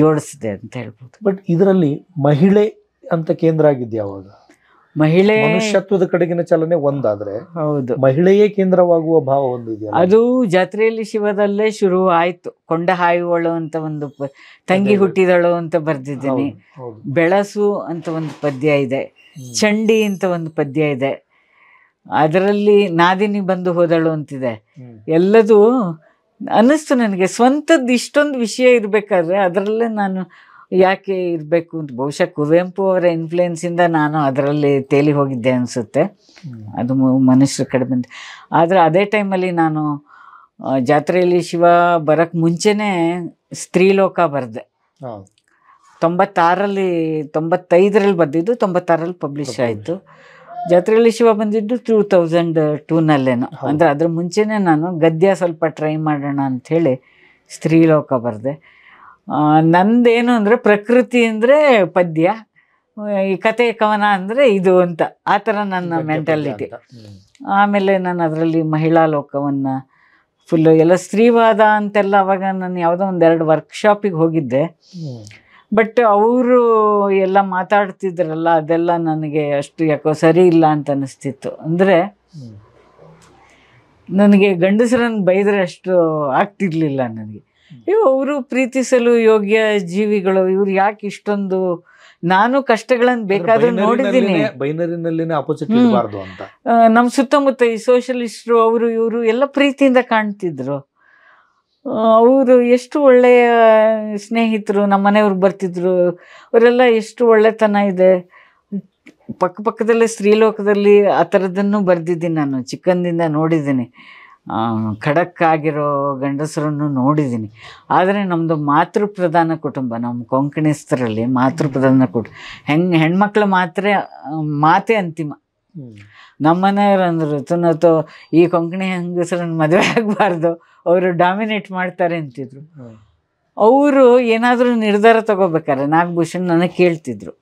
ಜೋಡಿಸಿದೆ ಅಂತ ಹೇಳ್ಬೋದು ಬಟ್ ಇದರಲ್ಲಿ ಮಹಿಳೆ ಅಂತ ಕೇಂದ್ರ ಅವಾಗ ಮಹಿಳೆ ಮನುಷ್ಯತ್ವದ ಕಡೆಗಿನ ಚಲನೆ ಒಂದಾದ್ರೆ ಹೌದು ಮಹಿಳೆಯೇ ಕೇಂದ್ರವಾಗುವ ಭಾವ ಒಂದು ಅದು ಜಾತ್ರೆಯಲ್ಲಿ ಶಿವದಲ್ಲೇ ಶುರು ಆಯ್ತು ಕೊಂಡ ಹಾಯುವಳು ಅಂತ ಒಂದು ತಂಗಿ ಹುಟ್ಟಿದಳು ಅಂತ ಬರ್ದಿದ್ದೀನಿ ಬೆಳಸು ಅಂತ ಒಂದು ಪದ್ಯ ಇದೆ ಚಂಡಿ ಅಂತ ಒಂದು ಪದ್ಯ ಇದೆ ಅದರಲ್ಲಿ ನಾದಿನಿ ಬಂದು ಹೋದಳು ಅಂತಿದೆ ಎಲ್ಲದೂ ಅನ್ನಿಸ್ತು ನನಗೆ ಸ್ವಂತದ್ದು ಇಷ್ಟೊಂದು ವಿಷಯ ಇರಬೇಕಾದ್ರೆ ಅದರಲ್ಲೇ ನಾನು ಯಾಕೆ ಇರಬೇಕು ಅಂತ ಬಹುಶಃ ಕುವೆಂಪು ಅವರ ಇನ್ಫ್ಲೂಯೆನ್ಸಿಂದ ನಾನು ಅದರಲ್ಲಿ ತೇಲಿ ಹೋಗಿದ್ದೆ ಅನಿಸುತ್ತೆ ಅದು ಮನುಷ್ಯರ ಕಡೆ ಬಂದೆ ಆದರೆ ಅದೇ ಟೈಮಲ್ಲಿ ನಾನು ಜಾತ್ರೆಯಲ್ಲಿ ಶಿವ ಬರೋಕ್ಕೆ ಮುಂಚೆನೇ ಸ್ತ್ರೀಲೋಕ ಬರೆದೆ ತೊಂಬತ್ತಾರಲ್ಲಿ ತೊಂಬತ್ತೈದರಲ್ಲಿ ಬರೆದಿದ್ದು ತೊಂಬತ್ತಾರಲ್ಲಿ ಪಬ್ಲಿಷ್ ಆಯಿತು ಜಾತ್ರೆಯಲ್ಲಿ ಶಿವ ಬಂದಿದ್ದು ಟೂ ತೌಸಂಡ್ ಟೂನಲ್ಲೇನು ಅಂದರೆ ಅದ್ರ ಮುಂಚೆನೇ ನಾನು ಗದ್ಯ ಸ್ವಲ್ಪ ಟ್ರೈ ಮಾಡೋಣ ಅಂಥೇಳಿ ಸ್ತ್ರೀಲೋಕ ಬರೆದೆ ನಂದೇನು ಅಂದರೆ ಪ್ರಕೃತಿ ಅಂದರೆ ಪದ್ಯ ಈ ಕತೆ ಕವನ ಅಂದರೆ ಇದು ಅಂತ ಆ ಥರ ನನ್ನ ಮೆಂಟಾಲಿಟಿ ಆಮೇಲೆ ನಾನು ಅದರಲ್ಲಿ ಮಹಿಳಾ ಲೋಕವನ್ನು ಫುಲ್ಲು ಎಲ್ಲ ಸ್ತ್ರೀವಾದ ಅಂತೆಲ್ಲ ಅವಾಗ ನಾನು ಯಾವುದೋ ಒಂದೆರಡು ವರ್ಕ್ಶಾಪಿಗೆ ಹೋಗಿದ್ದೆ ಬಟ್ ಅವರು ಎಲ್ಲ ಮಾತಾಡ್ತಿದ್ರಲ್ಲ ಅದೆಲ್ಲ ನನಗೆ ಅಷ್ಟು ಯಾಕೋ ಸರಿ ಇಲ್ಲ ಅಂತ ಅನಿಸ್ತಿತ್ತು ಅಂದರೆ ನನಗೆ ಗಂಡಸರನ್ನು ಬೈದರೆ ಅಷ್ಟು ಆಗ್ತಿರ್ಲಿಲ್ಲ ನನಗೆ ಅವರು ಪ್ರೀತಿಸಲು ಯೋಗ್ಯ ಜೀವಿಗಳು ಇವ್ರು ಯಾಕೆ ಇಷ್ಟೊಂದು ನಾನು ಕಷ್ಟಗಳನ್ನು ಬೇಕಾದ್ರೂ ನೋಡಿದ್ದೀನಿ ಬೈನರಿನಲ್ಲಿನೇ ನಮ್ಮ ಸುತ್ತಮುತ್ತ ಈ ಸೋಷಲಿಸ್ಟ್ರು ಅವರು ಇವರು ಎಲ್ಲ ಪ್ರೀತಿಯಿಂದ ಕಾಣ್ತಿದ್ರು ಅವರು ಎಷ್ಟು ಒಳ್ಳೆಯ ಸ್ನೇಹಿತರು ನಮ್ಮ ಮನೆಯವ್ರು ಬರ್ತಿದ್ರು ಅವರೆಲ್ಲ ಎಷ್ಟು ಒಳ್ಳೆತನ ಇದೆ ಪಕ್ಕ ಪಕ್ಕದಲ್ಲೇ ಸ್ತ್ರೀಲೋಕದಲ್ಲಿ ಆ ಥರದ್ದನ್ನು ಬರೆದಿದ್ದೀನಿ ನಾನು ಚಿಕ್ಕಂದಿಂದ ನೋಡಿದ್ದೀನಿ ಖಡಕ್ ಆಗಿರೋ ಗಂಡಸರನ್ನು ನೋಡಿದ್ದೀನಿ ಆದರೆ ನಮ್ಮದು ಮಾತೃ ಪ್ರಧಾನ ಕುಟುಂಬ ನಮ್ಮ ಕೊಂಕಣಿಸ್ತರಲ್ಲಿ ಮಾತೃ ಪ್ರಧಾನ ಹೆಂಗ್ ಹೆಂಗ್ ಹೆಣ್ಮಕ್ಳು ಮಾತ್ರ ಮಾತೆ ಅಂತಿಮ ನಮ್ಮನೆಯವ್ರು ಅಂದ್ರು ಅಂದರು ಈ ಕೊಂಕಣಿ ಹೆಂಗಸರನ್ನ ಮದುವೆ ಆಗಬಾರ್ದು ಅವರು ಡಾಮಿನೇಟ್ ಮಾಡ್ತಾರೆ ಅಂತಿದ್ರು ಅವರು ಏನಾದರೂ ನಿರ್ಧಾರ ತಗೋಬೇಕಾದ್ರೆ ನಾಗಭೂಷಣ್ ನನಗೆ ಕೇಳ್ತಿದ್ರು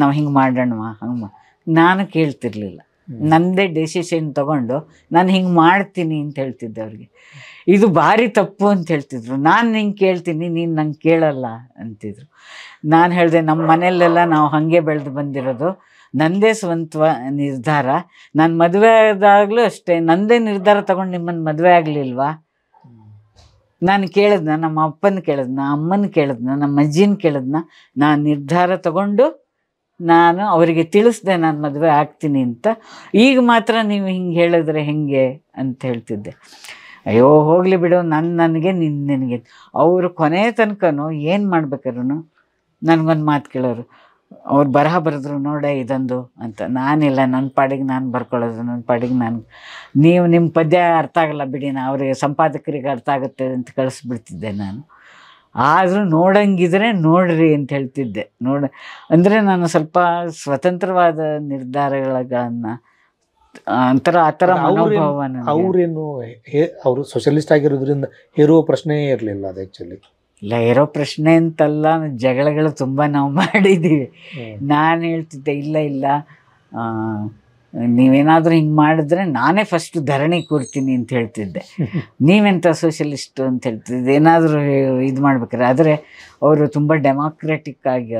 ನಾವು ಹಿಂಗೆ ಮಾಡೋಣ ಹಂಗೆ ನಾನು ಕೇಳ್ತಿರ್ಲಿಲ್ಲ ನಂದೇ ಡಿಸಿಷನ್ ತಗೊಂಡು ನಾನು ಹಿಂಗೆ ಮಾಡ್ತೀನಿ ಅಂತ ಹೇಳ್ತಿದ್ದೆ ಅವ್ರಿಗೆ ಇದು ಭಾರಿ ತಪ್ಪು ಅಂತ ಹೇಳ್ತಿದ್ರು ನಾನು ಹಿಂಗೆ ಕೇಳ್ತೀನಿ ನೀನು ನಂಗೆ ಕೇಳಲ್ಲ ಅಂತಿದ್ರು ನಾನು ಹೇಳಿದೆ ನಮ್ಮ ಮನೆಯಲ್ಲೆಲ್ಲ ನಾವು ಹಾಗೆ ಬೆಳೆದು ಬಂದಿರೋದು ನಂದೇ ಸ್ವಂತ ನಿರ್ಧಾರ ನಾನು ಮದುವೆ ಆದಾಗಲೂ ಅಷ್ಟೇ ನಂದೇ ನಿರ್ಧಾರ ತಗೊಂಡು ನಿಮ್ಮನ್ನು ಮದುವೆ ಆಗಲಿಲ್ವಾ ನಾನು ಕೇಳಿದ್ನ ನಮ್ಮ ಅಪ್ಪನ ಕೇಳಿದ್ನ ಅಮ್ಮನ ಕೇಳಿದ್ನ ನಮ್ಮ ಅಜ್ಜಿನ ಕೇಳಿದ್ನ ನಾನು ನಿರ್ಧಾರ ತಗೊಂಡು ನಾನು ಅವರಿಗೆ ತಿಳಿಸ್ದೆ ನಾನು ಮದುವೆ ಆಗ್ತೀನಿ ಅಂತ ಈಗ ಮಾತ್ರ ನೀವು ಹಿಂಗೆ ಹೇಳಿದ್ರೆ ಹೆಂಗೆ ಅಂತ ಹೇಳ್ತಿದ್ದೆ ಅಯ್ಯೋ ಹೋಗಲಿ ಬಿಡು ನನ್ನ ನನಗೆ ನಿನ್ನ ನಿನಗೆ ಅವರು ಕೊನೆ ತನಕನೂ ಏನು ಮಾಡ್ಬೇಕಾದ್ರೂ ನನಗೊಂದು ಮಾತು ಕೇಳೋರು ಅವ್ರು ಬರಹ ಬರೆದ್ರು ನೋಡೆ ಇದೊಂದು ಅಂತ ನಾನಿಲ್ಲ ನನ್ನ ಪಾಡಿಗೆ ನಾನು ಬರ್ಕೊಳ್ಳೋದು ನನ್ನ ಪಾಡಿಗೆ ನಾನು ನೀವು ನಿಮ್ಮ ಪದ್ಯ ಅರ್ಥ ಆಗಲ್ಲ ಬಿಡಿ ನಾ ಅವರಿಗೆ ಸಂಪಾದಕರಿಗೆ ಅರ್ಥ ಆಗುತ್ತೆ ಅಂತ ಕಳಿಸ್ಬಿಡ್ತಿದ್ದೆ ನಾನು ಆದರೂ ನೋಡಂಗಿದ್ರೆ ನೋಡ್ರಿ ಅಂತ ಹೇಳ್ತಿದ್ದೆ ನೋಡ ಅಂದರೆ ನಾನು ಸ್ವಲ್ಪ ಸ್ವತಂತ್ರವಾದ ನಿರ್ಧಾರಗಳನ್ನು ಅಂತರ ಆ ಥರ ಮನೋಭಾವ ಅವ್ರೇನು ಅವರು ಸೋಷಲಿಸ್ಟ್ ಆಗಿರೋದ್ರಿಂದ ಹೇರುವ ಪ್ರಶ್ನೆ ಇರಲಿಲ್ಲ ಅದು ಆ್ಯಕ್ಚುಲಿ ಇಲ್ಲ ಇರೋ ಪ್ರಶ್ನೆ ಅಂತಲ್ಲ ಜಗಳಗಳು ತುಂಬ ನಾವು ಮಾಡಿದ್ದೀವಿ ನಾನು ಹೇಳ್ತಿದ್ದೆ ಇಲ್ಲ ಇಲ್ಲ ನೀವೇನಾದರೂ ಹಿಂಗೆ ಮಾಡಿದ್ರೆ ನಾನೇ ಫಸ್ಟ್ ಧರಣಿ ಕೊಡ್ತೀನಿ ಅಂತ ಹೇಳ್ತಿದ್ದೆ ನೀವೆಂಥ ಸೋಷಲಿಸ್ಟು ಅಂತ ಹೇಳ್ತಿದ್ದೆ ಏನಾದರೂ ಇದು ಮಾಡ್ಬೇಕಾರೆ ಆದರೆ ಅವರು ತುಂಬ ಡೆಮಾಕ್ರೆಟಿಕ್ ಆಗಿ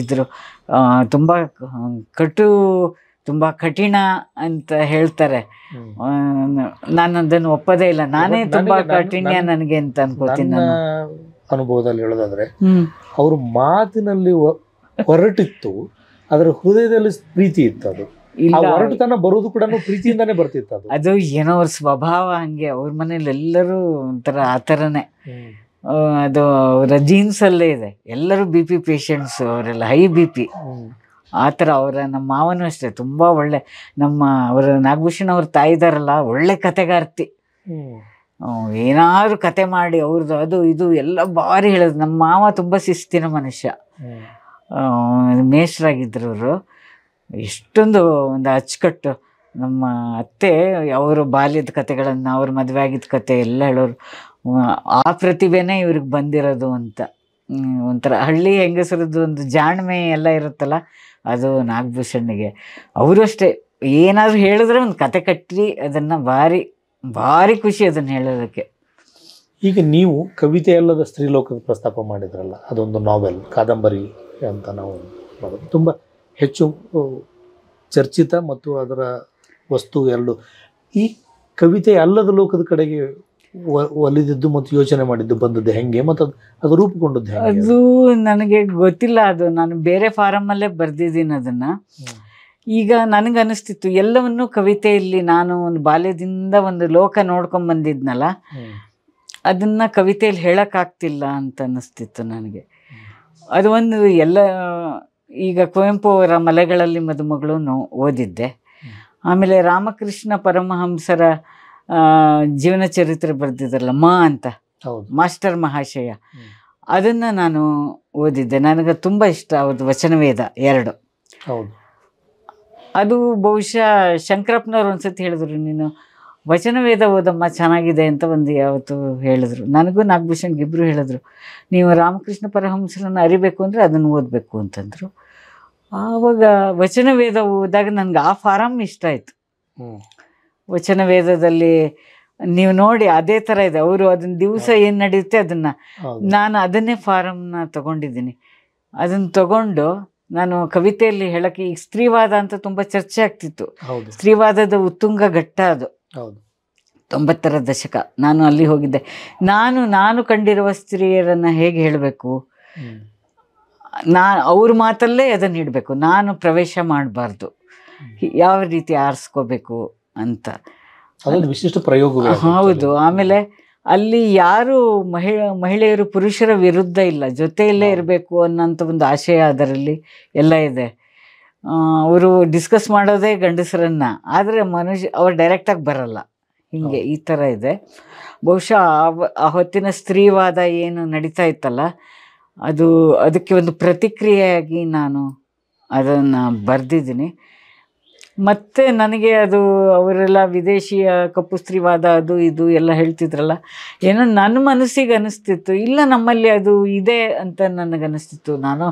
ಇದ್ದರು ತುಂಬ ಕಟು ತುಂಬ ಕಠಿಣ ಅಂತ ಹೇಳ್ತಾರೆ ನಾನು ಅದನ್ನು ಒಪ್ಪದೇ ಇಲ್ಲ ನಾನೇ ತುಂಬ ಕಠಿಣ್ಯ ನನಗೆ ಅಂತ ಅನ್ಕೋತೀನಿ ಅನುಭವದಲ್ಲಿ ಹೇಳೋದಾದ್ರೆ ಅವ್ರ ಮಾತಿನಲ್ಲಿ ಹೊರಟಿತ್ತು ಅದರ ಹೃದಯದಲ್ಲಿ ಪ್ರೀತಿ ಇತ್ತು ಅದು ಹೊರಟುತನ ಬರೋದು ಕೂಡ ಪ್ರೀತಿಯಿಂದಾನೇ ಬರ್ತಿತ್ತು ಅದು ಏನೋ ಅವ್ರ ಸ್ವಭಾವ ಹಂಗೆ ಅವ್ರ ಮನೇಲಿ ಎಲ್ಲರೂ ಒಂಥರ ಆ ಅದು ಅವರ ಜೀನ್ಸ್ ಅಲ್ಲೇ ಇದೆ ಎಲ್ಲರೂ ಬಿ ಪಿ ಪೇಷಂಟ್ಸ್ ಅವರೆಲ್ಲ ಹೈ ಬಿ ಪಿ ಆ ಥರ ಅವರ ನಮ್ಮ ಮಾವನು ಅಷ್ಟೇ ತುಂಬಾ ಒಳ್ಳೆ ನಮ್ಮ ಅವರ ನಾಗಭೂಷಣ ಅವ್ರ ತಾಯಿದಾರಲ್ಲ ಒಳ್ಳೆ ಕತೆಗಾರ್ತಿ ಏನಾದ್ರು ಕತೆ ಮಾಡಿ ಅವ್ರದ್ದು ಅದು ಇದು ಎಲ್ಲ ಭಾರಿ ಹೇಳೋದು ನಮ್ಮ ಮಾವ ತುಂಬಾ ಶಿಸ್ತಿನ ಮನುಷ್ಯ ಮೇಷರಾಗಿದ್ರು ಅವರು ಇಷ್ಟೊಂದು ಒಂದು ಅಚ್ಚುಕಟ್ಟು ನಮ್ಮ ಅತ್ತೆ ಅವರು ಬಾಲ್ಯದ ಕತೆಗಳನ್ನು ಅವ್ರ ಮದುವೆ ಆಗಿದ್ದ ಕತೆ ಎಲ್ಲ ಹೇಳೋರು ಆ ಪ್ರತಿಭೆನೇ ಇವ್ರಿಗೆ ಬಂದಿರೋದು ಅಂತ ಒಂಥರ ಹಳ್ಳಿ ಹೆಂಗಸರದ್ದು ಒಂದು ಜಾಣ್ಮೆ ಎಲ್ಲ ಇರುತ್ತಲ್ಲ ಅದು ನಾಗಭೂಷಣ್ಣಿಗೆ ಅವರು ಅಷ್ಟೇ ಏನಾದರೂ ಹೇಳಿದ್ರೆ ಒಂದು ಕತೆ ಕಟ್ಟಿ ಅದನ್ನು ಭಾರಿ ಭಾರಿ ಖುಷಿ ಅದನ್ನು ಹೇಳೋದಕ್ಕೆ ಈಗ ನೀವು ಕವಿತೆ ಅಲ್ಲದ ಸ್ತ್ರೀಲೋಕದ ಪ್ರಸ್ತಾಪ ಮಾಡಿದ್ರಲ್ಲ ಅದೊಂದು ನಾವೆಲ್ ಕಾದಂಬರಿ ಅಂತ ನಾವು ತುಂಬ ಹೆಚ್ಚು ಚರ್ಚಿತ ಮತ್ತು ಅದರ ವಸ್ತು ಎರಡು ಈ ಕವಿತೆ ಅಲ್ಲದ ಲೋಕದ ಕಡೆಗೆ ಒಲಿದಿದ್ದು ಮತ್ತು ಯೋಚನೆ ಮಾಡಿದ್ದು ಬಂದದ್ದು ಹೆಂಗೆ ಮತ್ತು ಅದು ಅದು ರೂಪುಗೊಂಡದ್ದು ಅದು ನನಗೆ ಗೊತ್ತಿಲ್ಲ ಅದು ನಾನು ಬೇರೆ ಫಾರಮಲ್ಲೇ ಬರೆದಿದ್ದೀನಿ ಅದನ್ನ ಈಗ ಅನಿಸ್ತಿತ್ತು ಎಲ್ಲವನ್ನು ಕವಿತೆಯಲ್ಲಿ ನಾನು ಒಂದು ಬಾಲ್ಯದಿಂದ ಒಂದು ಲೋಕ ನೋಡ್ಕೊಂಡ್ ಬಂದಿದ್ನಲ್ಲ ಅದನ್ನ ಕವಿತೆಯಲ್ಲಿ ಹೇಳೋಕ್ಕಾಗ್ತಿಲ್ಲ ಅಂತ ಅನ್ನಿಸ್ತಿತ್ತು ನನಗೆ ಅದು ಒಂದು ಎಲ್ಲ ಈಗ ಕುವೆಂಪು ಅವರ ಮಲೆಗಳಲ್ಲಿ ಮದುಮಗಳು ಓದಿದ್ದೆ ಆಮೇಲೆ ರಾಮಕೃಷ್ಣ ಪರಮಹಂಸರ ಜೀವನ ಚರಿತ್ರೆ ಬರೆದಿದ್ರಲ್ಲ ಮಾ ಅಂತ ಮಾಸ್ಟರ್ ಮಹಾಶಯ ಅದನ್ನು ನಾನು ಓದಿದ್ದೆ ನನಗೆ ತುಂಬ ಇಷ್ಟ ಅವ್ರದ್ದು ವಚನವೇದ ಎರಡು ಹೌದು ಅದು ಬಹುಶಃ ಶಂಕರಪ್ಪನವ್ರು ಒಂದ್ಸತಿ ಹೇಳಿದ್ರು ನೀನು ವಚನವೇದ ಓದಮ್ಮ ಚೆನ್ನಾಗಿದೆ ಅಂತ ಒಂದು ಯಾವತ್ತು ಹೇಳಿದ್ರು ನನಗೂ ನಾಗಭೂಷಣ್ಗೆ ಇಬ್ಬರು ಹೇಳಿದ್ರು ನೀವು ರಾಮಕೃಷ್ಣ ಪರಹಂಸರನ್ನು ಅರಿಬೇಕು ಅಂದರೆ ಅದನ್ನು ಓದಬೇಕು ಅಂತಂದರು ಆವಾಗ ವಚನವೇದ ಓದಾಗ ನನಗೆ ಆ ಫಾರಮ್ ಇಷ್ಟ ಆಯಿತು ವಚನವೇದದಲ್ಲಿ ನೀವು ನೋಡಿ ಅದೇ ಥರ ಇದೆ ಅವರು ಅದನ್ನ ದಿವಸ ಏನು ನಡೆಯುತ್ತೆ ಅದನ್ನು ನಾನು ಅದನ್ನೇ ಫಾರಮ್ನ ತಗೊಂಡಿದ್ದೀನಿ ಅದನ್ನು ತಗೊಂಡು ನಾನು ಕವಿತೆಯಲ್ಲಿ ಹೇಳಕ್ಕೆ ಈಗ ಸ್ತ್ರೀವಾದ ಅಂತ ತುಂಬ ಚರ್ಚೆ ಆಗ್ತಿತ್ತು ಸ್ತ್ರೀವಾದದ ಉತ್ತುಂಗ ಘಟ್ಟ ಅದು ಹೌದು ತೊಂಬತ್ತರ ದಶಕ ನಾನು ಅಲ್ಲಿ ಹೋಗಿದ್ದೆ ನಾನು ನಾನು ಕಂಡಿರುವ ಸ್ತ್ರೀಯರನ್ನು ಹೇಗೆ ಹೇಳಬೇಕು ನಾ ಅವ್ರ ಮಾತಲ್ಲೇ ಅದನ್ನು ಇಡಬೇಕು ನಾನು ಪ್ರವೇಶ ಮಾಡಬಾರ್ದು ಯಾವ ರೀತಿ ಆರಿಸ್ಕೋಬೇಕು ಅಂತ ವಿಶಿಷ್ಟ ಪ್ರಯೋಗ ಹೌದು ಆಮೇಲೆ ಅಲ್ಲಿ ಯಾರು ಮಹಿಳ ಮಹಿಳೆಯರು ಪುರುಷರ ವಿರುದ್ಧ ಇಲ್ಲ ಜೊತೆಯಲ್ಲೇ ಇರಬೇಕು ಅನ್ನೋಂಥ ಒಂದು ಆಶಯ ಅದರಲ್ಲಿ ಎಲ್ಲ ಇದೆ ಅವರು ಡಿಸ್ಕಸ್ ಮಾಡೋದೇ ಗಂಡಸರನ್ನ ಆದರೆ ಮನುಷ್ಯ ಅವ್ರು ಡೈರೆಕ್ಟಾಗಿ ಬರಲ್ಲ ಹೀಗೆ ಈ ಥರ ಇದೆ ಬಹುಶಃ ಆ ಹೊತ್ತಿನ ಸ್ತ್ರೀವಾದ ಏನು ನಡೀತಾ ಇತ್ತಲ್ಲ ಅದು ಅದಕ್ಕೆ ಒಂದು ಪ್ರತಿಕ್ರಿಯೆಯಾಗಿ ನಾನು ಅದನ್ನು ಬರೆದಿದ್ದೀನಿ ಮತ್ತೆ ನನಗೆ ಅದು ಅವರೆಲ್ಲ ವಿದೇಶಿಯ ಕಪುಸ್ತ್ರಿವಾದ ಅದು ಇದು ಎಲ್ಲ ಹೇಳ್ತಿದ್ರಲ್ಲ ಏನೋ ನನ್ನ ಮನಸ್ಸಿಗೆ ಅನಿಸ್ತಿತ್ತು ಇಲ್ಲ ನಮ್ಮಲ್ಲಿ ಅದು ಇದೆ ಅಂತ ಅನಿಸ್ತಿತ್ತು ನಾನು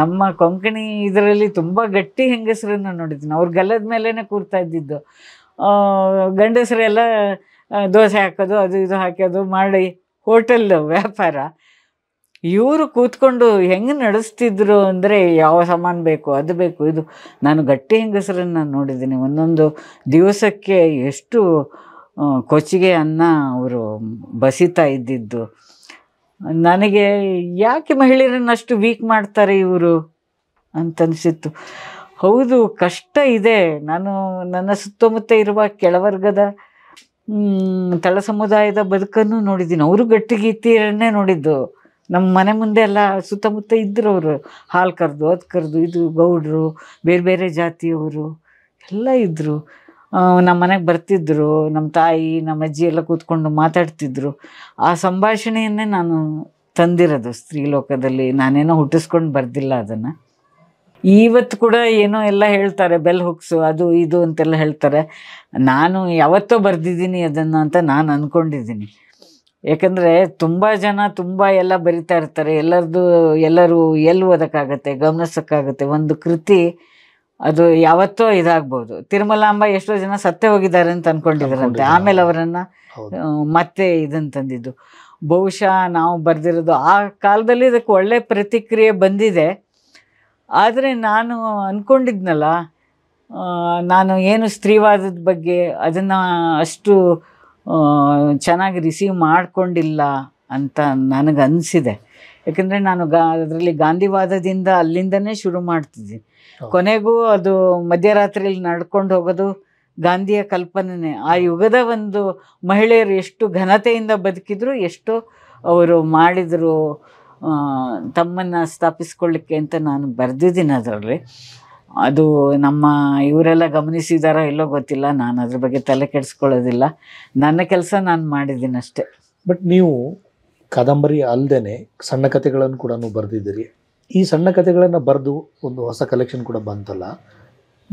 ನಮ್ಮ ಕೊಂಕಣಿ ಇದರಲ್ಲಿ ತುಂಬ ಗಟ್ಟಿ ಹೆಂಗಸರನ್ನು ನೋಡಿದ್ದೀನಿ ಅವ್ರು ಗಲ್ಲದ ಮೇಲೇ ಕೂರ್ತಾ ಇದ್ದಿದ್ದು ಗಂಡಸರೆಲ್ಲ ದೋಸೆ ಹಾಕೋದು ಅದು ಇದು ಹಾಕೋದು ಮಾಡಿ ಹೋಟೆಲ್ ವ್ಯಾಪಾರ ಇವರು ಕೂತ್ಕೊಂಡು ಹೆಂಗೆ ನಡೆಸ್ತಿದ್ರು ಅಂದರೆ ಯಾವ ಸಾಮಾನು ಬೇಕು ಅದು ಬೇಕು ಇದು ನಾನು ಗಟ್ಟಿ ಹೆಂಗಸರನ್ನು ನೋಡಿದ್ದೀನಿ ಒಂದೊಂದು ದಿವಸಕ್ಕೆ ಎಷ್ಟು ಕೊಚ್ಚಿಗೆ ಅನ್ನ ಅವರು ಬಸಿತಾ ಇದ್ದಿದ್ದು ನನಗೆ ಯಾಕೆ ಮಹಿಳೆಯರನ್ನು ಅಷ್ಟು ವೀಕ್ ಮಾಡ್ತಾರೆ ಇವರು ಅಂತನಿಸಿತ್ತು ಹೌದು ಕಷ್ಟ ಇದೆ ನಾನು ನನ್ನ ಸುತ್ತಮುತ್ತ ಇರುವ ಕೆಳವರ್ಗದ ತಳ ಸಮುದಾಯದ ಬದುಕನ್ನು ನೋಡಿದ್ದೀನಿ ಅವರು ಗಟ್ಟಿಗೀತಿಯರನ್ನೇ ನೋಡಿದ್ದು ನಮ್ಮ ಮನೆ ಮುಂದೆ ಎಲ್ಲ ಸುತ್ತಮುತ್ತ ಇದ್ದರು ಅವರು ಹಾಲು ಕರೆದು ಅದು ಕರೆದು ಇದು ಗೌಡರು ಬೇರೆ ಬೇರೆ ಜಾತಿಯವರು ಎಲ್ಲ ಇದ್ದರು ನಮ್ಮ ಮನೆಗೆ ಬರ್ತಿದ್ದರು ನಮ್ಮ ತಾಯಿ ನಮ್ಮ ಅಜ್ಜಿ ಎಲ್ಲ ಕೂತ್ಕೊಂಡು ಮಾತಾಡ್ತಿದ್ರು ಆ ಸಂಭಾಷಣೆಯನ್ನೇ ನಾನು ತಂದಿರೋದು ಲೋಕದಲ್ಲಿ ನಾನೇನೋ ಹುಟ್ಟಿಸ್ಕೊಂಡು ಬರ್ದಿಲ್ಲ ಅದನ್ನು ಇವತ್ತು ಕೂಡ ಏನೋ ಎಲ್ಲ ಹೇಳ್ತಾರೆ ಬೆಲ್ ಹುಕ್ಸು ಅದು ಇದು ಅಂತೆಲ್ಲ ಹೇಳ್ತಾರೆ ನಾನು ಯಾವತ್ತೋ ಬರ್ದಿದ್ದೀನಿ ಅದನ್ನು ಅಂತ ನಾನು ಅಂದ್ಕೊಂಡಿದ್ದೀನಿ ಯಾಕಂದರೆ ತುಂಬ ಜನ ತುಂಬ ಎಲ್ಲ ಬರಿತಾ ಇರ್ತಾರೆ ಎಲ್ಲರದ್ದು ಎಲ್ಲರೂ ಎಲ್ಲಿ ಓದೋಕ್ಕಾಗತ್ತೆ ಗಮನಿಸೋಕ್ಕಾಗತ್ತೆ ಒಂದು ಕೃತಿ ಅದು ಯಾವತ್ತೋ ಇದಾಗ್ಬೋದು ತಿರುಮಲಾಂಬ ಎಷ್ಟೋ ಜನ ಸತ್ತೇ ಹೋಗಿದ್ದಾರೆ ಅಂತ ಅನ್ಕೊಂಡಿದರಂತೆ ಆಮೇಲೆ ಅವರನ್ನು ಮತ್ತೆ ಇದನ್ನು ತಂದಿದ್ದು ಬಹುಶಃ ನಾವು ಬರೆದಿರೋದು ಆ ಕಾಲದಲ್ಲಿ ಇದಕ್ಕೆ ಒಳ್ಳೆ ಪ್ರತಿಕ್ರಿಯೆ ಬಂದಿದೆ ಆದರೆ ನಾನು ಅಂದ್ಕೊಂಡಿದ್ನಲ್ಲ ನಾನು ಏನು ಸ್ತ್ರೀವಾದದ ಬಗ್ಗೆ ಅದನ್ನು ಅಷ್ಟು ಚೆನ್ನಾಗಿ ರಿಸೀವ್ ಮಾಡಿಕೊಂಡಿಲ್ಲ ಅಂತ ನನಗನ್ನಿಸಿದೆ ಯಾಕಂದರೆ ನಾನು ಗಾ ಅದರಲ್ಲಿ ಗಾಂಧಿವಾದದಿಂದ ಅಲ್ಲಿಂದನೇ ಶುರು ಮಾಡ್ತಿದ್ದೀನಿ ಕೊನೆಗೂ ಅದು ಮಧ್ಯರಾತ್ರಿಯಲ್ಲಿ ನಡ್ಕೊಂಡು ಹೋಗೋದು ಗಾಂಧಿಯ ಕಲ್ಪನೆ ಆ ಯುಗದ ಒಂದು ಮಹಿಳೆಯರು ಎಷ್ಟು ಘನತೆಯಿಂದ ಬದುಕಿದ್ರು ಎಷ್ಟು ಅವರು ಮಾಡಿದರು ತಮ್ಮನ್ನು ಸ್ಥಾಪಿಸ್ಕೊಳ್ಳಿಕ್ಕೆ ಅಂತ ನಾನು ಬರೆದಿದ್ದೀನಿ ಅದರಲ್ಲಿ ಅದು ನಮ್ಮ ಇವರೆಲ್ಲ ಗಮನಿಸಿದಾರೋ ಎಲ್ಲೋ ಗೊತ್ತಿಲ್ಲ ನಾನು ಅದ್ರ ಬಗ್ಗೆ ತಲೆ ಕೆಡಿಸ್ಕೊಳ್ಳೋದಿಲ್ಲ ನನ್ನ ಕೆಲಸ ನಾನು ಮಾಡಿದ್ದೀನಿ ಅಷ್ಟೇ ಬಟ್ ನೀವು ಕಾದಂಬರಿ ಅಲ್ಲದೆ ಸಣ್ಣ ಕಥೆಗಳನ್ನು ಕೂಡ ಬರೆದಿದ್ದೀರಿ ಈ ಸಣ್ಣ ಕಥೆಗಳನ್ನು ಬರೆದು ಒಂದು ಹೊಸ ಕಲೆಕ್ಷನ್ ಕೂಡ ಬಂತಲ್ಲ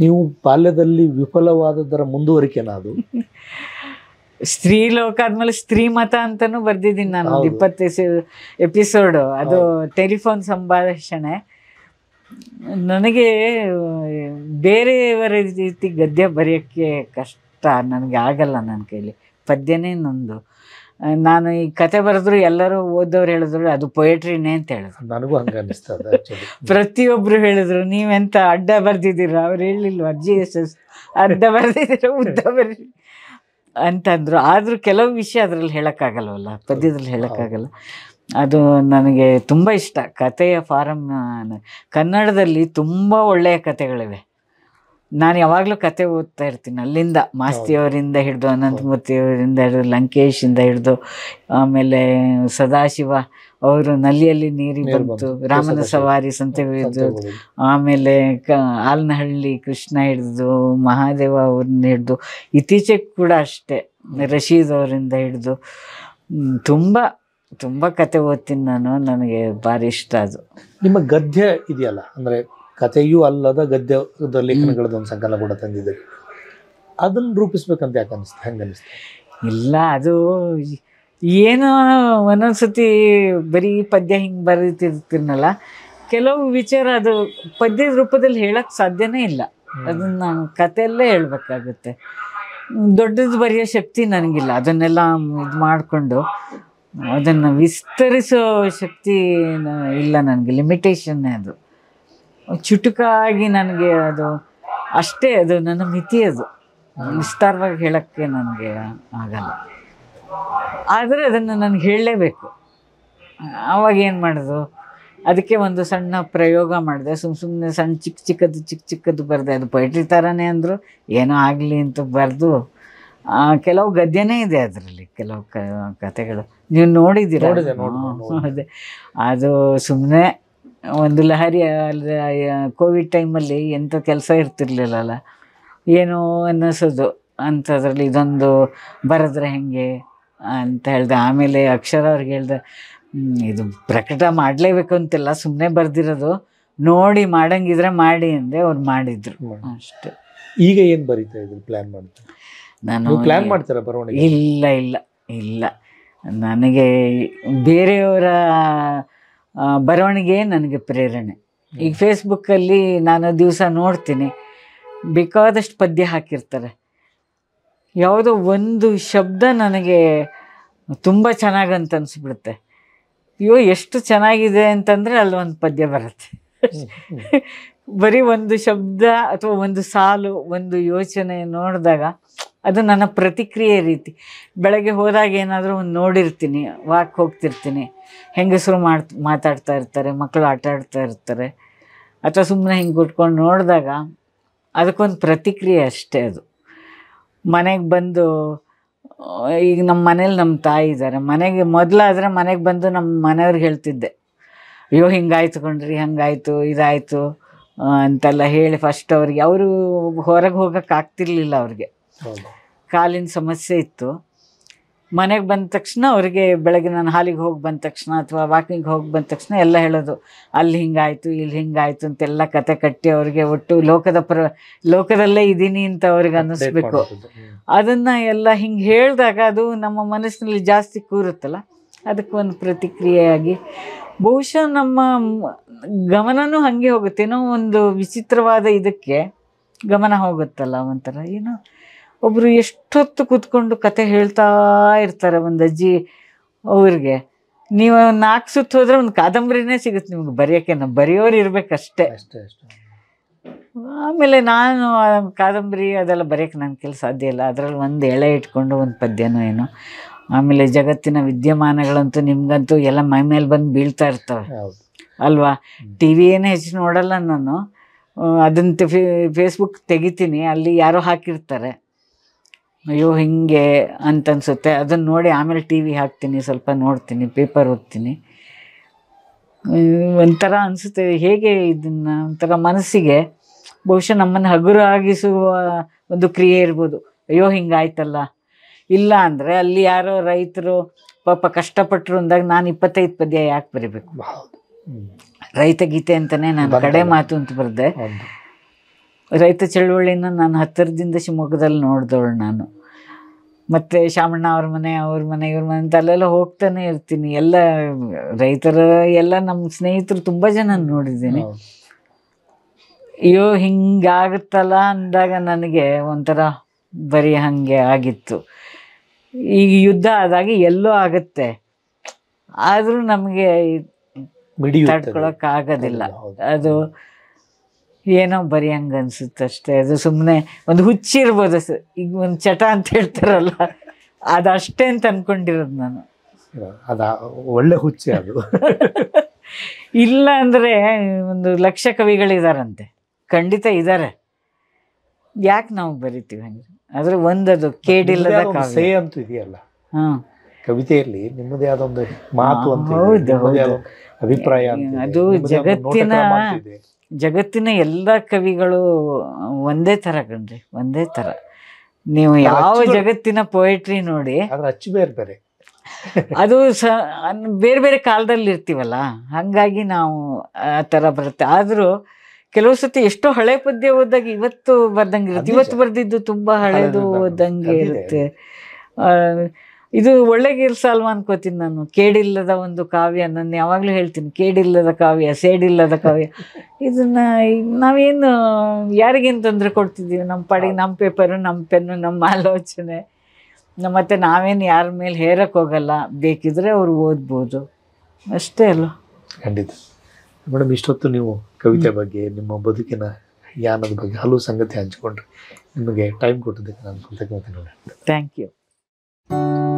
ನೀವು ಬಾಲ್ಯದಲ್ಲಿ ವಿಫಲವಾದದರ ಮುಂದುವರಿಕೆಲ್ಲ ಅದು ಸ್ತ್ರೀ ಲೋಕ ಆದ್ಮೇಲೆ ಸ್ತ್ರೀ ಮತ ಅಂತಾನು ಬರ್ದಿದ್ದೀನಿ ನಾನು ಇಪ್ಪತ್ತೈದು ಎಪಿಸೋಡು ಅದು ಟೆಲಿಫೋನ್ ಸಂಭಾಷಣೆ ನನಗೆ ಬೇರೆಯವರ ರೀತಿ ಗದ್ಯ ಬರೆಯೋಕ್ಕೆ ಕಷ್ಟ ನನಗೆ ಆಗಲ್ಲ ನನ್ನ ಕೈಲಿ ಪದ್ಯನೇ ನಂದು ನಾನು ಈ ಕತೆ ಬರೆದ್ರು ಎಲ್ಲರೂ ಓದೋರು ಹೇಳಿದ್ರು ಅದು ಪೊಯೆಟ್ರಿನೇ ಅಂತ ಹೇಳಿದ್ರು ನನಗೂ ಹಂಗೆ ಅನಿಸ್ತದೆ ಪ್ರತಿಯೊಬ್ಬರು ಹೇಳಿದ್ರು ನೀವೆಂತ ಅಡ್ಡ ಬರೆದಿದ್ದೀರ ಅವ್ರು ಹೇಳಿಲ್ವ ಅರ್ಜಿ ಎಸ್ ಎಸ್ ಅಡ್ಡ ಬರೆದಿದ್ದೀರ ಉದ್ದ ಬರೀ ಅಂತಂದರು ಆದರೂ ಕೆಲವು ವಿಷಯ ಅದರಲ್ಲಿ ಹೇಳೋಕ್ಕಾಗಲ್ಲವಲ್ಲ ಪದ್ಯದಲ್ಲಿ ಹೇಳೋಕ್ಕಾಗಲ್ಲ ಅದು ನನಗೆ ತುಂಬ ಇಷ್ಟ ಕಥೆಯ ಫಾರಂ ಕನ್ನಡದಲ್ಲಿ ತುಂಬ ಒಳ್ಳೆಯ ಕಥೆಗಳಿವೆ ನಾನು ಯಾವಾಗಲೂ ಕತೆ ಓದ್ತಾ ಇರ್ತೀನಿ ಅಲ್ಲಿಂದ ಮಾಸ್ತಿಯವರಿಂದ ಹಿಡಿದು ಅನಂತಮೂರ್ತಿಯವರಿಂದ ಹಿಡಿದು ಲಂಕೇಶಿಂದ ಹಿಡಿದು ಆಮೇಲೆ ಸದಾಶಿವ ಅವರು ನಲ್ಲಿಯಲ್ಲಿ ನೀರಿ ಬಂತು ರಾಮನ ಸವಾರಿ ಸಂತೆ ಹಿಡಿದು ಆಮೇಲೆ ಕ ಆಲ್ನಹಳ್ಳಿ ಕೃಷ್ಣ ಹಿಡಿದು ಮಹಾದೇವ ಅವ್ರನ್ನ ಹಿಡಿದು ಇತ್ತೀಚೆಗೆ ಕೂಡ ಅಷ್ಟೇ ರಶೀದ್ ಅವರಿಂದ ಹಿಡಿದು ತುಂಬ ತುಂಬ ಕತೆ ಓದ್ತೀನಿ ನಾನು ನನಗೆ ಭಾರಿ ಇಷ್ಟ ಅದು ನಿಮ್ಮ ಗದ್ಯ ಇದೆಯಲ್ಲ ಅಂದರೆ ಕಥೆಯೂ ಅಲ್ಲದ ಗದ್ಯದ ಲೇಖನಗಳದ್ದು ಒಂದು ಸಂಕಲನ ಕೂಡ ತಂದಿದ್ದೀರಿ ಅದನ್ನು ರೂಪಿಸ್ಬೇಕಂತ ಯಾಕೆ ಅನಿಸ್ತು ಹೆಂಗೆ ಅನಿಸ್ತು ಇಲ್ಲ ಅದು ಏನೋ ಒಂದೊಂದ್ಸತಿ ಬರೀ ಪದ್ಯ ಹಿಂಗೆ ಬರೀತಿರ್ತೀನಲ್ಲ ಕೆಲವು ವಿಚಾರ ಅದು ಪದ್ಯದ ರೂಪದಲ್ಲಿ ಹೇಳಕ್ಕೆ ಸಾಧ್ಯನೇ ಇಲ್ಲ ಅದನ್ನ ನಾನು ಕತೆಯಲ್ಲೇ ಹೇಳ್ಬೇಕಾಗುತ್ತೆ ದೊಡ್ಡದು ಬರೆಯೋ ಶಕ್ತಿ ನನಗಿಲ್ಲ ಅದನ್ನೆಲ್ಲ ಇದು ಮಾಡಿಕೊಂಡು ಅದನ್ನು ವಿಸ್ತರಿಸೋ ಶಕ್ತಿ ಇಲ್ಲ ನನಗೆ ಲಿಮಿಟೇಷನ್ನೇ ಅದು ಚುಟುಕಾಗಿ ನನಗೆ ಅದು ಅಷ್ಟೇ ಅದು ನನ್ನ ಮಿತಿ ಅದು ವಿಸ್ತಾರವಾಗಿ ಹೇಳೋಕ್ಕೆ ನನಗೆ ಆಗಲ್ಲ ಆದರೆ ಅದನ್ನು ನನಗೆ ಹೇಳಲೇಬೇಕು ಆವಾಗ ಏನು ಮಾಡೋದು ಅದಕ್ಕೆ ಒಂದು ಸಣ್ಣ ಪ್ರಯೋಗ ಮಾಡಿದೆ ಸುಮ್ಮ ಸುಮ್ಮನೆ ಸಣ್ಣ ಚಿಕ್ಕ ಚಿಕ್ಕದು ಚಿಕ್ಕ ಚಿಕ್ಕದು ಬರೆದೆ ಅದು ಪೊಯ್ಟ್ರಿ ಥರನೇ ಅಂದರು ಏನೋ ಆಗಲಿ ಅಂತ ಬರೆದು ಕೆಲವು ಗದ್ಯನೇ ಇದೆ ಅದರಲ್ಲಿ ಕೆಲವು ಕಥೆಗಳು ನೀವು ನೋಡಿದ್ದೀರ ಅದೇ ಅದು ಸುಮ್ಮನೆ ಒಂದು ಲಹರಿ ಕೋವಿಡ್ ಟೈಮಲ್ಲಿ ಎಂಥ ಕೆಲಸ ಇರ್ತಿರ್ಲಿಲ್ಲಲ್ಲ ಏನೋ ಅನ್ನಿಸೋದು ಅಂಥದ್ರಲ್ಲಿ ಇದೊಂದು ಬರೆದ್ರೆ ಹೆಂಗೆ ಅಂತ ಹೇಳ್ದೆ ಆಮೇಲೆ ಅಕ್ಷರ ಅವ್ರಿಗೆ ಹೇಳ್ದೆ ಇದು ಪ್ರಕಟ ಮಾಡಲೇಬೇಕು ಅಂತಿಲ್ಲ ಸುಮ್ಮನೆ ಬರೆದಿರೋದು ನೋಡಿ ಮಾಡಂಗಿದ್ರೆ ಮಾಡಿ ಅಂದೆ ಅವ್ರು ಮಾಡಿದ್ರು ಅಷ್ಟೇ ಈಗ ಏನು ಬರೀತಾ ಇದ್ರು ಪ್ಲ್ಯಾನ್ ಮಾಡ್ತಾರೆ ನಾನು ಪ್ಲಾನ್ ಮಾಡ್ತೀರಾ ಬರವಣಿಗೆ ಇಲ್ಲ ಇಲ್ಲ ಇಲ್ಲ ನನಗೆ ಬೇರೆಯವರ ಬರವಣಿಗೆ ನನಗೆ ಪ್ರೇರಣೆ ಈಗ ಫೇಸ್ಬುಕ್ಕಲ್ಲಿ ನಾನು ದಿವಸ ನೋಡ್ತೀನಿ ಬೇಕಾದಷ್ಟು ಪದ್ಯ ಹಾಕಿರ್ತಾರೆ ಯಾವುದೋ ಒಂದು ಶಬ್ದ ನನಗೆ ತುಂಬ ಅಂತ ಅನಿಸ್ಬಿಡುತ್ತೆ ಅಯ್ಯೋ ಎಷ್ಟು ಚೆನ್ನಾಗಿದೆ ಅಂತಂದರೆ ಅಲ್ಲಿ ಒಂದು ಪದ್ಯ ಬರುತ್ತೆ ಬರೀ ಒಂದು ಶಬ್ದ ಅಥವಾ ಒಂದು ಸಾಲು ಒಂದು ಯೋಚನೆ ನೋಡಿದಾಗ ಅದು ನನ್ನ ಪ್ರತಿಕ್ರಿಯೆ ರೀತಿ ಬೆಳಗ್ಗೆ ಹೋದಾಗ ಏನಾದರೂ ಒಂದು ನೋಡಿರ್ತೀನಿ ವಾಕ್ ಹೋಗ್ತಿರ್ತೀನಿ ಹೆಂಗಸರು ಮಾಡ್ ಮಾತಾಡ್ತಾ ಇರ್ತಾರೆ ಮಕ್ಕಳು ಆಟ ಆಡ್ತಾ ಇರ್ತಾರೆ ಅಥವಾ ಸುಮ್ಮನೆ ಹಿಂಗೆ ಕುಟ್ಕೊಂಡು ನೋಡಿದಾಗ ಅದಕ್ಕೊಂದು ಪ್ರತಿಕ್ರಿಯೆ ಅಷ್ಟೇ ಅದು ಮನೆಗೆ ಬಂದು ಈಗ ನಮ್ಮ ಮನೇಲಿ ನಮ್ಮ ತಾಯಿ ಇದ್ದಾರೆ ಮನೆಗೆ ಮೊದಲಾದರೆ ಮನೆಗೆ ಬಂದು ನಮ್ಮ ಮನೆಯವ್ರಿಗೆ ಹೇಳ್ತಿದ್ದೆ ಅಯ್ಯೋ ಹಿಂಗಾಯ್ತು ಕೊಂಡ್ರಿ ಹಂಗಾಯಿತು ಇದಾಯಿತು ಅಂತೆಲ್ಲ ಹೇಳಿ ಫಸ್ಟ್ ಅವ್ರಿಗೆ ಅವರು ಹೊರಗೆ ಹೋಗೋಕ್ಕಾಗ್ತಿರ್ಲಿಲ್ಲ ಅವ್ರಿಗೆ ಕಾಲಿನ ಸಮಸ್ಯೆ ಇತ್ತು ಮನೆಗೆ ಬಂದ ತಕ್ಷಣ ಅವರಿಗೆ ಬೆಳಗ್ಗೆ ನಾನು ಹಾಲಿಗೆ ಹೋಗಿ ಬಂದ ತಕ್ಷಣ ಅಥವಾ ವಾಕಿಂಗ್ ಹೋಗಿ ಬಂದ ತಕ್ಷಣ ಎಲ್ಲ ಹೇಳೋದು ಅಲ್ಲಿ ಹಿಂಗಾಯಿತು ಇಲ್ಲಿ ಹಿಂಗಾಯಿತು ಅಂತೆಲ್ಲ ಕತೆ ಕಟ್ಟಿ ಅವರಿಗೆ ಒಟ್ಟು ಲೋಕದ ಪರ ಲೋಕದಲ್ಲೇ ಇದ್ದೀನಿ ಅಂತ ಅವ್ರಿಗೆ ಅನ್ನಿಸ್ಬೇಕು ಅದನ್ನು ಎಲ್ಲ ಹಿಂಗೆ ಹೇಳಿದಾಗ ಅದು ನಮ್ಮ ಮನಸ್ಸಿನಲ್ಲಿ ಜಾಸ್ತಿ ಕೂರುತ್ತಲ್ಲ ಅದಕ್ಕೆ ಒಂದು ಪ್ರತಿಕ್ರಿಯೆಯಾಗಿ ಬಹುಶಃ ನಮ್ಮ ಗಮನನೂ ಹಾಗೆ ಹೋಗುತ್ತೆ ಏನೋ ಒಂದು ವಿಚಿತ್ರವಾದ ಇದಕ್ಕೆ ಗಮನ ಹೋಗುತ್ತಲ್ಲ ಒಂಥರ ಏನೋ ಒಬ್ಬರು ಎಷ್ಟೊತ್ತು ಕೂತ್ಕೊಂಡು ಕತೆ ಹೇಳ್ತಾ ಇರ್ತಾರೆ ಒಂದು ಅಜ್ಜಿ ಅವ್ರಿಗೆ ನೀವು ನಾಲ್ಕು ಸುತ್ತು ಹೋದರೆ ಒಂದು ಕಾದಂಬರಿನೇ ಸಿಗುತ್ತೆ ನಿಮ್ಗೆ ಬರೆಯೋಕೆ ನಾವು ಬರೆಯೋರು ಇರಬೇಕಷ್ಟೇ ಅಷ್ಟೇ ಅಷ್ಟೇ ಆಮೇಲೆ ನಾನು ಕಾದಂಬರಿ ಅದೆಲ್ಲ ಬರೆಯೋಕ್ಕೆ ನನ್ನ ಕೆಲಸ ಸಾಧ್ಯ ಇಲ್ಲ ಅದರಲ್ಲಿ ಒಂದು ಎಳೆ ಇಟ್ಕೊಂಡು ಒಂದು ಪದ್ಯನೂ ಏನೋ ಆಮೇಲೆ ಜಗತ್ತಿನ ವಿದ್ಯಮಾನಗಳಂತೂ ನಿಮಗಂತೂ ಎಲ್ಲ ಮೈ ಮೇಲೆ ಬಂದು ಬೀಳ್ತಾ ಇರ್ತವೆ ಅಲ್ವಾ ಟಿ ವಿ ಏನೇ ಹೆಚ್ಚು ನೋಡಲ್ಲ ನಾನು ಅದನ್ನು ಫೇಸ್ಬುಕ್ ತೆಗಿತೀನಿ ಅಲ್ಲಿ ಯಾರೋ ಹಾಕಿರ್ತಾರೆ ಅಯ್ಯೋ ಹಿಂಗೆ ಅಂತ ಅನ್ಸುತ್ತೆ ಅದನ್ನ ನೋಡಿ ಆಮೇಲೆ ಟಿ ವಿ ಹಾಕ್ತೀನಿ ಸ್ವಲ್ಪ ನೋಡ್ತೀನಿ ಪೇಪರ್ ಓದ್ತೀನಿ ಒಂಥರ ಅನ್ಸುತ್ತೆ ಹೇಗೆ ಇದನ್ನ ಒಂಥರ ಮನಸ್ಸಿಗೆ ಬಹುಶಃ ನಮ್ಮನ್ನು ಹಗುರ ಆಗಿಸುವ ಒಂದು ಕ್ರಿಯೆ ಇರ್ಬೋದು ಅಯ್ಯೋ ಹಿಂಗಾಯ್ತಲ್ಲ ಇಲ್ಲ ಅಂದ್ರೆ ಅಲ್ಲಿ ಯಾರೋ ರೈತರು ಪಾಪ ಕಷ್ಟಪಟ್ಟರು ಅಂದಾಗ ನಾನು ಇಪ್ಪತ್ತೈದು ಪದ್ಯ ಯಾಕೆ ಬರೀಬೇಕು ರೈತ ಗೀತೆ ಅಂತಾನೆ ನಾನು ಕಡೆ ಮಾತು ಅಂತ ಬರ್ದೆ ರೈತ ಚಳುವಳಿನ ನಾನು ಹತ್ತಿರದಿಂದ ಶಿವಮೊಗ್ಗದಲ್ಲಿ ನೋಡಿದವಳು ನಾನು ಮತ್ತು ಶಾಮಣ್ಣ ಅವ್ರ ಮನೆ ಅವ್ರ ಮನೆ ಇವ್ರ ಮನೆ ಅಂತ ಅಲ್ಲೆಲ್ಲ ಹೋಗ್ತಾನೆ ಇರ್ತೀನಿ ಎಲ್ಲ ರೈತರ ಎಲ್ಲ ನಮ್ಮ ಸ್ನೇಹಿತರು ತುಂಬ ಜನ ನೋಡಿದ್ದೀನಿ ಅಯ್ಯೋ ಹಿಂಗಾಗುತ್ತಲ್ಲ ಅಂದಾಗ ನನಗೆ ಒಂಥರ ಬರೀ ಹಾಗೆ ಆಗಿತ್ತು ಈಗ ಯುದ್ಧ ಆದಾಗ ಎಲ್ಲೋ ಆಗುತ್ತೆ ಆದರೂ ನಮಗೆ ತಡ್ಕೊಳಕ್ಕಾಗೋದಿಲ್ಲ ಅದು ಏನೋ ಬರೀ ಹಂಗ ಅಷ್ಟೇ ಅದು ಸುಮ್ಮನೆ ಒಂದು ಹುಚ್ಚಿರ್ಬೋದು ಸರ್ ಈಗ ಒಂದು ಚಟ ಅಂತ ಹೇಳ್ತಾರಲ್ಲ ಅದಷ್ಟೇ ಅಷ್ಟೇ ಅಂತ ಅಂದ್ಕೊಂಡಿರೋದು ನಾನು ಅದ ಒಳ್ಳೆ ಹುಚ್ಚಿ ಅದು ಇಲ್ಲ ಅಂದ್ರೆ ಒಂದು ಲಕ್ಷ ಕವಿಗಳಿದಾರಂತೆ ಖಂಡಿತ ಇದ್ದಾರೆ ಯಾಕೆ ನಾವು ಬರಿತೀವಿ ಹಂಗೆ ಆದರೆ ಒಂದದು ಕೇಡಿಲ್ಲದ ಸೇ ಅಂತ ಇದೆಯಲ್ಲ ಹಾಂ ಕವಿತೆಯಲ್ಲಿ ನಿಮ್ಮದೇ ಆದ ಒಂದು ಮಾತು ಅಂತ ಹೌದು ಅಭಿಪ್ರಾಯ ಅದು ಜಗತ್ತಿನ ಜಗತ್ತಿನ ಎಲ್ಲ ಕವಿಗಳು ಒಂದೇ ತರ ಕಣ್ರಿ ಒಂದೇ ತರ ನೀವು ಯಾವ ಜಗತ್ತಿನ ಪೋಯೆಟ್ರಿ ನೋಡಿ ಅಚ್ಚು ಬೇರೆ ಬೇರೆ ಅದು ಬೇರೆ ಬೇರೆ ಕಾಲದಲ್ಲಿ ಇರ್ತೀವಲ್ಲ ಹಾಗಾಗಿ ನಾವು ಆ ತರ ಬರುತ್ತೆ ಆದ್ರೂ ಕೆಲವು ಸತಿ ಎಷ್ಟೋ ಹಳೆ ಪದ್ಯ ಓದಾಗ ಇವತ್ತು ಬರ್ದಂಗೆ ಇರುತ್ತೆ ಇವತ್ತು ಬರ್ದಿದ್ದು ತುಂಬಾ ಹಳೆದು ಓದಂಗೆ ಇರುತ್ತೆ ಇದು ಒಳ್ಳೆ ಕೆಲಸ ಅಲ್ವಾ ಅನ್ಕೋತೀನಿ ನಾನು ಕೇಡಿಲ್ಲದ ಒಂದು ಕಾವ್ಯ ನಾನು ಯಾವಾಗಲೂ ಹೇಳ್ತೀನಿ ಕೇಡಿಲ್ಲದ ಕಾವ್ಯ ಸೇಡಿಲ್ಲದ ಕಾವ್ಯ ಇದನ್ನ ನಾವೇನು ಯಾರಿಗೇನು ತೊಂದರೆ ಕೊಡ್ತಿದ್ದೀವಿ ನಮ್ಮ ಪಾಡಿಗೆ ನಮ್ಮ ಪೇಪರು ನಮ್ಮ ಪೆನ್ನು ನಮ್ಮ ಆಲೋಚನೆ ಮತ್ತು ನಾವೇನು ಯಾರ ಮೇಲೆ ಹೇರಕ್ಕೆ ಹೋಗಲ್ಲ ಬೇಕಿದ್ರೆ ಅವರು ಓದ್ಬೋದು ಅಷ್ಟೇ ಅಲ್ವಾ ಖಂಡಿತ ಮೇಡಮ್ ಇಷ್ಟೊತ್ತು ನೀವು ಕವಿತೆ ಬಗ್ಗೆ ನಿಮ್ಮ ಬದುಕಿನ ಯಾನದ ಬಗ್ಗೆ ಹಲವು ಸಂಗತಿ ಹಂಚಿಕೊಂಡ್ರೆ ನಿಮಗೆ ಟೈಮ್ ಕೊಟ್ಟಿದ್ದಕ್ಕೆ ನಾನು ಕೃತಜ್ಞತೆ ಥ್ಯಾಂಕ್ ಯು